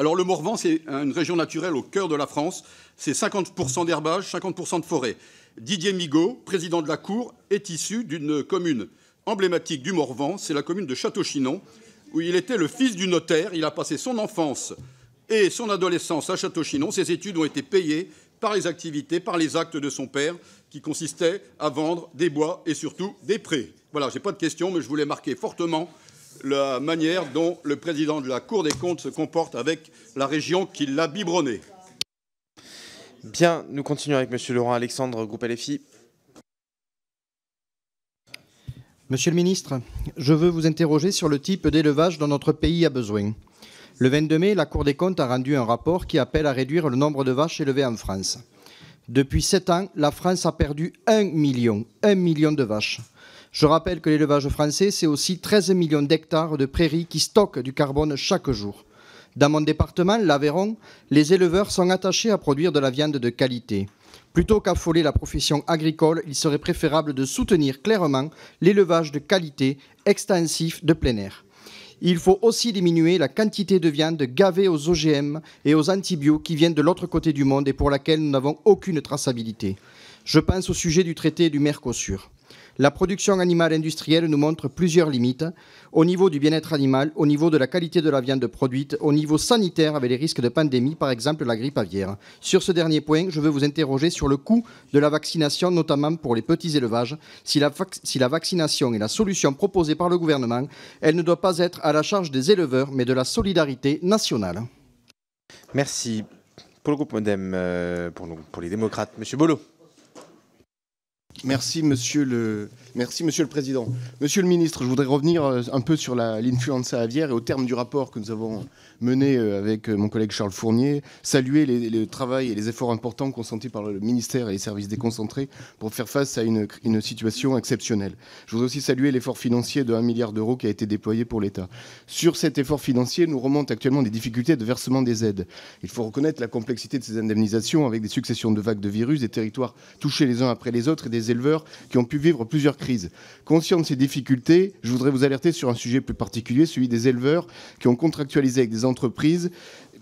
Speaker 15: Alors le Morvan, c'est une région naturelle au cœur de la France. C'est 50% d'herbage, 50% de forêt. Didier Migaud, président de la Cour, est issu d'une commune emblématique du Morvan, c'est la commune de Château-Chinon, où il était le fils du notaire. Il a passé son enfance et son adolescence à Château-Chinon. Ses études ont été payées par les activités, par les actes de son père, qui consistaient à vendre des bois et surtout des prés. Voilà, n'ai pas de questions, mais je voulais marquer fortement la manière dont le président de la Cour des comptes se comporte avec la région qui l'a biberonné.
Speaker 16: Bien,
Speaker 1: nous continuons avec M. Laurent Alexandre, groupe LFI.
Speaker 17: Monsieur le ministre, je veux vous interroger sur le type d'élevage dont notre pays a besoin. Le 22 mai, la Cour des comptes a rendu un rapport qui appelle à réduire le nombre de vaches élevées en France. Depuis sept ans, la France a perdu un million, 1 million de vaches. Je rappelle que l'élevage français, c'est aussi 13 millions d'hectares de prairies qui stockent du carbone chaque jour. Dans mon département, l'Aveyron, les éleveurs sont attachés à produire de la viande de qualité. Plutôt qu'affoler la profession agricole, il serait préférable de soutenir clairement l'élevage de qualité extensif de plein air. Il faut aussi diminuer la quantité de viande gavée aux OGM et aux antibiotiques qui viennent de l'autre côté du monde et pour laquelle nous n'avons aucune traçabilité. Je pense au sujet du traité du Mercosur. La production animale industrielle nous montre plusieurs limites au niveau du bien-être animal, au niveau de la qualité de la viande produite, au niveau sanitaire avec les risques de pandémie, par exemple la grippe aviaire. Sur ce dernier point, je veux vous interroger sur le coût de la vaccination, notamment pour les petits élevages. Si la, vaccination est la solution proposée par le gouvernement, elle ne doit pas être à la charge des éleveurs, mais de la solidarité
Speaker 1: nationale. Merci. Pour le groupe Modem, euh, pour les démocrates, Monsieur Bolo. Merci monsieur, le,
Speaker 18: Président. Monsieur le Ministre, je voudrais revenir euh, un peu sur l'influenza aviaire et au terme du rapport que nous avons mené euh, avec euh, mon collègue Charles Fournier, saluer les, le travail et les efforts importants consentis par le ministère et les services déconcentrés pour faire face à une, une situation exceptionnelle. Je voudrais aussi saluer l'effort financier de 1 milliard d'euros qui a été déployé pour l'État. Sur cet effort financier, nous remontent actuellement des difficultés de versement des aides. Il faut reconnaître la complexité de ces indemnisations avec des successions de vagues de virus, des territoires touchés les uns après les autres et des éleveurs qui ont pu vivre plusieurs crises. Conscient de ces difficultés, je voudrais vous alerter sur un sujet plus particulier, celui des éleveurs qui ont contractualisé avec des entreprises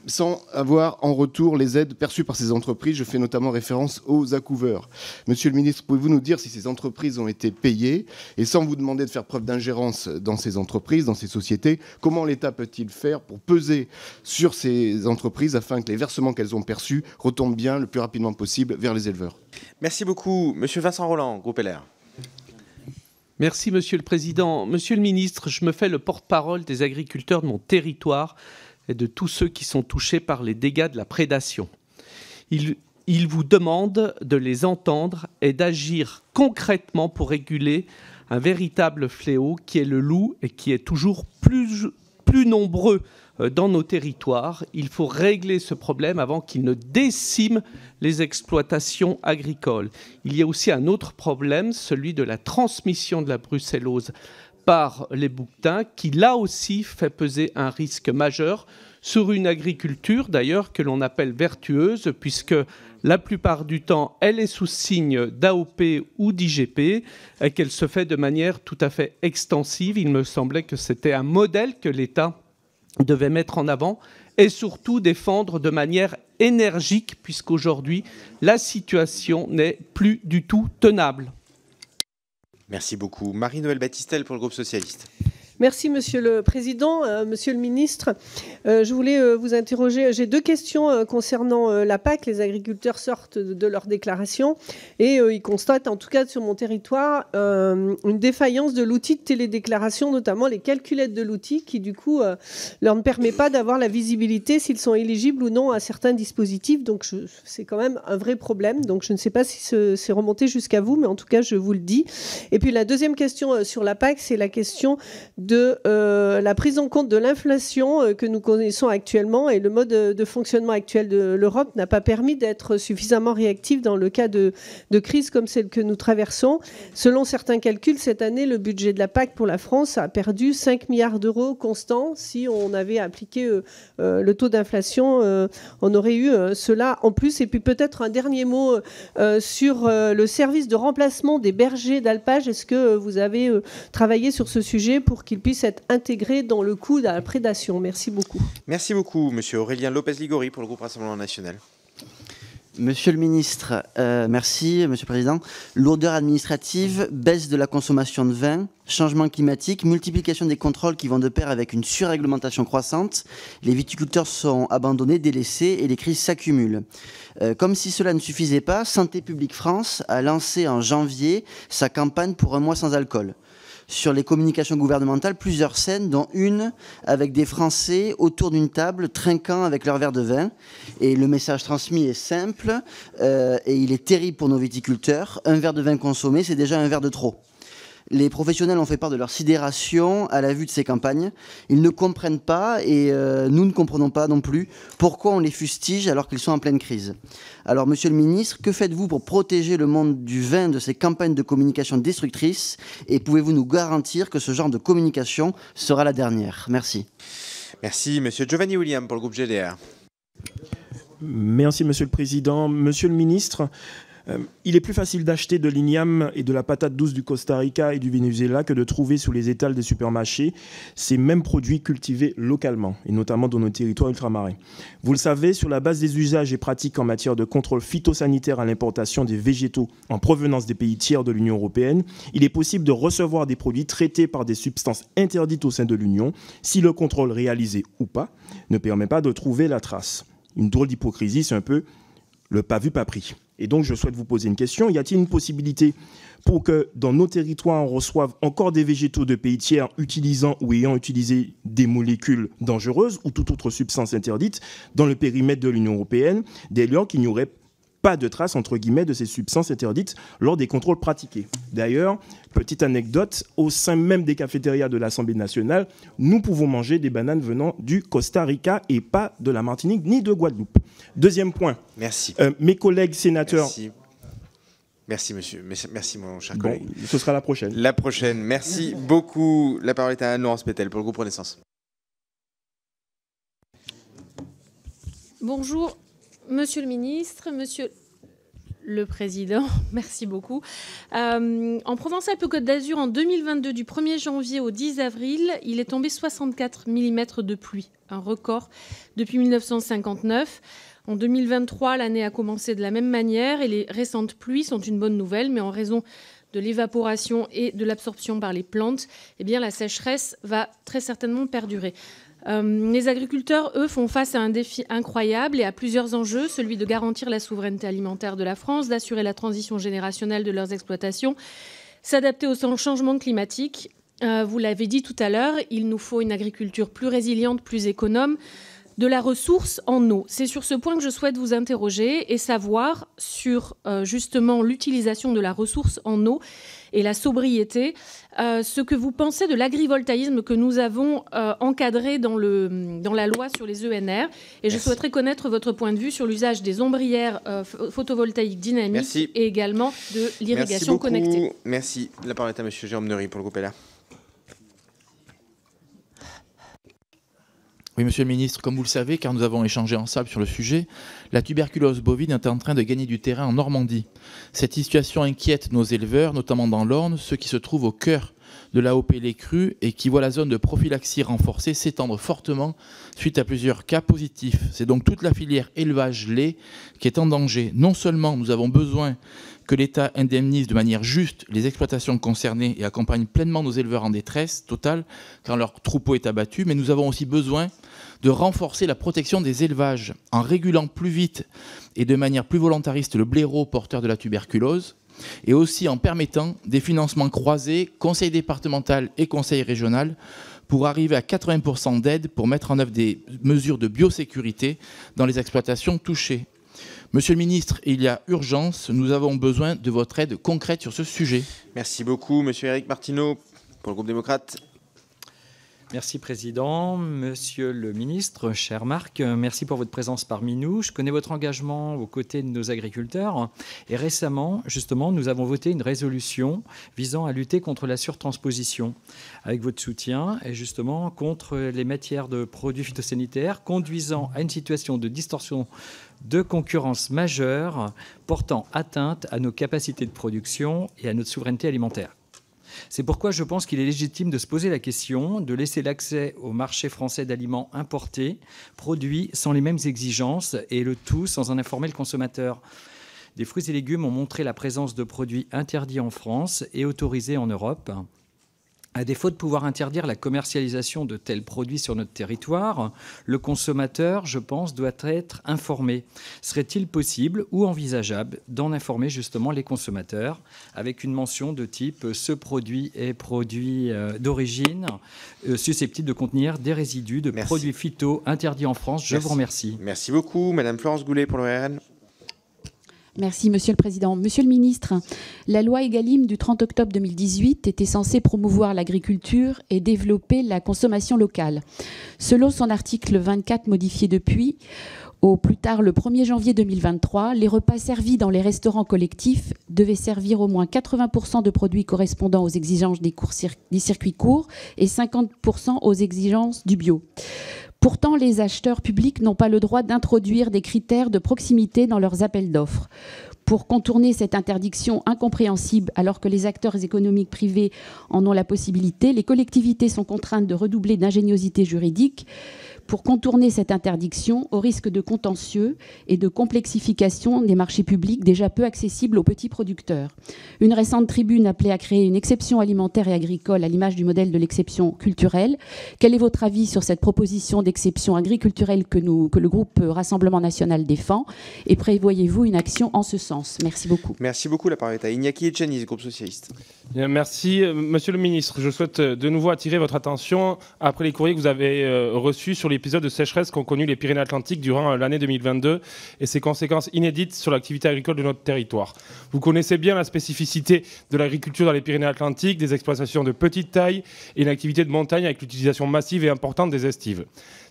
Speaker 18: sans avoir en retour les aides perçues par ces entreprises. Je fais notamment référence aux accouveurs. Monsieur le ministre, pouvez-vous nous dire si ces entreprises ont été payées et sans vous demander de faire preuve d'ingérence dans ces entreprises, dans ces sociétés, comment l'État peut-il faire pour peser sur ces entreprises afin que les versements qu'elles ont perçus retombent bien le plus rapidement possible
Speaker 1: vers les éleveurs Merci beaucoup. Monsieur Vincent Roland, groupe LR.
Speaker 19: Merci, Monsieur le Président. Monsieur le Ministre, je me fais le porte-parole des agriculteurs de mon territoire et de tous ceux qui sont touchés par les dégâts de la prédation. Il, vous demande de les entendre et d'agir concrètement pour réguler un véritable fléau qui est le loup et qui est toujours plus, plus nombreux euh, dans nos territoires. Il faut régler ce problème avant qu'il ne décime les exploitations agricoles. Il y a aussi un autre problème, celui de la transmission de la brucellose par les bouquetins, qui là aussi fait peser un risque majeur sur une agriculture d'ailleurs que l'on appelle vertueuse, puisque la plupart du temps, elle est sous signe d'AOP ou d'IGP, et qu'elle se fait de manière tout à fait extensive. Il me semblait que c'était un modèle que l'État devait mettre en avant et surtout défendre de manière énergique, puisqu'aujourd'hui, la situation n'est plus du tout tenable.
Speaker 1: Merci beaucoup. marie noëlle Battistel pour le groupe socialiste.
Speaker 20: Merci, Monsieur le Président. Euh, Monsieur le Ministre, euh, je voulais euh, vous interroger. J'ai deux questions concernant la PAC. Les agriculteurs sortent de leur déclaration et ils constatent, en tout cas sur mon territoire, une défaillance de l'outil de télédéclaration, notamment les calculettes de l'outil qui, du coup, leur ne permet pas d'avoir la visibilité s'ils sont éligibles ou non à certains dispositifs. Donc, c'est quand même un vrai problème. Donc, je ne sais pas si c'est remonté jusqu'à vous, mais en tout cas, je vous le dis. Et puis, la deuxième question sur la PAC, c'est la question de euh, la prise en compte de l'inflation euh, que nous connaissons actuellement et le mode de, fonctionnement actuel de l'Europe n'a pas permis d'être suffisamment réactif dans le cas de, de crise comme celle que nous traversons. Selon certains calculs, cette année, le budget de la PAC pour la France a perdu 5 milliards d'euros constants. Si on avait appliqué euh, le taux d'inflation, on aurait eu cela en plus. Et puis peut-être un dernier mot sur le service de remplacement des bergers d'alpage. Est-ce que vous avez travaillé sur ce sujet pour qu'il puisse être intégré dans le coût de la prédation. Merci beaucoup.
Speaker 1: Merci beaucoup, Monsieur Aurélien Lopez-Ligori pour le groupe Rassemblement National.
Speaker 16: Monsieur le ministre, euh, merci, Monsieur le Président. Lourdeur administrative, baisse de la consommation de vin, changement climatique, multiplication des contrôles qui vont de pair avec une surréglementation croissante. Les viticulteurs sont abandonnés, délaissés et les crises s'accumulent. Euh, comme si cela ne suffisait pas, Santé publique France a lancé en janvier sa campagne pour un mois sans alcool sur les communications gouvernementales plusieurs scènes, dont une avec des Français autour d'une table trinquant avec leur verre de vin. Et le message transmis est simple euh, et il est terrible pour nos viticulteurs. Un verre de vin consommé, c'est déjà un verre de trop. Les professionnels ont fait part de leur sidération à la vue de ces campagnes. Ils ne comprennent pas et euh, nous ne comprenons pas non plus pourquoi on les fustige alors qu'ils sont en pleine crise. Alors, monsieur le ministre, que faites-vous pour protéger le monde du vin de ces campagnes de communication destructrices et pouvez-vous nous garantir que ce genre de communication sera la dernière Merci.
Speaker 1: Merci, monsieur Giovanni William pour le groupe GDR.
Speaker 16: Merci, Monsieur le Président. Monsieur le Ministre,
Speaker 21: euh, il est plus facile d'acheter de l'igname et de la patate douce du Costa Rica et du Venezuela que de trouver sous les étals des supermarchés ces mêmes produits cultivés localement, et notamment dans nos territoires ultramarins. Vous le savez, sur la base des usages et pratiques en matière de contrôle phytosanitaire à l'importation des végétaux en provenance des pays tiers de l'Union européenne, il est possible de recevoir des produits traités par des substances interdites au sein de l'Union si le contrôle réalisé ou pas ne permet pas de trouver la trace. Une drôle d'hypocrisie, c'est un peu le pas vu, pas pris. Et donc, je souhaite vous poser une question. Y a-t-il une possibilité pour que dans nos territoires, on reçoive encore des végétaux de pays tiers utilisant ou ayant utilisé des molécules dangereuses ou toute autre substance interdite dans le périmètre de l'Union européenne, dès lors qu'il n'y aurait pas de traces entre guillemets de ces substances interdites lors des contrôles pratiqués. D'ailleurs, petite anecdote, au sein même des cafétérias de l'Assemblée nationale, nous pouvons manger des bananes venant du Costa Rica et pas de la Martinique ni de Guadeloupe. Deuxième point. Merci. Euh, mes collègues sénateurs. Merci.
Speaker 1: Merci, monsieur. Merci, mon cher collègue.
Speaker 21: ce sera la prochaine. La
Speaker 1: prochaine. Merci beaucoup. La parole est à laurence Pétel pour le groupe Renaissance.
Speaker 22: Bonjour. Monsieur le ministre, monsieur le Président, merci beaucoup. Euh, en Provence-Alpes-Côte d'Azur, en 2022, du 1er janvier au 10 avril, il est tombé 64 mm de pluie, un record depuis 1959. En 2023, l'année a commencé de la même manière et les récentes pluies sont une bonne nouvelle, mais en raison de l'évaporation et de l'absorption par les plantes, eh bien, la sécheresse va très certainement perdurer. Euh, les agriculteurs, eux, font face à un défi incroyable et à plusieurs enjeux, celui de garantir la souveraineté alimentaire de la France, d'assurer la transition générationnelle de leurs exploitations, s'adapter au changement climatique. Euh, vous l'avez dit tout à l'heure, il nous faut une agriculture plus résiliente, plus économe de la ressource en eau. C'est sur ce point que je souhaite vous interroger et savoir sur euh, justement l'utilisation de la ressource en eau et la sobriété, euh, ce que vous pensez de l'agrivoltaïsme que nous avons euh, encadré dans, le, dans la loi sur les ENR. Et je souhaiterais connaître votre point de vue sur l'usage des ombrières photovoltaïques dynamiques et également de l'irrigation connectée.
Speaker 1: Merci. La parole est à M. Jérôme Nery pour le groupe LR. Oui, monsieur le ministre,
Speaker 23: comme vous le savez, car nous avons échangé en sable sur le sujet, la tuberculose bovine est en train de gagner du terrain en Normandie. Cette situation inquiète nos éleveurs, notamment dans l'Orne, ceux qui se trouvent au cœur de l'AOP Les crues et qui voient la zone de prophylaxie renforcée s'étendre fortement suite à plusieurs cas positifs. C'est donc toute la filière élevage-lait qui est en danger. Non seulement nous avons besoin que l'État indemnise de manière juste les exploitations concernées et accompagne pleinement nos éleveurs en détresse totale quand leur troupeau est abattu, mais nous avons aussi besoin de renforcer la protection des élevages en régulant plus vite et de manière plus volontariste le blaireau porteur de la tuberculose et aussi en permettant des financements croisés, conseil départemental et conseil régional, pour arriver à 80% d'aide pour mettre en œuvre des mesures de biosécurité dans les exploitations touchées. Monsieur le ministre, il y a urgence. Nous avons besoin de votre aide concrète sur ce sujet. Merci beaucoup, monsieur Eric Martineau,
Speaker 24: pour le groupe démocrate. Merci Président, Monsieur le Ministre, cher Marc, merci pour votre présence parmi nous. Je connais votre engagement aux côtés de nos agriculteurs et récemment, justement, nous avons voté une résolution visant à lutter contre la surtransposition avec votre soutien et justement contre les matières de produits phytosanitaires conduisant à une situation de distorsion de concurrence majeure portant atteinte à nos capacités de production et à notre souveraineté alimentaire. C'est pourquoi je pense qu'il est légitime de se poser la question de laisser l'accès au marché français d'aliments importés, produits sans les mêmes exigences, et le tout sans en informer le consommateur. Des fruits et légumes ont montré la présence de produits interdits en France et autorisés en Europe. À défaut de pouvoir interdire la commercialisation de tels produits sur notre territoire, le consommateur, je pense, doit être informé. Serait-il possible ou envisageable d'en informer justement les consommateurs avec une mention de type ce produit est produit euh, d'origine euh, susceptible de contenir des résidus de produits phyto interdits en France Je vous remercie.
Speaker 1: Merci beaucoup, Madame Florence Goulet pour le RN. Merci,
Speaker 25: Monsieur le Président. Monsieur le Ministre, la loi Egalim du 30 octobre 2018 était censée promouvoir l'agriculture et développer la consommation locale. Selon son article 24 modifié depuis, au plus tard le 1er janvier 2023, les repas servis dans les restaurants collectifs devaient servir au moins 80% de produits correspondant aux exigences des, des circuits courts et 50% aux exigences du bio. Pourtant, les acheteurs publics n'ont pas le droit d'introduire des critères de proximité dans leurs appels d'offres. Pour contourner cette interdiction incompréhensible alors que les acteurs économiques privés en ont la possibilité, les collectivités sont contraintes de redoubler d'ingéniosité juridique pour contourner cette interdiction au risque de contentieux et de complexification des marchés publics déjà peu accessibles aux petits producteurs. Une récente tribune appelait à créer une exception alimentaire et agricole à l'image du modèle de l'exception culturelle. Quel est votre avis sur cette proposition d'exception agriculturelle que, le groupe Rassemblement national défend Et prévoyez-vous une action en ce sens
Speaker 1: Merci beaucoup. Merci beaucoup. La parole est à Iñaki Etchanis, groupe socialiste.
Speaker 26: Merci. Euh, monsieur le ministre, je souhaite euh, de nouveau attirer votre attention après les courriers que vous avez euh, reçus sur l'épisode de sécheresse qu'ont connu les Pyrénées-Atlantiques durant l'année 2022 et ses conséquences inédites sur l'activité agricole de notre territoire. Vous connaissez bien la spécificité de l'agriculture dans les Pyrénées-Atlantiques, des exploitations de petite taille et une activité de montagne avec l'utilisation massive et importante des estives.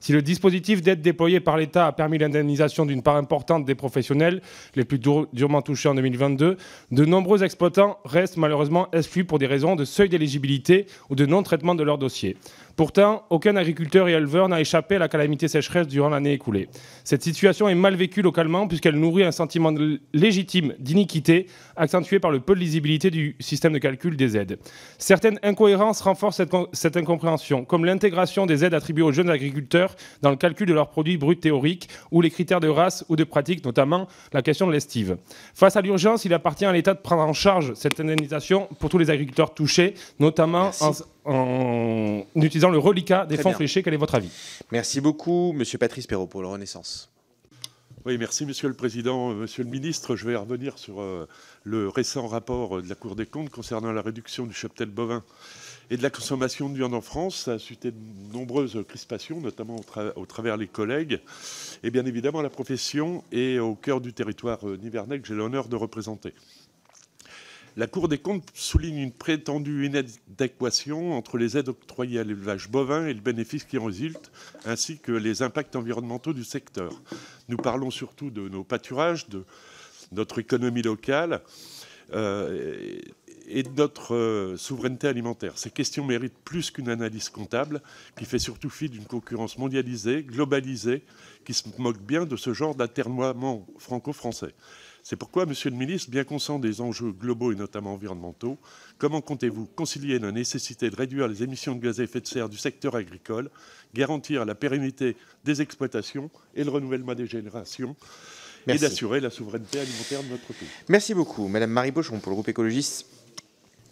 Speaker 26: Si le dispositif d'aide déployé par l'État a permis l'indemnisation d'une part importante des professionnels les plus durement touchés en 2022, de nombreux exploitants restent malheureusement exclus pour des raisons de seuil d'éligibilité ou de non-traitement de leur dossier. Pourtant, aucun agriculteur et éleveur n'a échappé à la calamité sécheresse durant l'année écoulée. Cette situation est mal vécue localement puisqu'elle nourrit un sentiment légitime d'iniquité accentué par le peu de lisibilité du système de calcul des aides. Certaines incohérences renforcent cette, incompréhension, comme l'intégration des aides attribuées aux jeunes agriculteurs dans le calcul de leurs produits bruts théoriques ou les critères de race ou de pratique, notamment la question de l'estive. Face à l'urgence, il appartient à l'État de prendre en charge cette indemnisation pour tous les agriculteurs touchés, notamment en, en utilisant le reliquat des fonds fléchés. Quel est votre avis
Speaker 1: Merci beaucoup, Monsieur
Speaker 27: Patrice Perrault, pour le Renaissance. Oui, merci Monsieur le Président. Euh, Monsieur le Ministre, je vais revenir sur euh, le récent rapport euh, de la Cour des comptes concernant la réduction du cheptel bovin et de la consommation de viande en France. Ça a suscité de nombreuses crispations, notamment au, travers les collègues. Et bien évidemment, la profession est au cœur du territoire euh, nivernais que j'ai l'honneur de représenter. La Cour des comptes souligne une prétendue inadéquation entre les aides octroyées à l'élevage bovin et le bénéfice qui en résulte, ainsi que les impacts environnementaux du secteur. Nous parlons surtout de nos pâturages, de notre économie locale. Euh, et de notre euh, souveraineté alimentaire. Ces questions méritent plus qu'une analyse comptable qui fait surtout fi d'une concurrence mondialisée, globalisée, qui se moque bien de ce genre d'atermoiement franco-français. C'est pourquoi, monsieur le ministre, bien conscient des enjeux globaux et notamment environnementaux, comment comptez-vous concilier la nécessité de réduire les émissions de gaz à effet de serre du secteur agricole, garantir la pérennité des exploitations et le renouvellement des générations et d'assurer la
Speaker 11: souveraineté alimentaire de notre pays
Speaker 1: Merci beaucoup. Madame Marie bochon pour le groupe écologiste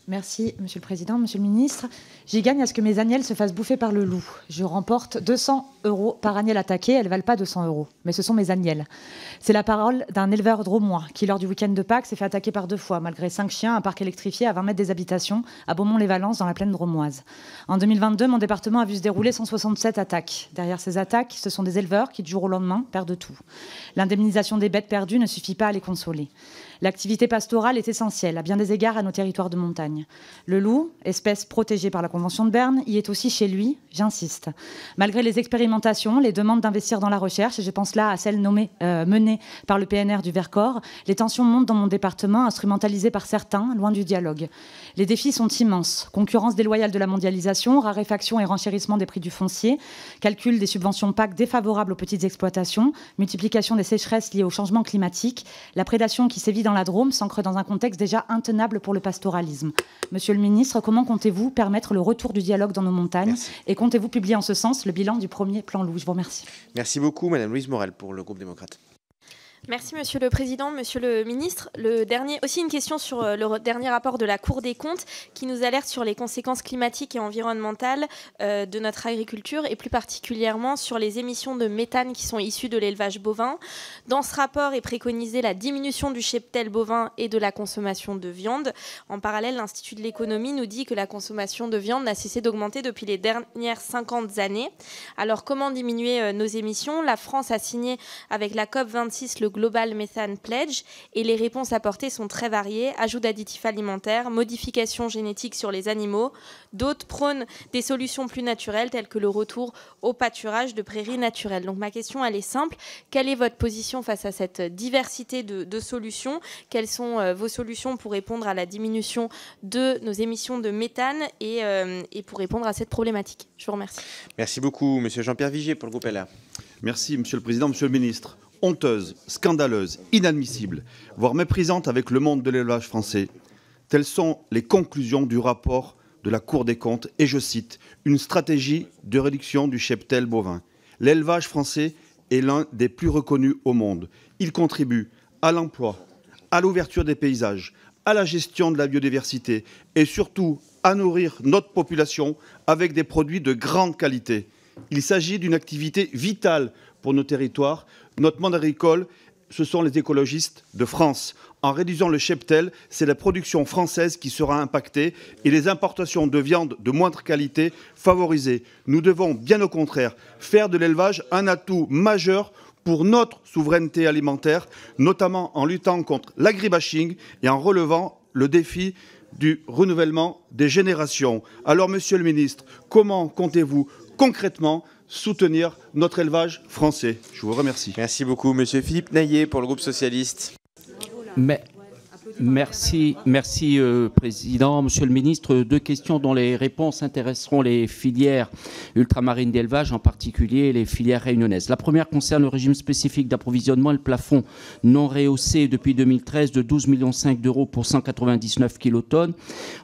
Speaker 10: Merci, Monsieur le Président, Monsieur le Ministre. J'y gagne à ce que mes agnelles se fassent bouffer par le loup. Je remporte 200 euros par agnelle attaquée. Elles valent pas 200 euros, mais ce sont mes agnelles. C'est la parole d'un éleveur dromois qui, lors du week-end de Pâques, s'est fait attaquer par deux fois, malgré cinq chiens, un parc électrifié à 20 mètres des habitations, à Beaumont-les-Valences, dans la plaine dromoise. En 2022, mon département a vu se dérouler 167 attaques. Derrière ces attaques, ce sont des éleveurs qui, du jour au lendemain, perdent tout. L'indemnisation des bêtes perdues ne suffit pas à les consoler. L'activité pastorale est essentielle à bien des égards à nos territoires de montagne. Le loup, espèce protégée par la Convention de Berne, y est aussi chez lui, j'insiste. Malgré les expérimentations, les demandes d'investir dans la recherche, et je pense là à celles euh, menées par le PNR du Vercors, les tensions montent dans mon département, instrumentalisées par certains, loin du dialogue. Les défis sont immenses. Concurrence déloyale de la mondialisation, raréfaction et renchérissement des prix du foncier, calcul des subventions PAC défavorables aux petites exploitations, multiplication des sécheresses liées au changement climatique, la prédation qui sévit dans la Drôme s'ancre dans un contexte déjà intenable pour le pastoralisme. Monsieur le ministre, comment comptez-vous permettre le retour du dialogue dans nos montagnes et comptez-vous publier en ce sens le bilan du premier plan Loup Je vous remercie.
Speaker 1: Merci beaucoup, Madame Louise Morel, pour le groupe démocrate.
Speaker 10: Merci Monsieur
Speaker 28: le Président, Monsieur le Ministre. aussi une question sur euh, le dernier rapport de la Cour des comptes qui nous alerte sur les conséquences climatiques et environnementales euh, de notre agriculture et plus particulièrement sur les émissions de méthane qui sont issues de l'élevage bovin. Dans ce rapport est préconisée la diminution du cheptel bovin et de la consommation de viande. En parallèle, l'Institut de l'économie nous dit que la consommation de viande n'a cessé d'augmenter depuis les dernières 50 années. Alors comment diminuer euh, nos émissions La France a signé avec la COP26 le Global Methane Pledge et les réponses apportées sont très variées. Ajout d'additifs alimentaires, modifications génétiques sur les animaux. D'autres prônent des solutions plus naturelles telles que le retour au pâturage de prairies naturelles. Donc ma question, elle est simple. Quelle est votre position face à cette diversité de, solutions Quelles sont euh, vos solutions pour répondre à la diminution de nos émissions de méthane et, euh, et pour répondre à cette problématique Je vous remercie.
Speaker 1: Merci beaucoup, Monsieur Jean-Pierre Vigier, pour le groupe LR.
Speaker 29: Merci, Monsieur le Président, Monsieur le Ministre honteuse, scandaleuse, inadmissible, voire méprisante avec le monde de l'élevage français. Telles sont les conclusions du rapport de la Cour des comptes et je cite une stratégie de réduction du cheptel bovin. L'élevage français est l'un des plus reconnus au monde. Il contribue à l'emploi, à l'ouverture des paysages, à la gestion de la biodiversité et surtout à nourrir notre population avec des produits de grande qualité. Il s'agit d'une activité vitale pour nos territoires, notre monde agricole, ce sont les écologistes de France. En réduisant le cheptel, c'est la production française qui sera impactée et les importations de viande de moindre qualité favorisées. Nous devons, bien au contraire, faire de l'élevage un atout majeur pour notre souveraineté alimentaire, notamment en luttant contre l'agribashing et en relevant le défi du renouvellement des générations. Alors, Monsieur le Ministre, comment comptez-vous concrètement soutenir notre élevage français.
Speaker 1: Je vous remercie. Merci beaucoup, Monsieur Philippe Naillet, pour le groupe socialiste.
Speaker 30: Mais... Merci, merci euh, Président. Monsieur le Ministre, deux questions dont les réponses intéresseront les filières ultramarines d'élevage, en particulier les filières réunionnaises. La première concerne le régime spécifique d'approvisionnement le plafond non rehaussé depuis 2013 de 12,5 millions d'euros pour 199 kilotonnes.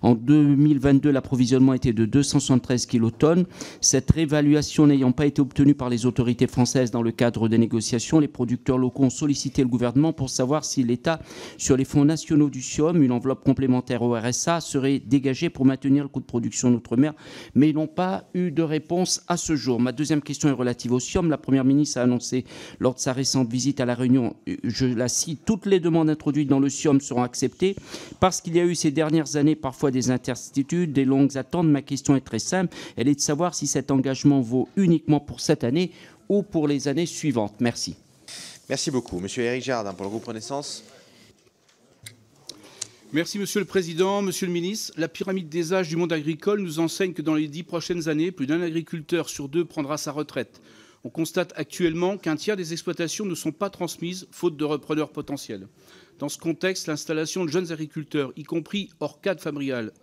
Speaker 30: En 2022, l'approvisionnement était de 273 kilotonnes. Cette réévaluation n'ayant pas été obtenue par les autorités françaises dans le cadre des négociations, les producteurs locaux ont sollicité le gouvernement pour savoir si l'État, sur les fonds nationaux, du SIOM, une enveloppe complémentaire au RSA serait dégagée pour maintenir le coût de production d'outre-mer, mais ils n'ont pas eu de réponse à ce jour. Ma deuxième question est relative au SIOM. La Première ministre a annoncé lors de sa récente visite à La Réunion, euh, je la cite, toutes les demandes introduites dans le SIOM seront acceptées parce qu'il y a eu ces dernières années parfois des incertitudes, des longues attentes. Ma question est très simple, elle est de savoir si cet engagement vaut uniquement pour cette année ou pour les années suivantes. Merci.
Speaker 1: Merci beaucoup. Monsieur Éric Jardin hein, pour le groupe Renaissance.
Speaker 31: Merci Monsieur le Président, Monsieur le Ministre. La pyramide des âges du monde agricole nous enseigne que dans les dix prochaines années, plus d'un agriculteur sur deux prendra sa retraite. On constate actuellement qu'un tiers des exploitations ne sont pas transmises, faute de repreneurs potentiels. Dans ce contexte, l'installation de jeunes agriculteurs, y compris hors cadre familial,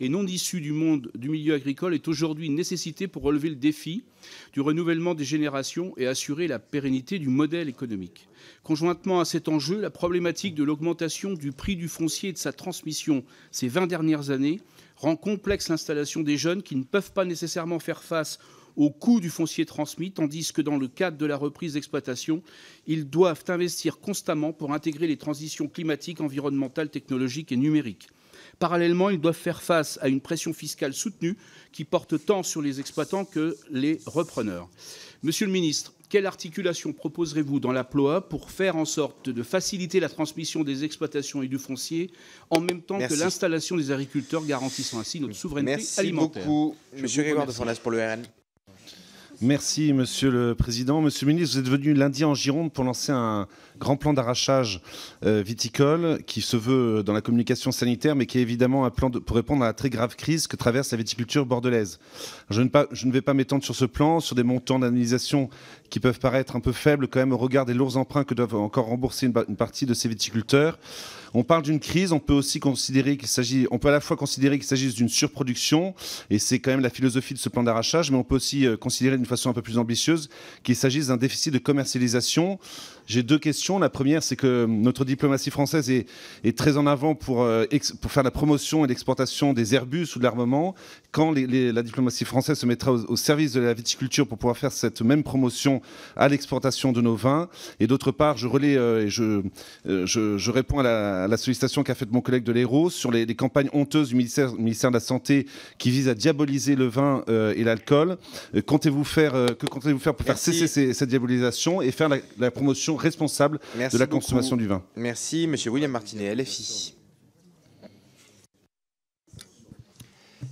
Speaker 31: et non issus du monde du milieu agricole, est aujourd'hui une nécessité pour relever le défi du renouvellement des générations et assurer la pérennité du modèle économique. Conjointement à cet enjeu, la problématique de l'augmentation du prix du foncier et de sa transmission ces 20 dernières années rend complexe l'installation des jeunes qui ne peuvent pas nécessairement faire face aux au coût du foncier transmis, tandis que dans le cadre de la reprise d'exploitation, ils doivent investir constamment pour intégrer les transitions climatiques, environnementales, technologiques et numériques. Parallèlement, ils doivent faire face à une pression fiscale soutenue qui porte tant sur les exploitants que les repreneurs. Monsieur le ministre, quelle articulation proposerez-vous dans la PLOA pour faire en sorte de faciliter la transmission des exploitations et du foncier en même temps que l'installation des agriculteurs, garantissant ainsi notre souveraineté alimentaire Merci beaucoup, Monsieur Grégoire de pour
Speaker 1: le RN.
Speaker 4: Merci, monsieur le président. Monsieur le ministre, vous êtes venu lundi en Gironde pour lancer un grand plan d'arrachage euh, viticole qui se veut euh, dans la communication sanitaire, mais qui est évidemment un plan pour répondre à la très grave crise que traverse la viticulture bordelaise. Je ne, vais pas m'étendre sur ce plan, sur des montants d'indemnisation qui peuvent paraître un peu faibles quand même au regard des lourds emprunts que doivent encore rembourser une partie de ces viticulteurs. On parle d'une crise, on peut aussi considérer qu'il s'agit, on peut à la fois considérer qu'il s'agisse d'une surproduction, et c'est quand même la philosophie de ce plan d'arrachage, mais on peut aussi euh, considérer d'une façon un peu plus ambitieuse qu'il s'agisse d'un déficit de commercialisation. J'ai deux questions. La première, c'est que notre diplomatie française est, très en avant euh, pour, faire la promotion et l'exportation des Airbus ou de l'armement. Quand la diplomatie française se mettra au, service de la viticulture pour pouvoir faire cette même promotion à l'exportation de nos vins Et d'autre part, je relais euh, et je, euh, réponds à la, sollicitation qu'a faite mon collègue de l'Hérault sur les, campagnes honteuses du ministère, de la Santé qui visent à diaboliser le vin et l'alcool. Comptez-vous faire, que comptez-vous faire pour faire cesser cette diabolisation et faire la promotion responsable de la consommation du vin.
Speaker 1: Merci, Monsieur William Martinet, LFI.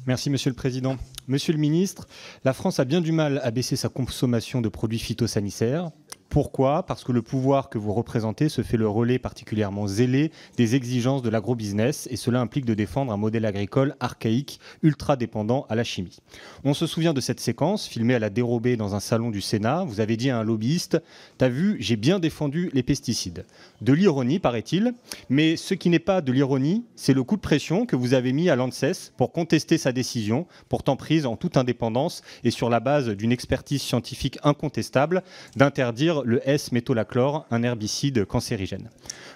Speaker 32: Merci, Monsieur le Président. Monsieur le Ministre, la France a bien du mal à baisser sa consommation de produits phytosanitaires. Pourquoi Parce que le pouvoir que vous représentez se fait le relais particulièrement zélé des exigences de l'agrobusiness et cela implique de défendre un modèle agricole archaïque, ultra dépendant à la chimie. On se souvient de cette séquence, filmée à la dérobée dans un salon du Sénat. Vous avez dit à un lobbyiste T'as vu, j'ai bien défendu les pesticides. De l'ironie, paraît-il, mais ce qui n'est pas de l'ironie, c'est le coup de pression que vous avez mis à l'ANSES pour contester sa décision, pourtant prise en toute indépendance et sur la base d'une expertise scientifique incontestable, d'interdire le S-métholachlore, un herbicide cancérigène.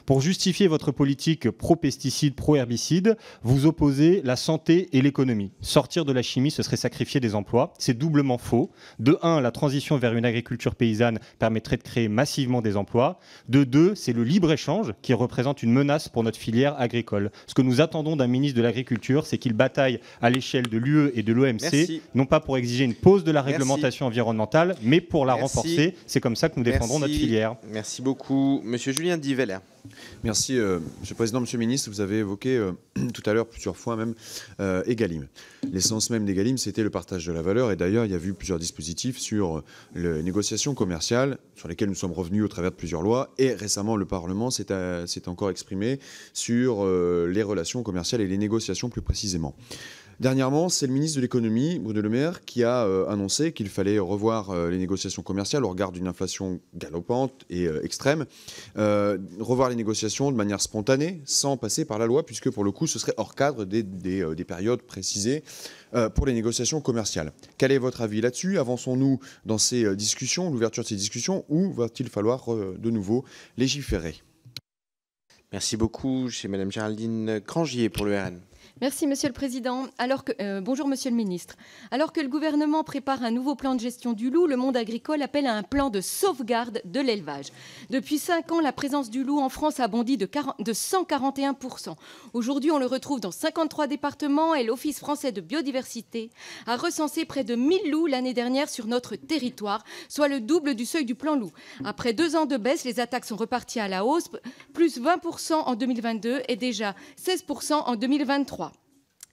Speaker 32: Pour justifier votre politique pro-pesticides, pro-herbicides, vous opposez la santé et l'économie. Sortir de la chimie, ce serait sacrifier des emplois. C'est doublement faux. De un, la transition vers une agriculture paysanne permettrait de créer massivement des emplois. De deux, c'est le libre-échange qui représente une menace pour notre filière agricole. Ce que nous attendons d'un ministre de l'Agriculture, c'est qu'il bataille à l'échelle de l'UE et de l'OMC, non pas pour exiger une pause de la réglementation environnementale, mais pour la renforcer. C'est comme ça que nous notre filière.
Speaker 1: Merci beaucoup. Monsieur Julien Diveller.
Speaker 6: Merci, euh, Monsieur le Président, Monsieur le Ministre. Vous avez évoqué euh, tout à l'heure, plusieurs fois même, euh, Egalim. L'essence même d'Egalim, c'était le partage de la valeur. Et d'ailleurs, il y a eu plusieurs dispositifs sur euh, les négociations commerciales, sur lesquelles nous sommes revenus au travers de plusieurs lois. Et récemment, le Parlement s'est encore exprimé sur les relations commerciales et les négociations plus précisément. Dernièrement, c'est le ministre de l'économie, Bruno Le Maire, qui a euh, annoncé qu'il fallait revoir euh, les négociations commerciales au regard d'une inflation galopante et euh, extrême, revoir les négociations de manière spontanée, sans passer par la loi, puisque pour le coup, ce serait hors cadre des, périodes précisées pour les négociations commerciales. Quel est votre avis là-dessus Avançons-nous dans ces discussions, l'ouverture de ces discussions, ou va-t-il falloir de nouveau légiférer Merci beaucoup
Speaker 1: C'est Madame Géraldine Crangier pour le RN.
Speaker 33: Merci, Monsieur le Président. Euh, bonjour, Monsieur le Ministre. Alors que le gouvernement prépare un nouveau plan de gestion du loup, le monde agricole appelle à un plan de sauvegarde de l'élevage. Depuis cinq ans, la présence du loup en France a bondi de, 141 Aujourd'hui, on le retrouve dans 53 départements et l'Office français de biodiversité a recensé près de 1000 loups l'année dernière sur notre territoire, soit le double du seuil du plan loup. Après deux ans de baisse, les attaques sont reparties à la hausse, plus 20 en 2022 et déjà 16 en 2023.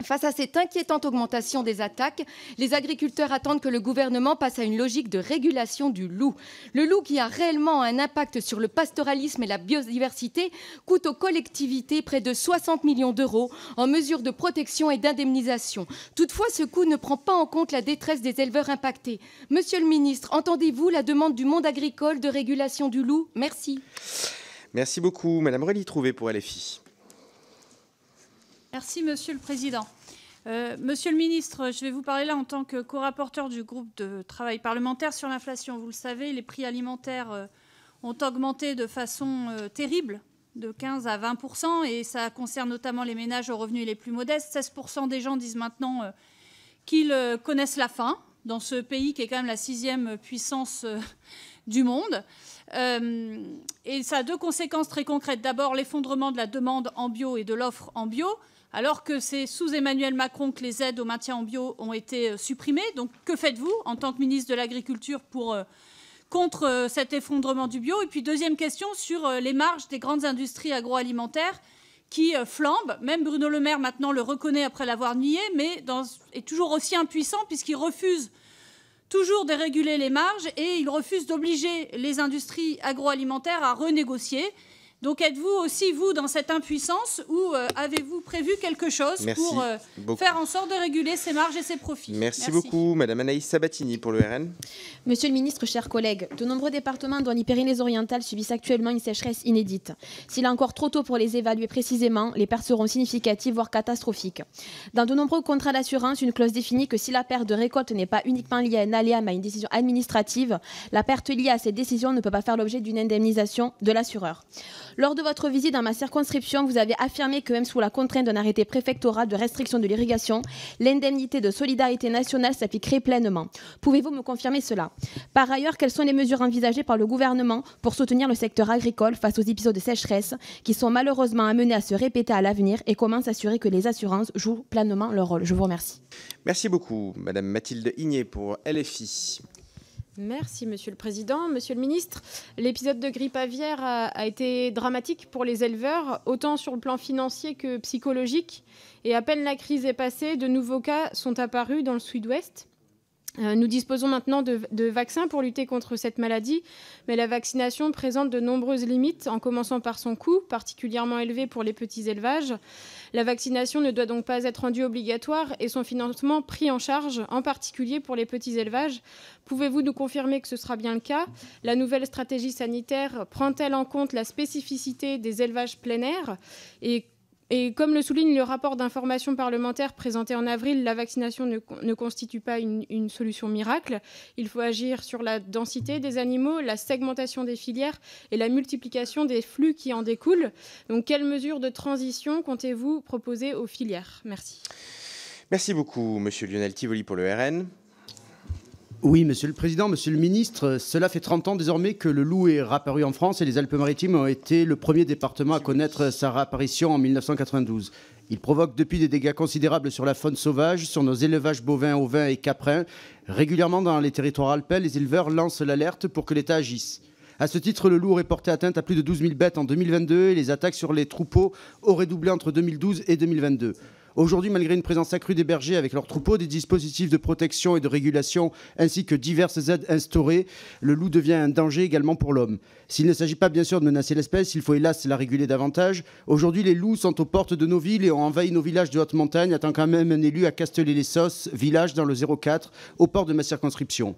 Speaker 33: Face à cette inquiétante augmentation des attaques, les agriculteurs attendent que le gouvernement passe à une logique de régulation du loup. Le loup qui a réellement un impact sur le pastoralisme et la biodiversité coûte aux collectivités près de 60 millions d'euros en mesures de protection et d'indemnisation. Toutefois, ce coût ne prend pas en compte la détresse des éleveurs impactés. Monsieur le ministre, entendez-vous la demande du monde agricole de régulation du loup Merci.
Speaker 1: Merci beaucoup, Madame Relly Trouvé pour LFI.
Speaker 5: Merci, Monsieur le Président. Euh, monsieur le ministre, je vais vous parler là en tant que co-rapporteur du groupe de travail parlementaire sur l'inflation. Vous le savez, les prix alimentaires euh, ont augmenté de façon euh, terrible, de 15 à 20 et ça concerne notamment les ménages aux revenus les plus modestes. 16 des gens disent maintenant qu'ils connaissent la faim dans ce pays qui est quand même la sixième puissance du monde. et ça a deux conséquences très concrètes. D'abord, l'effondrement de la demande en bio et de l'offre en bio alors que c'est sous Emmanuel Macron que les aides au maintien en bio ont été euh, supprimées. Donc que faites-vous en tant que ministre de l'Agriculture pour euh, contre euh, cet effondrement du bio Et puis deuxième question sur les marges des grandes industries agroalimentaires qui flambent. Même Bruno Le Maire maintenant le reconnaît après l'avoir nié, mais est toujours aussi impuissant puisqu'il refuse toujours de réguler les marges et il refuse d'obliger les industries agroalimentaires à renégocier. Donc êtes-vous aussi, vous, dans cette impuissance ou euh, avez-vous prévu quelque chose pour euh, faire en sorte de réguler ces marges et ces
Speaker 1: profits Merci, beaucoup, Madame Anaïs Sabatini pour le RN.
Speaker 28: Monsieur le ministre, chers collègues, de nombreux départements dans les Pyrénées-Orientales subissent actuellement une sécheresse inédite. S'il est encore trop tôt pour les évaluer précisément, les pertes seront significatives, voire catastrophiques. Dans de nombreux contrats d'assurance, une clause définit que si la perte de récolte n'est pas uniquement liée à un à une décision administrative, la perte liée à cette décision ne peut pas faire l'objet d'une indemnisation de l'assureur. Lors de votre visite dans ma circonscription, vous avez affirmé que même sous la contrainte d'un arrêté préfectoral de restriction de l'irrigation, l'indemnité de solidarité nationale s'appliquerait pleinement. Pouvez-vous me confirmer cela Par ailleurs, quelles sont les mesures envisagées par le gouvernement pour soutenir le secteur agricole face aux épisodes de sécheresse qui sont malheureusement amenés à se répéter à l'avenir et comment s'assurer que les assurances jouent pleinement leur rôle Je vous remercie.
Speaker 1: Merci beaucoup, Madame Mathilde Igné pour LFI.
Speaker 28: Merci, Monsieur le Président. Monsieur le
Speaker 34: Ministre, l'épisode de grippe aviaire a, a, été dramatique pour les éleveurs, autant sur le plan financier que psychologique. Et à peine la crise est passée, de nouveaux cas sont apparus dans le sud-ouest. Euh, nous disposons maintenant de, vaccins pour lutter contre cette maladie, mais la vaccination présente de nombreuses limites, en commençant par son coût, particulièrement élevé pour les petits élevages. La vaccination ne doit donc pas être rendue obligatoire et son financement pris en charge, en particulier pour les petits élevages. Pouvez-vous nous confirmer que ce sera bien le cas La nouvelle stratégie sanitaire prend-elle en compte la spécificité des élevages plein air Et et comme le souligne le rapport d'information parlementaire présenté en avril, la vaccination ne, constitue pas une, solution miracle. Il faut agir sur la densité des animaux, la segmentation des filières et la multiplication des flux qui en découlent. Donc, quelles mesures de transition comptez-vous proposer aux filières Merci.
Speaker 1: Merci beaucoup, Monsieur Lionel
Speaker 35: Tivoli, pour le RN. Oui, monsieur le président, monsieur le ministre, cela fait 30 ans désormais que le loup est réapparu en France et les Alpes-Maritimes ont été le premier département à connaître sa réapparition en 1992. Il provoque depuis des dégâts considérables sur la faune sauvage, sur nos élevages bovins, ovins et caprins. Régulièrement dans les territoires alpins, les éleveurs lancent l'alerte pour que l'État agisse. À ce titre, le loup aurait porté atteinte à plus de 12 000 bêtes en 2022 et les attaques sur les troupeaux auraient doublé entre 2012 et 2022. Aujourd'hui, malgré une présence accrue des bergers avec leurs troupeaux, des dispositifs de protection et de régulation, ainsi que diverses aides instaurées, le loup devient un danger également pour l'homme. S'il ne s'agit pas bien sûr de menacer l'espèce, il faut hélas la réguler davantage. Aujourd'hui, les loups sont aux portes de nos villes et ont envahi nos villages de haute montagne, attend quand même un élu à castellet les Sos, village dans le 04, au port de ma circonscription.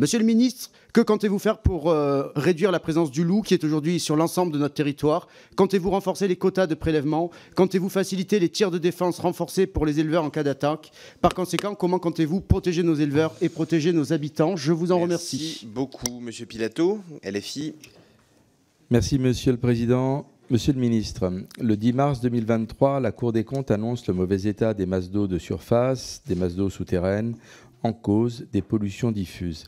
Speaker 35: Monsieur le ministre, que comptez-vous faire pour euh, réduire la présence du loup qui est aujourd'hui sur l'ensemble de notre territoire Comptez-vous renforcer les quotas de prélèvement Comptez-vous faciliter les tirs de défense renforcés pour les éleveurs en cas d'attaque Par conséquent, comment comptez-vous protéger nos éleveurs et protéger nos habitants Je vous en remercie. Merci
Speaker 1: beaucoup, Monsieur Pilato, LFI.
Speaker 36: Merci, Monsieur le Président. Monsieur le ministre, le 10 mars 2023, la Cour des comptes annonce le mauvais état des masses d'eau de surface, des masses d'eau souterraines en cause des pollutions diffuses.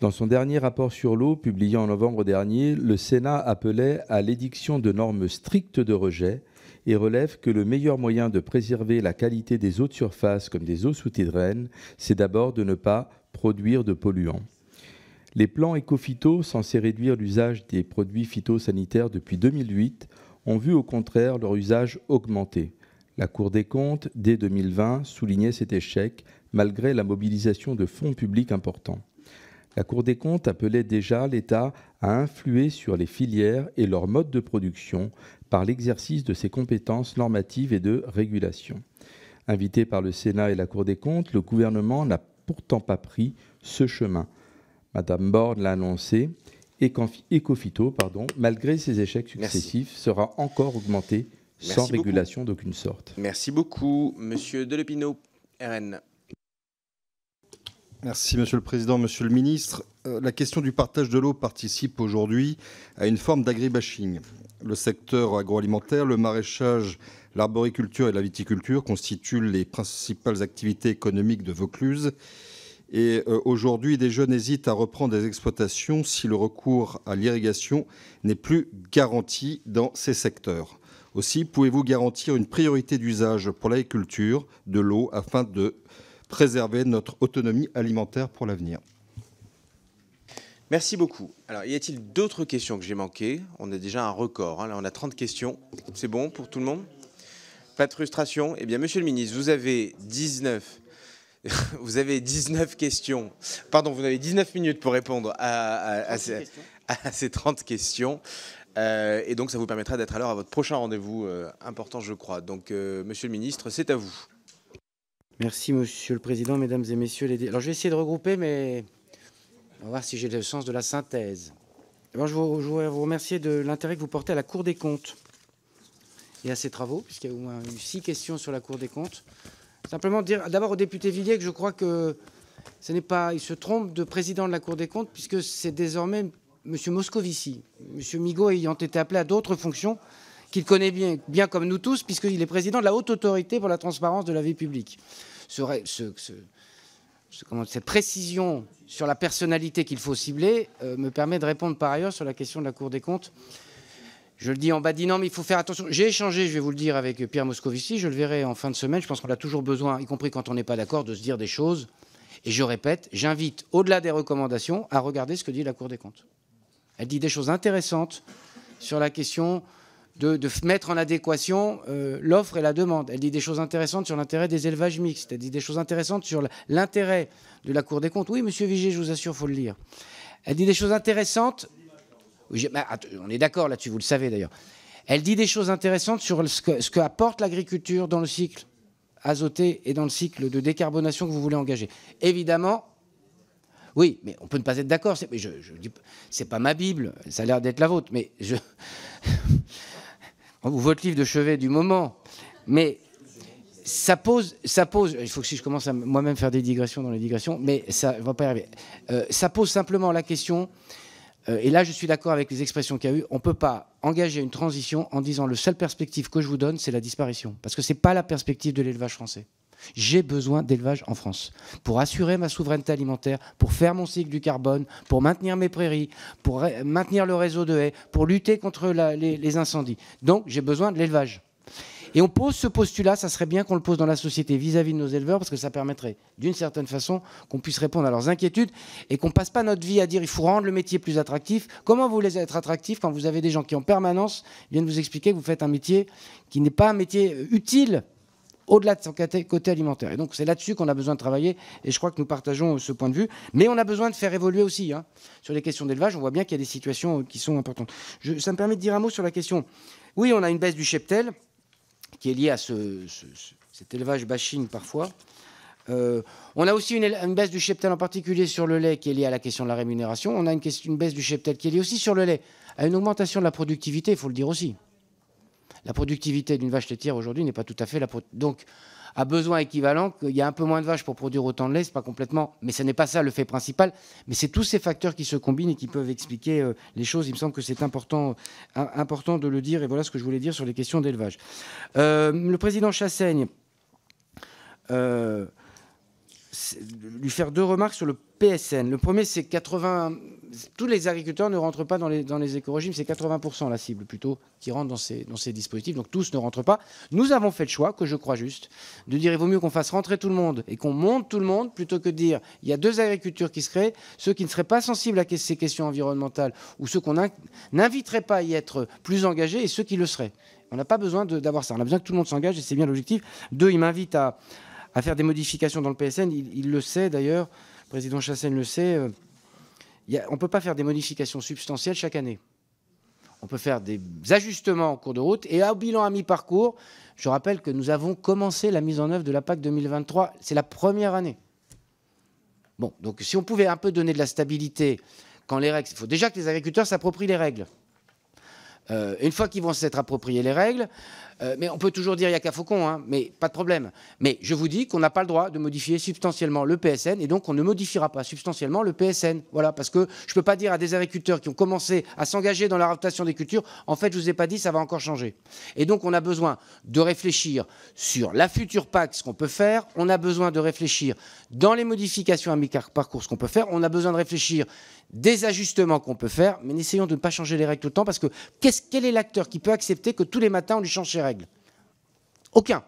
Speaker 36: Dans son dernier rapport sur l'eau, publié en novembre dernier, le Sénat appelait à l'édiction de normes strictes de rejet et relève que le meilleur moyen de préserver la qualité des eaux de surface comme des eaux souterraines, c'est d'abord de ne pas produire de polluants. Les plans éco-phyto, censés réduire l'usage des produits phytosanitaires depuis 2008, ont vu au contraire leur usage augmenter. La Cour des comptes, dès 2020, soulignait cet échec malgré la mobilisation de fonds publics importants. La Cour des comptes appelait déjà l'État à influer sur les filières et leur mode de production par l'exercice de ses compétences normatives et de régulation. Invité par le Sénat et la Cour des comptes, le gouvernement n'a pourtant pas pris ce chemin. Madame Borne l'a annoncé, Ecofito, pardon, malgré ses échecs successifs, sera encore augmenté sans régulation d'aucune sorte.
Speaker 1: Merci beaucoup, Monsieur Delepino, RN.
Speaker 15: Merci Monsieur le Président, Monsieur le Ministre. Euh, la question du partage de l'eau participe aujourd'hui à une forme d'agribashing. Le secteur agroalimentaire, le maraîchage, l'arboriculture et la viticulture constituent les principales activités économiques de Vaucluse. Et euh, aujourd'hui, des jeunes hésitent à reprendre des exploitations si le recours à l'irrigation n'est plus garanti dans ces secteurs. Aussi, pouvez-vous garantir une priorité d'usage pour l'agriculture de l'eau afin de préserver notre autonomie alimentaire pour l'avenir.
Speaker 1: Merci beaucoup. Alors, y a-t-il d'autres questions que j'ai manquées On a déjà un record. Hein. Là, on a 30 questions. C'est bon pour tout le monde Pas de frustration Eh bien, monsieur le ministre, vous avez 19 vous avez 19 questions. Pardon, vous avez 19 minutes pour répondre à, à, ces, 30 questions. Euh, et donc, ça vous permettra d'être à l'heure à votre prochain rendez-vous euh, important, je crois. Donc, euh, monsieur le ministre, c'est à vous.
Speaker 2: Merci, Monsieur le Président, Mesdames et Messieurs les Alors, je vais essayer de regrouper, mais on va voir si j'ai le sens de la synthèse. D'abord, je, voudrais vous remercier de l'intérêt que vous portez à la Cour des comptes et à ses travaux, puisqu'il y a au moins eu six questions sur la Cour des comptes. Simplement dire d'abord au député Villiers que je crois que ce n'est pas, il se trompe de président de la Cour des comptes, puisque c'est désormais M. Moscovici, M. Migaud ayant été appelé à d'autres fonctions, qu'il connaît bien, bien comme nous tous, puisqu'il est président de la haute autorité pour la transparence de la vie publique. Ce, ce, cette précision sur la personnalité qu'il faut cibler euh, me permet de répondre par ailleurs sur la question de la Cour des comptes. Je le dis en bas badinant, mais il faut faire attention. J'ai échangé, je vais vous le dire, avec Pierre Moscovici. Je le verrai en fin de semaine. Je pense qu'on a toujours besoin, y compris quand on n'est pas d'accord, de se dire des choses. Et je répète, j'invite, au-delà des recommandations, à regarder ce que dit la Cour des comptes. Elle dit des choses intéressantes sur la question de, mettre en adéquation euh, l'offre et la demande. Elle dit des choses intéressantes sur l'intérêt des élevages mixtes. Elle dit des choses intéressantes sur l'intérêt de la Cour des comptes. Oui, monsieur Vigier, je vous assure, il faut le lire. Elle dit des choses intéressantes. on est d'accord là-dessus, vous le savez d'ailleurs. Elle dit des choses intéressantes sur ce que, apporte l'agriculture dans le cycle azoté et dans le cycle de décarbonation que vous voulez engager. Évidemment, oui, mais on peut ne pas être d'accord. mais je, dis, c'est pas ma Bible, ça a l'air d'être la vôtre, mais je. Hein, votre livre de chevet du moment. Mais ça pose, ça pose, il faut que si je commence à moi-même faire des digressions dans les digressions, mais ça ne va pas y arriver. Euh, ça pose simplement la question, euh, et là je suis d'accord avec les expressions qu'il y a eu, on ne peut pas engager une transition en disant le seul perspective que je vous donne, c'est la disparition. Parce que ce n'est pas la perspective de l'élevage français. J'ai besoin d'élevage en France pour assurer ma souveraineté alimentaire, pour faire mon cycle du carbone, pour maintenir mes prairies, pour maintenir le réseau de haies, pour lutter contre les, incendies. Donc j'ai besoin de l'élevage. Et on pose ce postulat, ça serait bien qu'on le pose dans la société vis-à-vis de nos éleveurs, parce que ça permettrait, d'une certaine façon, qu'on puisse répondre à leurs inquiétudes et qu'on ne passe pas notre vie à dire il faut rendre le métier plus attractif. Comment vous voulez être attractif quand vous avez des gens qui en permanence viennent vous expliquer que vous faites un métier qui n'est pas un métier utile au-delà de son côté alimentaire. Et donc c'est là-dessus qu'on a besoin de travailler, et je crois que nous partageons euh, ce point de vue. Mais on a besoin de faire évoluer aussi. Hein, sur les questions d'élevage, on voit bien qu'il y a des situations euh, qui sont importantes. ça me permet de dire un mot sur la question. Oui, on a une baisse du cheptel, qui est liée à cet élevage bashing parfois. Euh, on a aussi une, baisse du cheptel en particulier sur le lait qui est liée à la question de la rémunération. On a une, une baisse du cheptel qui est liée aussi sur le lait à une augmentation de la productivité, il faut le dire aussi. La productivité d'une vache laitière aujourd'hui n'est pas tout à fait la. Donc, à besoin équivalent, qu'il y a un peu moins de vaches pour produire autant de lait, c'est pas complètement. Mais ce n'est pas ça le fait principal. Mais c'est tous ces facteurs qui se combinent et qui peuvent expliquer euh, les choses. Il me semble que c'est important, important de le dire. Et voilà ce que je voulais dire sur les questions d'élevage. Euh, le président Chassaigne. Euh, lui faire deux remarques sur le PSN. Le premier, c'est 80, tous les agriculteurs ne rentrent pas dans les, dans éco-régimes, c'est 80% la cible plutôt qui rentre dans ces, dispositifs, donc tous ne rentrent pas. Nous avons fait le choix, que je crois juste, de dire il vaut mieux qu'on fasse rentrer tout le monde et qu'on monte tout le monde plutôt que de dire il y a deux agricultures qui se créent, ceux qui ne seraient pas sensibles à ces questions environnementales ou ceux qu'on n'inviterait pas à y être plus engagés et ceux qui le seraient. On n'a pas besoin d'avoir ça, on a besoin que tout le monde s'engage et c'est bien l'objectif. Deux, il m'invite à, faire des modifications dans le PSN, il, le sait d'ailleurs, le président Chassaigne le sait. Euh, on ne peut pas faire des modifications substantielles chaque année. On peut faire des ajustements en cours de route. Et au bilan à mi-parcours, je rappelle que nous avons commencé la mise en œuvre de la PAC 2023. C'est la première année. Bon, donc si on pouvait un peu donner de la stabilité quand les règles... Il faut déjà que les agriculteurs s'approprient les règles. Euh, une fois qu'ils vont s'être approprié les règles, euh, mais on peut toujours dire il n'y a qu'à Faucon, hein, mais pas de problème. Mais je vous dis qu'on n'a pas le droit de modifier substantiellement le PSN et donc on ne modifiera pas substantiellement le PSN. Voilà, parce que je ne peux pas dire à des agriculteurs qui ont commencé à s'engager dans la rotation des cultures, en fait, je ne vous ai pas dit, ça va encore changer. Et donc on a besoin de réfléchir sur la future PAC, ce qu'on peut faire. On a besoin de réfléchir dans les modifications à mi-parcours, ce qu'on peut faire. On a besoin de réfléchir des ajustements qu'on peut faire, mais n'essayons de ne pas changer les règles tout le temps, parce que quel est l'acteur qui peut accepter que tous les matins on lui change ses règles Aucun.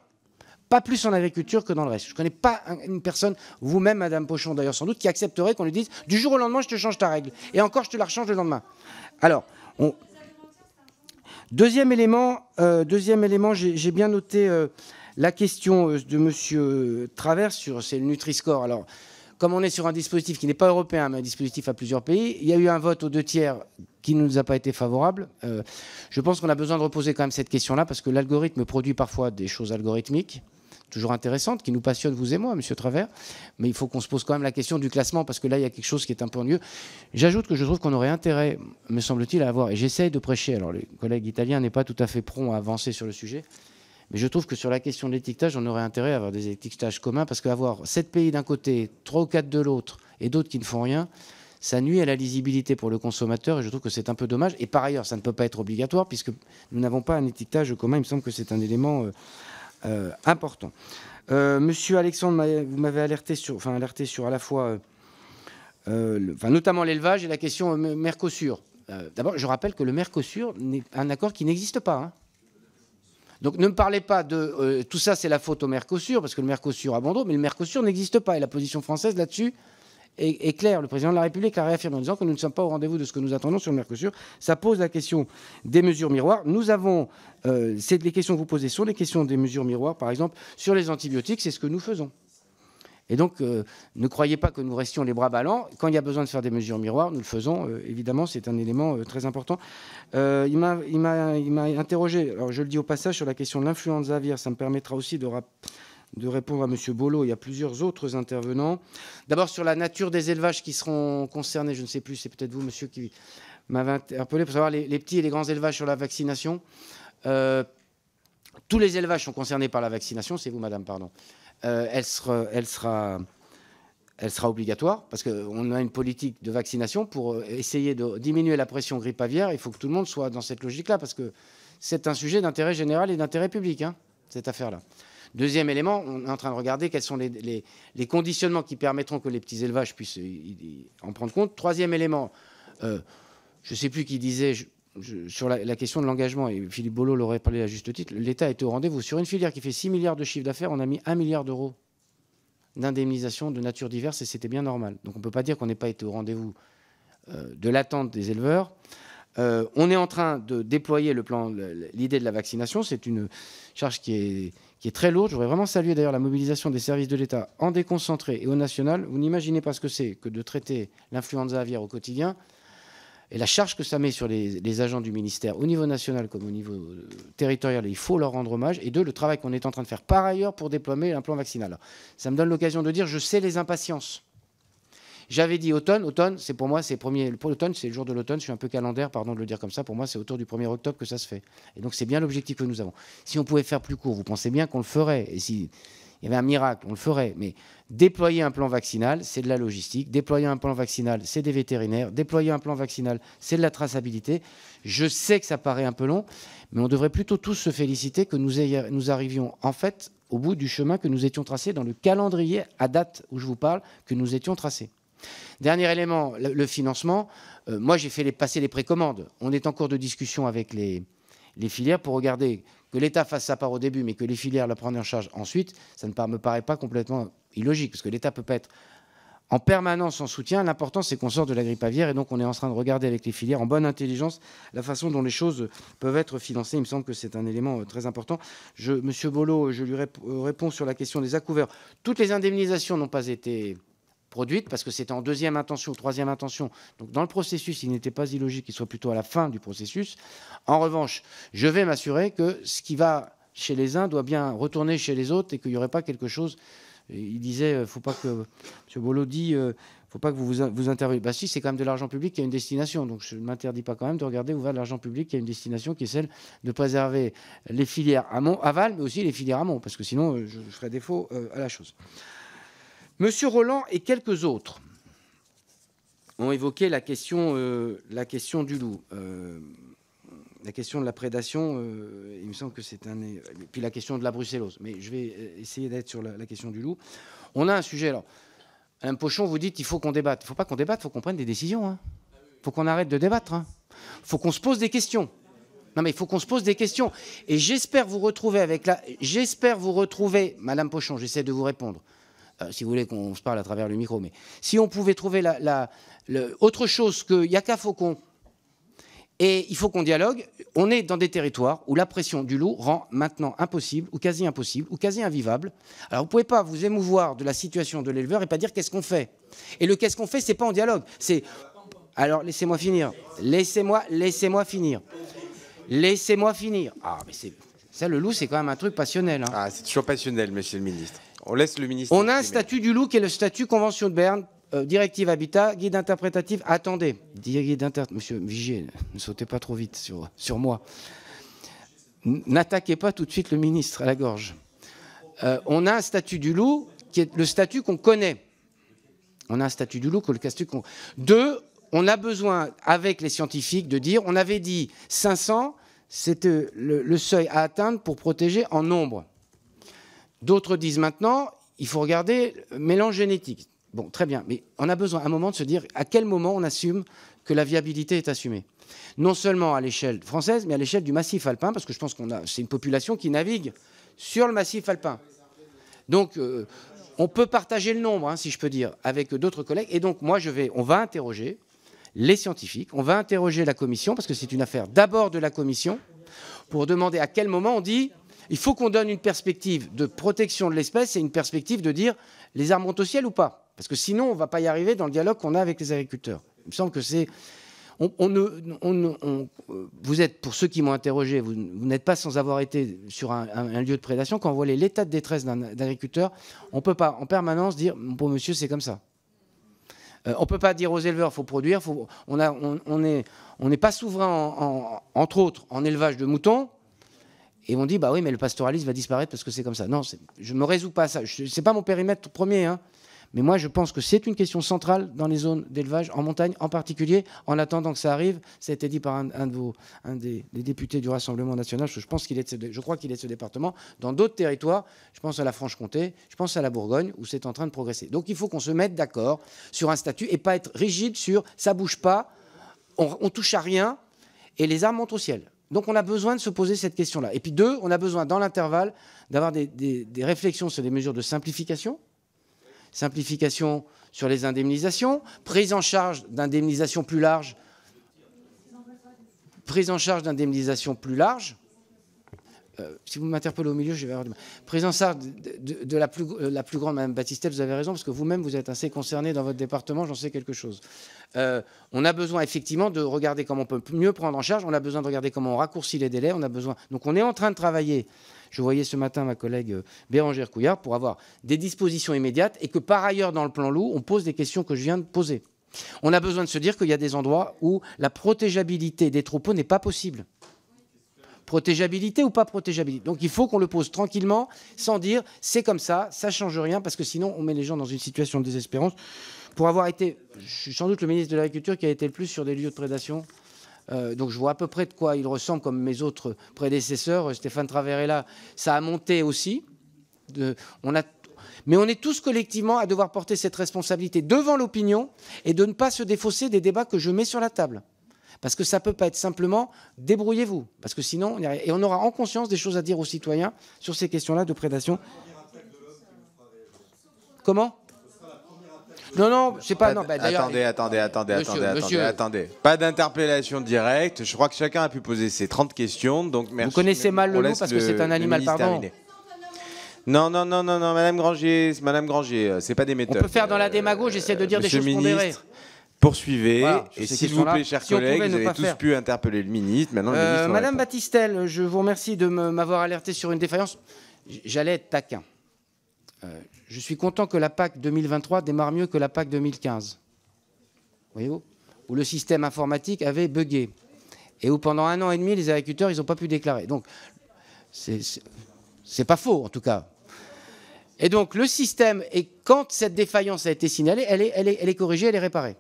Speaker 2: Pas plus en agriculture que dans le reste. Je ne connais pas une personne, vous-même, Madame Pochon d'ailleurs sans doute, qui accepterait qu'on lui dise du jour au lendemain je te change ta règle, et encore je te la rechange le lendemain. Alors, on... deuxième élément, euh, deuxième élément, j'ai bien noté euh, la question euh, de Monsieur Travers sur c'est le Nutri-Score. Alors comme on est sur un dispositif qui n'est pas européen, mais un dispositif à plusieurs pays, il y a eu un vote aux deux tiers qui ne nous a pas été favorable. Euh, je pense qu'on a besoin de reposer quand même cette question-là, parce que l'algorithme produit parfois des choses algorithmiques toujours intéressantes, qui nous passionnent vous et moi, Monsieur Travers. Mais il faut qu'on se pose quand même la question du classement, parce que là, il y a quelque chose qui est un peu ennuyeux. J'ajoute que je trouve qu'on aurait intérêt, me semble-t-il, à avoir, et j'essaye de prêcher, alors le collègue italien n'est pas tout à fait prompt à avancer sur le sujet, mais je trouve que sur la question de l'étiquetage, on aurait intérêt à avoir des étiquetages communs parce qu'avoir sept pays d'un côté, trois ou quatre de l'autre et d'autres qui ne font rien, ça nuit à la lisibilité pour le consommateur et je trouve que c'est un peu dommage. Et par ailleurs, ça ne peut pas être obligatoire puisque nous n'avons pas un étiquetage commun. Il me semble que c'est un élément euh, euh, important. Euh, monsieur Alexandre, vous m'avez alerté sur, enfin alerté sur à la fois, enfin, notamment l'élevage et la question Mercosur. D'abord, je rappelle que le Mercosur n'est un accord qui n'existe pas. Hein. Donc ne me parlez pas de euh, tout ça, c'est la faute au Mercosur, parce que le Mercosur abandonne, mais le Mercosur n'existe pas. Et la position française là-dessus est, claire. Le président de la République a réaffirmé en disant que nous ne sommes pas au rendez-vous de ce que nous attendons sur le Mercosur. Ça pose la question des mesures miroirs. Nous avons, euh, c'est les questions que vous posez sur les questions des mesures miroirs, par exemple, sur les antibiotiques, c'est ce que nous faisons. Et donc, euh, ne croyez pas que nous restions les bras ballants. Quand il y a besoin de faire des mesures miroirs, nous le faisons. Euh, évidemment, c'est un élément euh, très important. il m'a interrogé, alors je le dis au passage, sur la question de l'influenza aviaire. Ça me permettra aussi de, de répondre à M. Bolo y a plusieurs autres intervenants. D'abord, sur la nature des élevages qui seront concernés. Je ne sais plus, c'est peut-être vous, monsieur, qui m'avez interpellé pour savoir les, petits et les grands élevages sur la vaccination. tous les élevages sont concernés par la vaccination. C'est vous, madame, pardon. Euh, elle sera, obligatoire parce qu'on a une politique de vaccination pour euh, essayer de diminuer la pression grippe aviaire. Il faut que tout le monde soit dans cette logique-là parce que c'est un sujet d'intérêt général et d'intérêt public, hein, cette affaire-là. Deuxième élément, on est en train de regarder quels sont les, conditionnements qui permettront que les petits élevages puissent euh, en prendre compte. Troisième élément, je ne sais plus qui disait, sur la, question de l'engagement, et Philippe Bolo l'aurait parlé à juste titre, l'État était au rendez-vous. Sur une filière qui fait 6 milliards de chiffre d'affaires, on a mis 1 milliard d'euros d'indemnisation de nature diverse, et c'était bien normal. Donc on ne peut pas dire qu'on n'ait pas été au rendez-vous euh, de l'attente des éleveurs. Euh, on est en train de déployer le plan, l'idée de la vaccination. C'est une charge qui est, qui est très lourde. J'aurais vraiment salué d'ailleurs la mobilisation des services de l'État en déconcentré et au national. Vous n'imaginez pas ce que c'est que de traiter l'influenza aviaire au quotidien et la charge que ça met sur les, agents du ministère, au niveau national comme au niveau euh, territorial, il faut leur rendre hommage. Et deux, le travail qu'on est en train de faire par ailleurs pour déployer l'implant vaccinal. ça me donne l'occasion de dire, je sais les impatiences. J'avais dit automne, automne, c'est pour moi, c'est premier, l'automne, c'est le jour de l'automne, je suis un peu calendaire, pardon de le dire comme ça, pour moi c'est autour du 1er octobre que ça se fait. Et donc c'est bien l'objectif que nous avons. Si on pouvait faire plus court, vous pensez bien qu'on le ferait. Et si il y avait un miracle, on le ferait. Mais déployer un plan vaccinal, c'est de la logistique. Déployer un plan vaccinal, c'est des vétérinaires. Déployer un plan vaccinal, c'est de la traçabilité. Je sais que ça paraît un peu long, mais on devrait plutôt tous se féliciter que nous, arrivions en fait au bout du chemin que nous étions tracés dans le calendrier à date où je vous parle, que nous étions tracés. Dernier élément, le financement. Euh, moi, j'ai fait passer les précommandes. On est en cours de discussion avec les filières pour regarder que l'État fasse sa part au début, mais que les filières la prennent en charge ensuite, ça ne me paraît pas complètement illogique, parce que l'État peut pas être en permanence en soutien. L'important, c'est qu'on sorte de la grippe aviaire, et donc on est en train de regarder avec les filières en bonne intelligence la façon dont les choses peuvent être financées. Il me semble que c'est un élément euh, très important. Monsieur Bolo, je lui euh, réponds sur la question des accouverts. Toutes les indemnisations n'ont pas été produite parce que c'était en deuxième intention, troisième intention. Donc dans le processus, il n'était pas illogique qu'il soit plutôt à la fin du processus. En revanche, je vais m'assurer que ce qui va chez les uns doit bien retourner chez les autres et qu'il n'y aurait pas quelque chose. Il disait, euh, faut pas que M. Bolo dit, euh, faut pas que vous vous, interrogez. Bah si, c'est quand même de l'argent public qui a une destination. Donc je ne m'interdis pas quand même de regarder où va l'argent public qui a une destination qui est celle de préserver les filières amont, aval, mais aussi les filières amont, parce que sinon euh, je, ferais défaut à la chose. Monsieur Roland et quelques autres ont évoqué la question, euh, du loup, euh, la question de la prédation. Euh, il me semble que c'est un. Et puis la question de la brucellose. Mais je vais essayer d'être sur la, question du loup. On a un sujet. Alors, un pochon, vous dites, qu'il faut qu'on débatte. Il ne faut pas qu'on débatte, il faut qu'on prenne des décisions. Il hein. faut qu'on arrête de débattre. Il hein. faut qu'on se pose des questions. Non, mais il faut qu'on se pose des questions. Et j'espère vous retrouver avec la. J'espère vous retrouver, Madame Pochon, j'essaie de vous répondre. Euh, si vous voulez qu'on se parle à travers le micro, mais si on pouvait trouver la, la, qu'il autre chose que Faucon, et il faut qu'on dialogue, on est dans des territoires où la pression du loup rend maintenant impossible, ou quasi impossible, ou quasi invivable. Alors vous ne pouvez pas vous émouvoir de la situation de l'éleveur et pas dire qu'est-ce qu'on fait. Et le qu'est-ce qu'on fait, ce n'est pas en dialogue, c'est... Alors laissez-moi finir, laissez-moi, laissez-moi finir, laissez-moi finir. Ah mais Ça, le loup, c'est quand même un
Speaker 1: truc passionnel. Hein. Ah, c'est toujours passionnel, monsieur le ministre. On laisse le ministre. On a
Speaker 2: un statut du loup qui est le statut Convention de Berne, euh, directive Habitat, guide interprétatif. Attendez, guide inter... Monsieur, Vigier, ne sautez pas trop vite sur, sur moi. N'attaquez pas tout de suite le ministre à la gorge. Euh, on a un statut du loup qui est le statut qu'on connaît. On a un statut du loup que le statut qu'on. Deux, on a besoin, avec les scientifiques, de dire on avait dit 500, c'était le seuil à atteindre pour protéger en nombre. D'autres disent maintenant, il faut regarder mélange génétique. Bon, très bien, mais on a besoin à un moment de se dire à quel moment on assume que la viabilité est assumée. Non seulement à l'échelle française, mais à l'échelle du massif alpin, parce que je pense qu'on c'est une population qui navigue sur le massif alpin. Donc, euh, on peut partager le nombre, hein, si je peux dire, avec d'autres collègues. Et donc, moi, je vais, on va interroger les scientifiques, on va interroger la commission, parce que c'est une affaire d'abord de la commission, pour demander à quel moment on dit il faut qu'on donne une perspective de protection de l'espèce et une perspective de dire les armes montent au ciel ou pas. Parce que sinon, on ne va pas y arriver dans le dialogue qu'on a avec les agriculteurs. Il me semble que c'est... On, euh, vous êtes, pour ceux qui m'ont interrogé, vous, n'êtes pas sans avoir été sur un, lieu de prédation. Quand vous voit l'état de détresse d'un agriculteur, on ne peut pas en permanence dire, pour monsieur, c'est comme ça. Euh, on ne peut pas dire aux éleveurs, faut produire. Faut, on n'est pas souverain, entre autres, en élevage de moutons. Et on dit, bah oui, mais le pastoralisme va disparaître parce que c'est comme ça. Non, je ne me résous pas à ça. Ce n'est pas mon périmètre premier. Hein. Mais moi, je pense que c'est une question centrale dans les zones d'élevage, en montagne en particulier, en attendant que ça arrive. Ça a été dit par un, un des, députés du Rassemblement national, je, pense qu'il est je crois qu'il est de ce département. Dans d'autres territoires, je pense à la Franche-Comté, je pense à la Bourgogne, où c'est en train de progresser. Donc il faut qu'on se mette d'accord sur un statut et pas être rigide sur ça bouge pas, on, ne touche à rien, et les armes montent au ciel. Donc on a besoin de se poser cette question-là. Et puis deux, on a besoin dans l'intervalle d'avoir des, réflexions sur des mesures de simplification. Simplification sur les indemnisations, prise en charge d'indemnisations plus larges. Prise en charge d'indemnisations plus larges euh, si vous m'interpellez au milieu, je vais avoir du mal. Président Sartre, de, de, la, plus, euh, grande, Mme Baptiste, vous avez raison, parce que vous-même, vous êtes assez concerné dans votre département, j'en sais quelque chose. Euh, on a besoin effectivement de regarder comment on peut mieux prendre en charge, on a besoin de regarder comment on raccourcit les délais, on a besoin. Donc on est en train de travailler. Je voyais ce matin ma collègue Bérangère Couillard pour avoir des dispositions immédiates et que par ailleurs, dans le plan loup, on pose des questions que je viens de poser. On a besoin de se dire qu'il y a des endroits où la protégeabilité des troupeaux n'est pas possible protégeabilité ou pas protégeabilité. Donc il faut qu'on le pose tranquillement, sans dire c'est comme ça, ça change rien, parce que sinon on met les gens dans une situation de désespérance. Pour avoir été, je suis sans doute le ministre de l'Agriculture qui a été le plus sur des lieux de prédation. Euh, donc je vois à peu près de quoi il ressemble comme mes autres prédécesseurs. Stéphane Traverella, ça a monté aussi. on a mais on est tous collectivement à devoir porter cette responsabilité devant l'opinion et de ne pas se défausser des débats que je mets sur la table. Parce que ça ne peut pas être simplement débrouillez-vous. Parce que sinon, on et on aura en conscience des choses à dire aux citoyens sur ces questions-là de prédation. Comment non, non, je pas. Non, pas. Bah, – attendez, attendez, attendez,
Speaker 1: attendez, attendez, Pas d'interpellation directe. Je crois que chacun a pu poser ses 30 questions. Donc merci. Vous connaissez mal le nom parce que c'est un animal, pardon. Non, non, non, non, non, Madame Granger, Madame Granger, euh, c'est pas des méthodes. On peut
Speaker 2: faire dans la démagogie, j'essaie de dire euh, des choses ministre,
Speaker 1: Poursuivez. et s'il vous plaît, chers collègues, vous avez tous pu interpeller le ministre. Maintenant, euh, Madame
Speaker 2: Batistel, je vous remercie de m'avoir alerté sur une défaillance. J'allais être taquin. Euh, je suis content que la PAC 2023 démarre mieux que la PAC 2015. Voyez-vous Où le système informatique avait bugué. Et où pendant un an et demi, les agriculteurs, ils n'ont pas pu déclarer. Donc, c'est pas faux, en tout cas. Et donc, le système, et quand cette défaillance a été signalée, elle est corrigée, elle est réparée.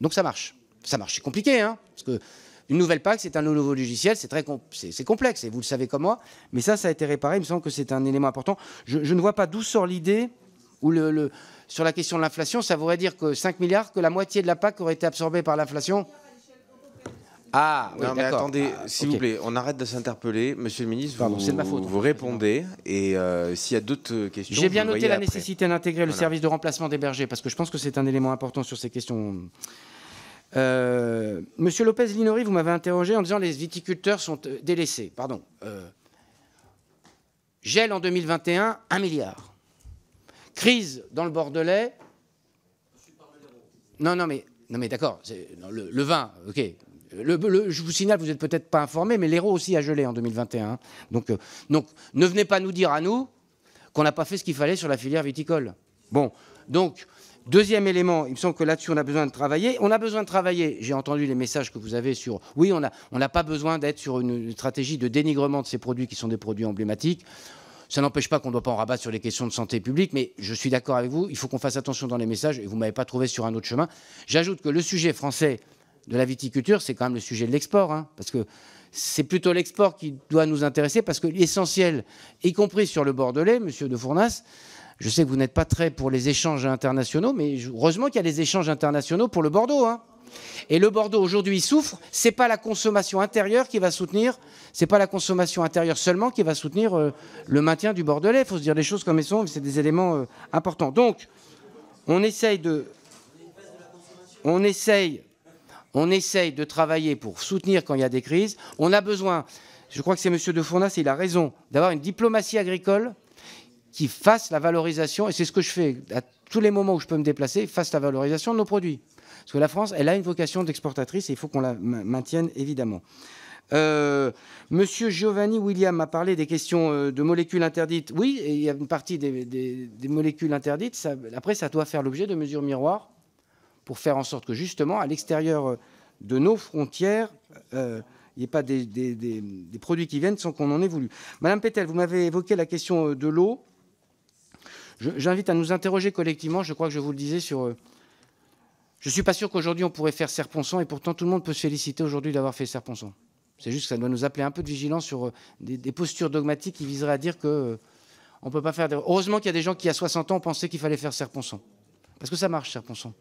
Speaker 2: Donc ça marche. Ça marche, c'est compliqué, hein, parce que une nouvelle PAC, c'est un nouveau logiciel, c'est très c'est complexe, et vous le savez comme moi, mais ça, ça a été réparé, il me semble que c'est un élément important. Je, ne vois pas d'où sort l'idée, le, sur la question de l'inflation, ça voudrait dire que 5 milliards, que la moitié de la PAC aurait été absorbée par l'inflation.
Speaker 1: Ah, mais attendez, ah, s'il vous plaît, on arrête de s'interpeller. Monsieur le ministre, vous, ma faute, vous répondez. Et euh, s'il y a d'autres euh, questions. J'ai bien noté la nécessité
Speaker 2: d'intégrer le service de remplacement des bergers, parce que je pense que c'est un élément important sur ces questions. Euh, Monsieur Lopez Linori, vous m'avez interrogé en disant les viticulteurs sont délaissés. Pardon. gel en 2021, 1 milliard. Crise dans le Bordelais. Non, non, mais, non, mais d'accord. le, vin, ok je vous signale, vous n'êtes peut-être pas informé, mais l'héros aussi a gelé en 2021. Hein. Euh, donc, ne venez pas nous dire à nous qu'on n'a pas fait ce qu'il fallait sur la filière viticole. Bon, donc, deuxième élément, il me semble que là-dessus, on a besoin de travailler. On a besoin de travailler, j'ai entendu les messages que vous avez sur, oui, on n'a pas besoin d'être sur une stratégie de dénigrement de ces produits qui sont des produits emblématiques. Ça n'empêche pas qu'on ne doit pas en rabattre sur les questions de santé publique, mais je suis d'accord avec vous, il faut qu'on fasse attention dans les messages, et vous ne m'avez pas trouvé sur un autre chemin. J'ajoute que le sujet français de la viticulture, c'est quand même le sujet de l'export, hein, parce que c'est plutôt l'export qui doit nous intéresser, parce que l'essentiel, y compris sur le Bordelais, Monsieur de Fournasse, je sais que vous n'êtes pas très pour les échanges internationaux, mais heureusement qu'il y a des échanges internationaux pour le Bordeaux. Hein. Et le Bordeaux aujourd'hui souffre. C'est pas la consommation intérieure qui va soutenir, c'est pas la consommation intérieure seulement qui va soutenir euh, le maintien du Bordelais. Il faut se dire les choses comme elles sont. C'est des éléments euh, importants. Donc, on essaye de, on essaye on essaye de travailler pour soutenir quand il y a des crises. On a besoin, je crois que c'est M. De Fournas, il a raison, d'avoir une diplomatie agricole qui fasse la valorisation, et c'est ce que je fais à tous les moments où je peux me déplacer, fasse la valorisation de nos produits. Parce que la France, elle a une vocation d'exportatrice et il faut qu'on la maintienne, évidemment. Euh, Monsieur Giovanni William a parlé des questions euh, de molécules interdites. Oui, il y a une partie des, molécules interdites. après, ça doit faire l'objet de mesures miroirs pour faire en sorte que justement, à l'extérieur euh, de nos frontières, euh, il n'y ait pas des, produits qui viennent sans qu'on en ait voulu. Madame Pétel, vous m'avez évoqué la question euh, de l'eau. J'invite à nous interroger collectivement, je crois que je vous le disais, sur... Je ne suis pas sûr qu'aujourd'hui on pourrait faire Serponçon, et pourtant tout le monde peut se féliciter aujourd'hui d'avoir fait Serponçon. C'est juste que ça doit nous appeler un peu de vigilance sur des, postures dogmatiques qui viseraient à dire que on peut pas faire... Heureusement qu'il y a des gens qui, à 60 ans, pensaient qu'il fallait faire Serponçon. Parce que ça marche, Serponçon.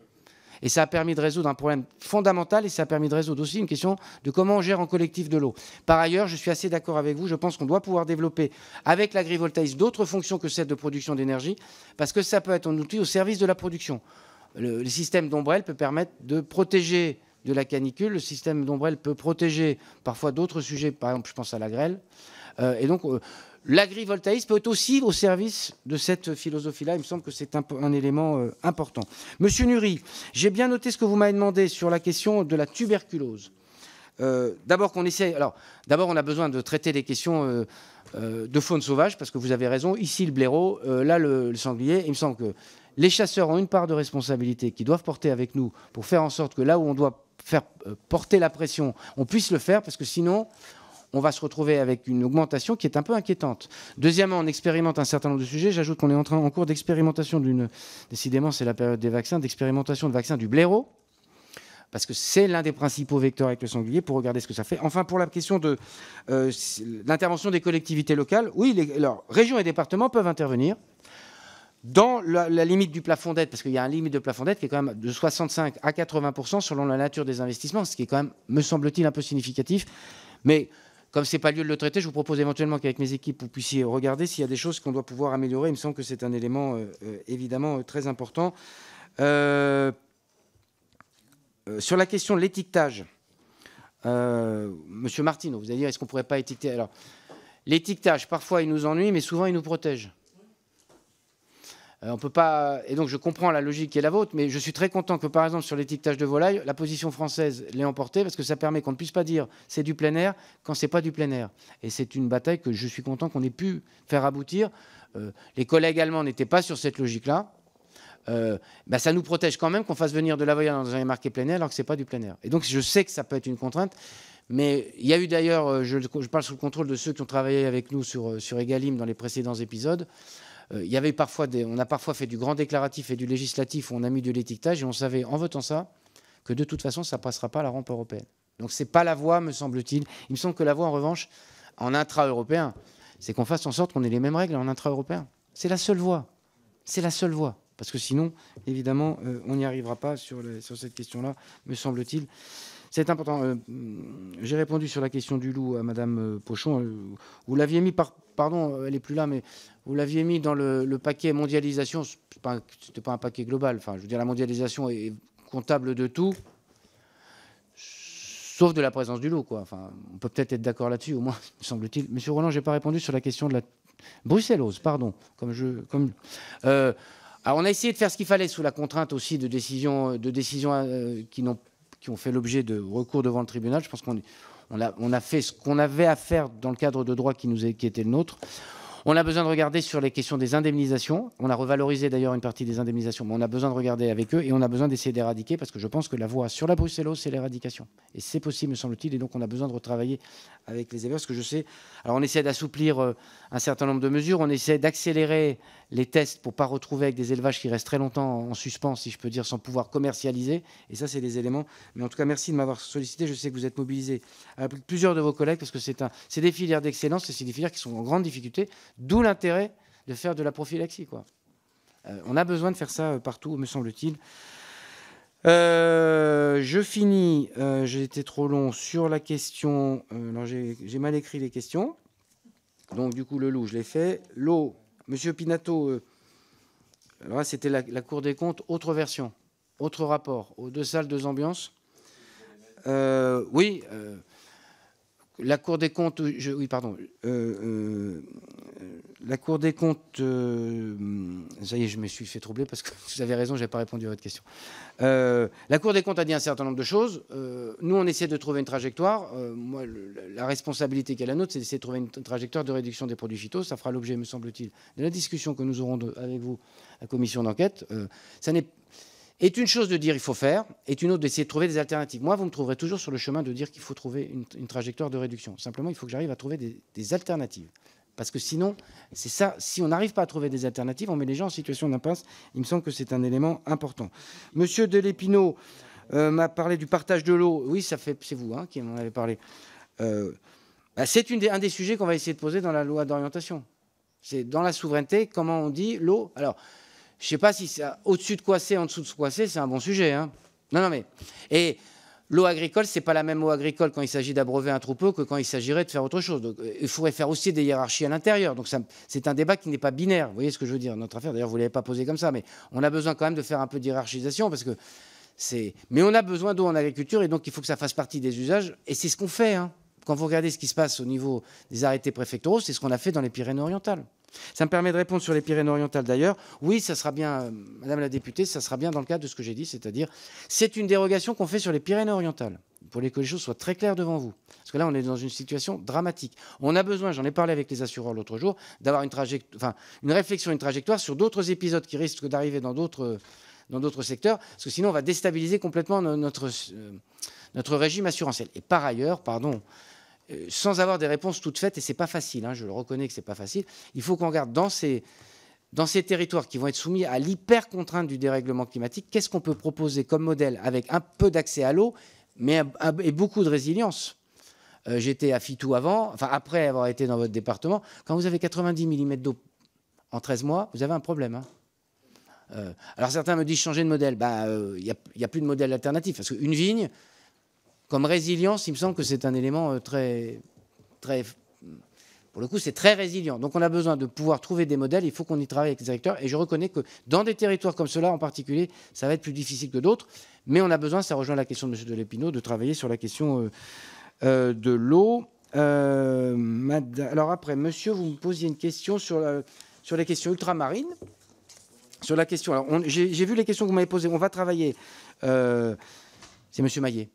Speaker 2: Et ça a permis de résoudre un problème fondamental et ça a permis de résoudre aussi une question de comment on gère en collectif de l'eau. Par ailleurs, je suis assez d'accord avec vous, je pense qu'on doit pouvoir développer avec l'agrivoltaïsme d'autres fonctions que celles de production d'énergie, parce que ça peut être un outil au service de la production. Le, système d'ombrelle peut permettre de protéger de la canicule, le système d'ombrelle peut protéger parfois d'autres sujets, par exemple je pense à la grêle. Euh, et donc... Euh, l'agrivoltaïsme peut être aussi au service de cette philosophie-là. Il me semble que c'est un, élément euh, important. Monsieur Nury, j'ai bien noté ce que vous m'avez demandé sur la question de la tuberculose. Euh, d'abord qu'on essaie. d'abord, on a besoin de traiter les questions euh, de faune sauvage parce que vous avez raison. Ici, le blaireau, là, le, sanglier. Il me semble que les chasseurs ont une part de responsabilité qu'ils doivent porter avec nous pour faire en sorte que là où on doit faire porter la pression, on puisse le faire parce que sinon, on va se retrouver avec une augmentation qui est un peu inquiétante. Deuxièmement, on expérimente un certain nombre de sujets. J'ajoute qu'on est en, train, en cours d'expérimentation d'une, décidément c'est la période des vaccins, d'expérimentation de vaccins du blaireau, parce que c'est l'un des principaux vecteurs avec le sanglier pour regarder ce que ça fait. Enfin, pour la question de euh, l'intervention des collectivités locales, oui, les, régions et départements peuvent intervenir dans la, la, limite du plafond d'aide, parce qu'il y a un limite de plafond d'aide qui est quand même de 65 à 80 selon la nature des investissements, ce qui est quand même, me semble-t-il, un peu significatif. Mais comme ce n'est pas lieu de le traiter, je vous propose éventuellement qu'avec mes équipes, vous puissiez regarder s'il y a des choses qu'on doit pouvoir améliorer. Il me semble que c'est un élément euh, euh, évidemment euh, très important. sur la question de l'étiquetage, Monsieur Martineau, vous allez dire, est-ce qu'on ne pourrait pas étiqueter Alors, l'étiquetage, parfois, il nous ennuie, mais souvent, il nous protège. Euh, on peut pas. Et donc, je comprends la logique qui est la vôtre, mais je suis très content que, par exemple, sur l'étiquetage de volaille, la position française l'ait emportée, parce que ça permet qu'on ne puisse pas dire c'est du plein air quand c'est pas du plein air. Et c'est une bataille que je suis content qu'on ait pu faire aboutir. Euh, les collègues allemands n'étaient pas sur cette logique-là. Euh, bah, ça nous protège quand même qu'on fasse venir de la volaille dans un marqué plein air alors que n'est pas du plein air. Et donc, je sais que ça peut être une contrainte. Mais il y a eu d'ailleurs, je, je, parle sous le contrôle de ceux qui ont travaillé avec nous sur, sur Egalim dans les précédents épisodes, euh, y avait parfois on a parfois fait du grand déclaratif et du législatif où on a mis de l'étiquetage et on savait en votant ça que de toute façon ça passera pas à la rampe européenne. Donc ce n'est pas la voie, me semble-t-il. Il me semble que la voie en revanche en intra-européen, c'est qu'on fasse en sorte qu'on ait les mêmes règles en intra-européen. C'est la seule voie. C'est la seule voie. Parce que sinon, évidemment, euh, on n'y arrivera pas sur, sur cette question-là, me semble-t-il. C'est important. Euh, j'ai répondu sur la question du loup à Madame Pochon. vous l'aviez mis par, pardon, euh, elle est plus là, mais vous l'aviez mis dans le, paquet mondialisation. Ce pas, pas un paquet global. Enfin, je veux dire, la mondialisation est comptable de tout, sauf de la présence du lot. Enfin, on peut peut-être être, d'accord là-dessus, au moins, me semble-t-il. Monsieur Roland, j'ai pas répondu sur la question de la bruxellose, pardon. Comme euh, alors on a essayé de faire ce qu'il fallait sous la contrainte aussi de décisions, euh, qui ont fait l'objet de recours devant le tribunal. Je pense qu'on est on a, fait ce qu'on avait à faire dans le cadre de droit qui, nous est, qui était le nôtre. On a besoin de regarder sur les questions des indemnisations. On a revalorisé d'ailleurs une partie des indemnisations, mais on a besoin de regarder avec eux et on a besoin d'essayer d'éradiquer parce que je pense que la voie sur la bruxello, c'est l'éradication. Et c'est possible, me semble-t-il, et donc on a besoin de retravailler avec les éleveurs, que je sais. Alors on essaie d'assouplir euh, un certain nombre de mesures, on essaie d'accélérer les tests pour pas retrouver avec des élevages qui restent très longtemps en suspens, si je peux dire, sans pouvoir commercialiser. Et ça, c'est des éléments. Mais en tout cas, merci de m'avoir sollicité. Je sais que vous êtes mobilisés avec plusieurs de vos collègues parce que c'est un, c'est des filières d'excellence et c'est des filières qui sont en grande difficulté. D'où l'intérêt de faire de la prophylaxie. Quoi. Euh, on a besoin de faire ça euh, partout, me semble-t-il. Euh, je finis, j'ai été trop long sur la question. j'ai mal écrit les questions. Donc, du coup, le loup, je l'ai fait. L'eau, monsieur Pinato, c'était la, Cour des comptes, autre version, autre rapport, deux salles, deux ambiances. oui la Cour des comptes, je, oui, pardon, euh, euh, la Cour des comptes, euh, ça y est, je me suis fait troubler parce que vous avez raison, je n'ai pas répondu à votre question. la Cour des comptes a dit un certain nombre de choses. nous, on essaie de trouver une trajectoire. moi, la responsabilité qu'elle a la nôtre, c'est d'essayer de trouver une trajectoire de réduction des produits phytos. Ça fera l'objet, me semble-t-il, de la discussion que nous aurons avec vous à la commission d'enquête. ça n'est est une chose de dire il faut faire, est une autre d'essayer de trouver des alternatives. Moi, vous me trouverez toujours sur le chemin de dire qu'il faut trouver une, trajectoire de réduction. Simplement, il faut que j'arrive à trouver des, alternatives. Parce que sinon, c'est ça, si on n'arrive pas à trouver des alternatives, on met les gens en situation d'impasse. Il me semble que c'est un élément important. Monsieur Delépineau m'a parlé du partage de l'eau. Oui, ça fait, c'est vous hein, qui en avez parlé. Euh, bah, c'est un des sujets qu'on va essayer de poser dans la loi d'orientation. C'est dans la souveraineté, comment on dit l'eau. Alors, je ne sais pas si au-dessus de quoi c'est, en dessous de quoi c'est, c'est un bon sujet. Hein. Non, non, mais. Et l'eau agricole, ce n'est pas la même eau agricole quand il s'agit d'abreuver un troupeau que quand il s'agirait de faire autre chose. Euh, il faudrait faire aussi des hiérarchies à l'intérieur. Donc, c'est un débat qui n'est pas binaire. Vous voyez ce que je veux dire Notre affaire, d'ailleurs, vous ne l'avez pas posé comme ça, mais on a besoin quand même de faire un peu d'hiérarchisation parce que c'est. Mais on a besoin d'eau en agriculture et donc il faut que ça fasse partie des usages. Et c'est ce qu'on fait. Hein. Quand vous regardez ce qui se passe au niveau des arrêtés préfectoraux, c'est ce qu'on a fait dans les Pyrénées-Orientales. Ça me permet de répondre sur les Pyrénées-Orientales d'ailleurs. Oui, ça sera bien, euh, Madame la députée, ça sera bien dans le cadre de ce que j'ai dit, c'est-à-dire c'est une dérogation qu'on fait sur les Pyrénées-Orientales, pour que les choses soient très claires devant vous. Parce que là, on est dans une situation dramatique. On a besoin, j'en ai parlé avec les assureurs l'autre jour, d'avoir une, une réflexion, une trajectoire sur d'autres épisodes qui risquent d'arriver dans d'autres dans d'autres secteurs, parce que sinon on va déstabiliser complètement notre, notre, euh, notre régime assurantiel. Et par ailleurs, pardon, euh, sans avoir des réponses toutes faites, et c'est pas facile, hein, je le reconnais que c'est pas facile, il faut qu'on regarde dans ces, dans ces territoires qui vont être soumis à l'hyper contrainte du dérèglement climatique, qu'est-ce qu'on peut proposer comme modèle avec un peu d'accès à l'eau, mais et beaucoup de résilience euh, J'étais à Fitou avant, enfin après avoir été dans votre département. Quand vous avez 90 mm d'eau en 13 mois, vous avez un problème. Hein. Euh, alors certains me disent changer de modèle. Bah, il n'y a, plus de modèle alternatif parce qu'une vigne, comme résilience, il me semble que c'est un élément euh, très, très pour le coup, c'est très résilient. Donc, on a besoin de pouvoir trouver des modèles. Il faut qu'on y travaille avec les directeurs Et je reconnais que dans des territoires comme cela, en particulier, ça va être plus difficile que d'autres. Mais on a besoin, ça rejoint la question de M. Delépineau, de travailler sur la question euh, euh, de l'eau. alors, après, monsieur, vous me posiez une question sur, la, sur les questions ultramarines. Sur la question. j'ai vu les questions que vous m'avez posées. On va travailler. c'est M. Maillet.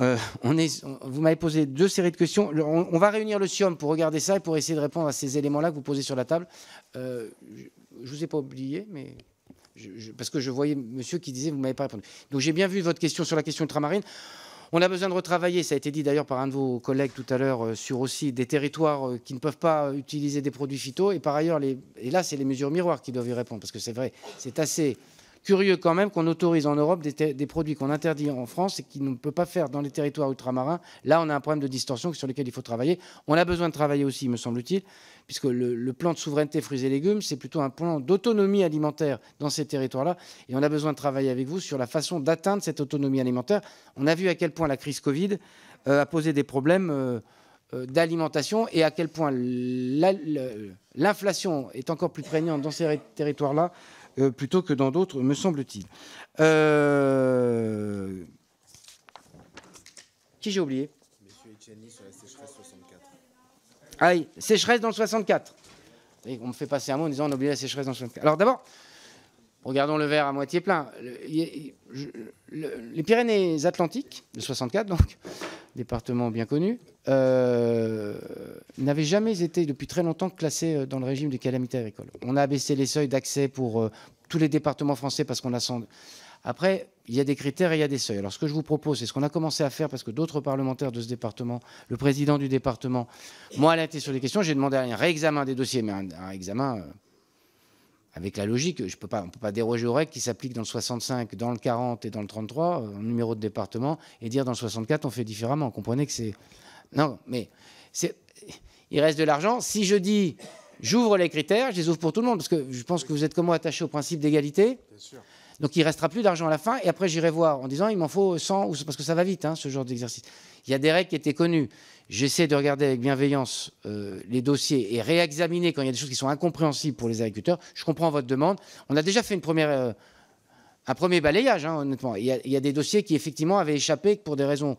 Speaker 2: Euh, on est, vous m'avez posé deux séries de questions. on, va réunir le SIOM pour regarder ça et pour essayer de répondre à ces éléments-là que vous posez sur la table. Euh, je ne vous ai pas oublié, mais parce que je voyais monsieur qui disait vous ne m'avez pas répondu. Donc j'ai bien vu votre question sur la question ultramarine. On a besoin de retravailler, ça a été dit d'ailleurs par un de vos collègues tout à l'heure, euh, sur aussi des territoires qui ne peuvent pas utiliser des produits phyto. Et par ailleurs, les, et là, c'est les mesures miroirs qui doivent y répondre, parce que c'est vrai, c'est assez Curieux quand même qu'on autorise en Europe des, produits qu'on interdit en France et qu'on ne peut pas faire dans les territoires ultramarins. Là, on a un problème de distorsion sur lequel il faut travailler. On a besoin de travailler aussi, me semble-t-il, puisque le, plan de souveraineté fruits et légumes, c'est plutôt un plan d'autonomie alimentaire dans ces territoires-là. Et on a besoin de travailler avec vous sur la façon d'atteindre cette autonomie alimentaire. On a vu à quel point la crise Covid euh, a posé des problèmes. Euh, euh, d'alimentation et à quel point l'inflation est encore plus prégnante dans ces territoires-là euh, plutôt que dans d'autres, me semble-t-il. Euh, qui j'ai oublié
Speaker 1: Monsieur Etienne sur la sécheresse 64.
Speaker 2: Aïe, sécheresse dans le 64. on me fait passer un mot en disant on a oublié la sécheresse dans le 64. Alors d'abord, regardons le verre à moitié plein. les Pyrénées-Atlantiques, de 64 donc, département bien connu, euh, n'avaient jamais été depuis très longtemps classés euh, dans le régime des calamités agricoles. On a abaissé les seuils d'accès pour euh, tous les départements français parce qu'on a... Après, il y a des critères et il y a des seuils. Alors ce que je vous propose, c'est ce qu'on a commencé à faire parce que d'autres parlementaires de ce département, le président du département, moi, m'ont alerté sur les questions. J'ai demandé un réexamen des dossiers, mais un, examen avec la logique, je peux pas, on ne peut pas déroger aux règles qui s'appliquent dans le 65, dans le 40 et dans le 33, euh, en numéro de département, et dire dans le 64, on fait différemment. Comprenez que c'est. Non, mais il reste de l'argent. Si je dis j'ouvre les critères, je les ouvre pour tout le monde, parce que je pense que vous êtes comme moi attaché au principe d'égalité. sûr. Donc il ne restera plus d'argent à la fin, et après j'irai voir en disant il m'en faut 100, ou parce que ça va vite, hein, ce genre d'exercice. Il y a des règles qui étaient connues. J'essaie de regarder avec bienveillance euh, les dossiers et réexaminer quand il y a des choses qui sont incompréhensibles pour les agriculteurs. Je comprends votre demande. On a déjà fait euh, un premier balayage, hein, honnêtement. Il y, a, des dossiers qui effectivement avaient échappé pour des raisons.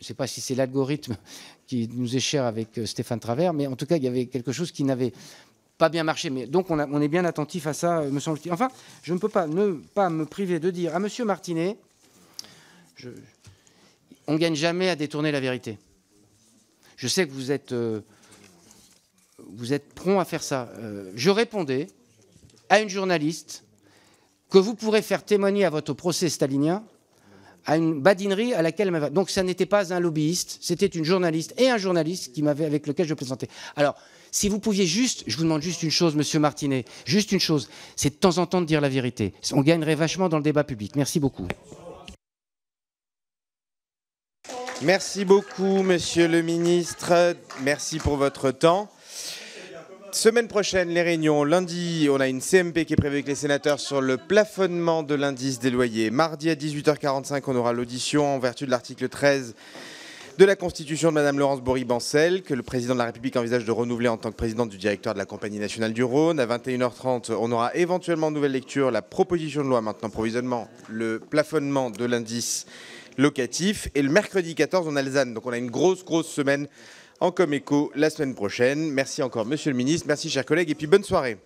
Speaker 2: Je ne sais pas si c'est l'algorithme qui nous est cher avec euh, Stéphane Travers, mais en tout cas, il y avait quelque chose qui n'avait pas bien marché. Mais donc on, est bien attentif à ça, euh, me semble-t-il. Enfin, je ne peux pas ne pas me priver de dire à Monsieur Martinet, on ne gagne jamais à détourner la vérité. Je sais que vous êtes, euh, vous êtes prompt à faire ça. Euh, je répondais à une journaliste que vous pourrez faire témoigner à votre procès stalinien à une badinerie à laquelle Donc ça n'était pas un lobbyiste, c'était une journaliste et un journaliste qui avec lequel je présentais. Alors, si vous pouviez juste, je vous demande juste une chose, Monsieur Martinet, juste une chose, c'est de temps en temps de dire la vérité. On gagnerait vachement dans le débat
Speaker 1: public. Merci beaucoup. Merci beaucoup, Monsieur le Ministre. Merci pour votre temps. Semaine prochaine, les réunions. Lundi, on a une CMP qui est prévue avec les sénateurs sur le plafonnement de l'indice des loyers. Mardi à 18h45, on aura l'audition en vertu de l'article 13 de la constitution de Mme Laurence bory que le président de la République envisage de renouveler en tant que présidente du directeur de la Compagnie nationale du Rhône. À 21h30, on aura éventuellement une nouvelle lecture la proposition de loi, maintenant provisionnement, le plafonnement de l'indice locatif. Et le mercredi 14, on a Donc on a une grosse, grosse semaine en Coméco la semaine prochaine. Merci encore, monsieur le ministre. Merci, chers collègues. Et puis bonne soirée.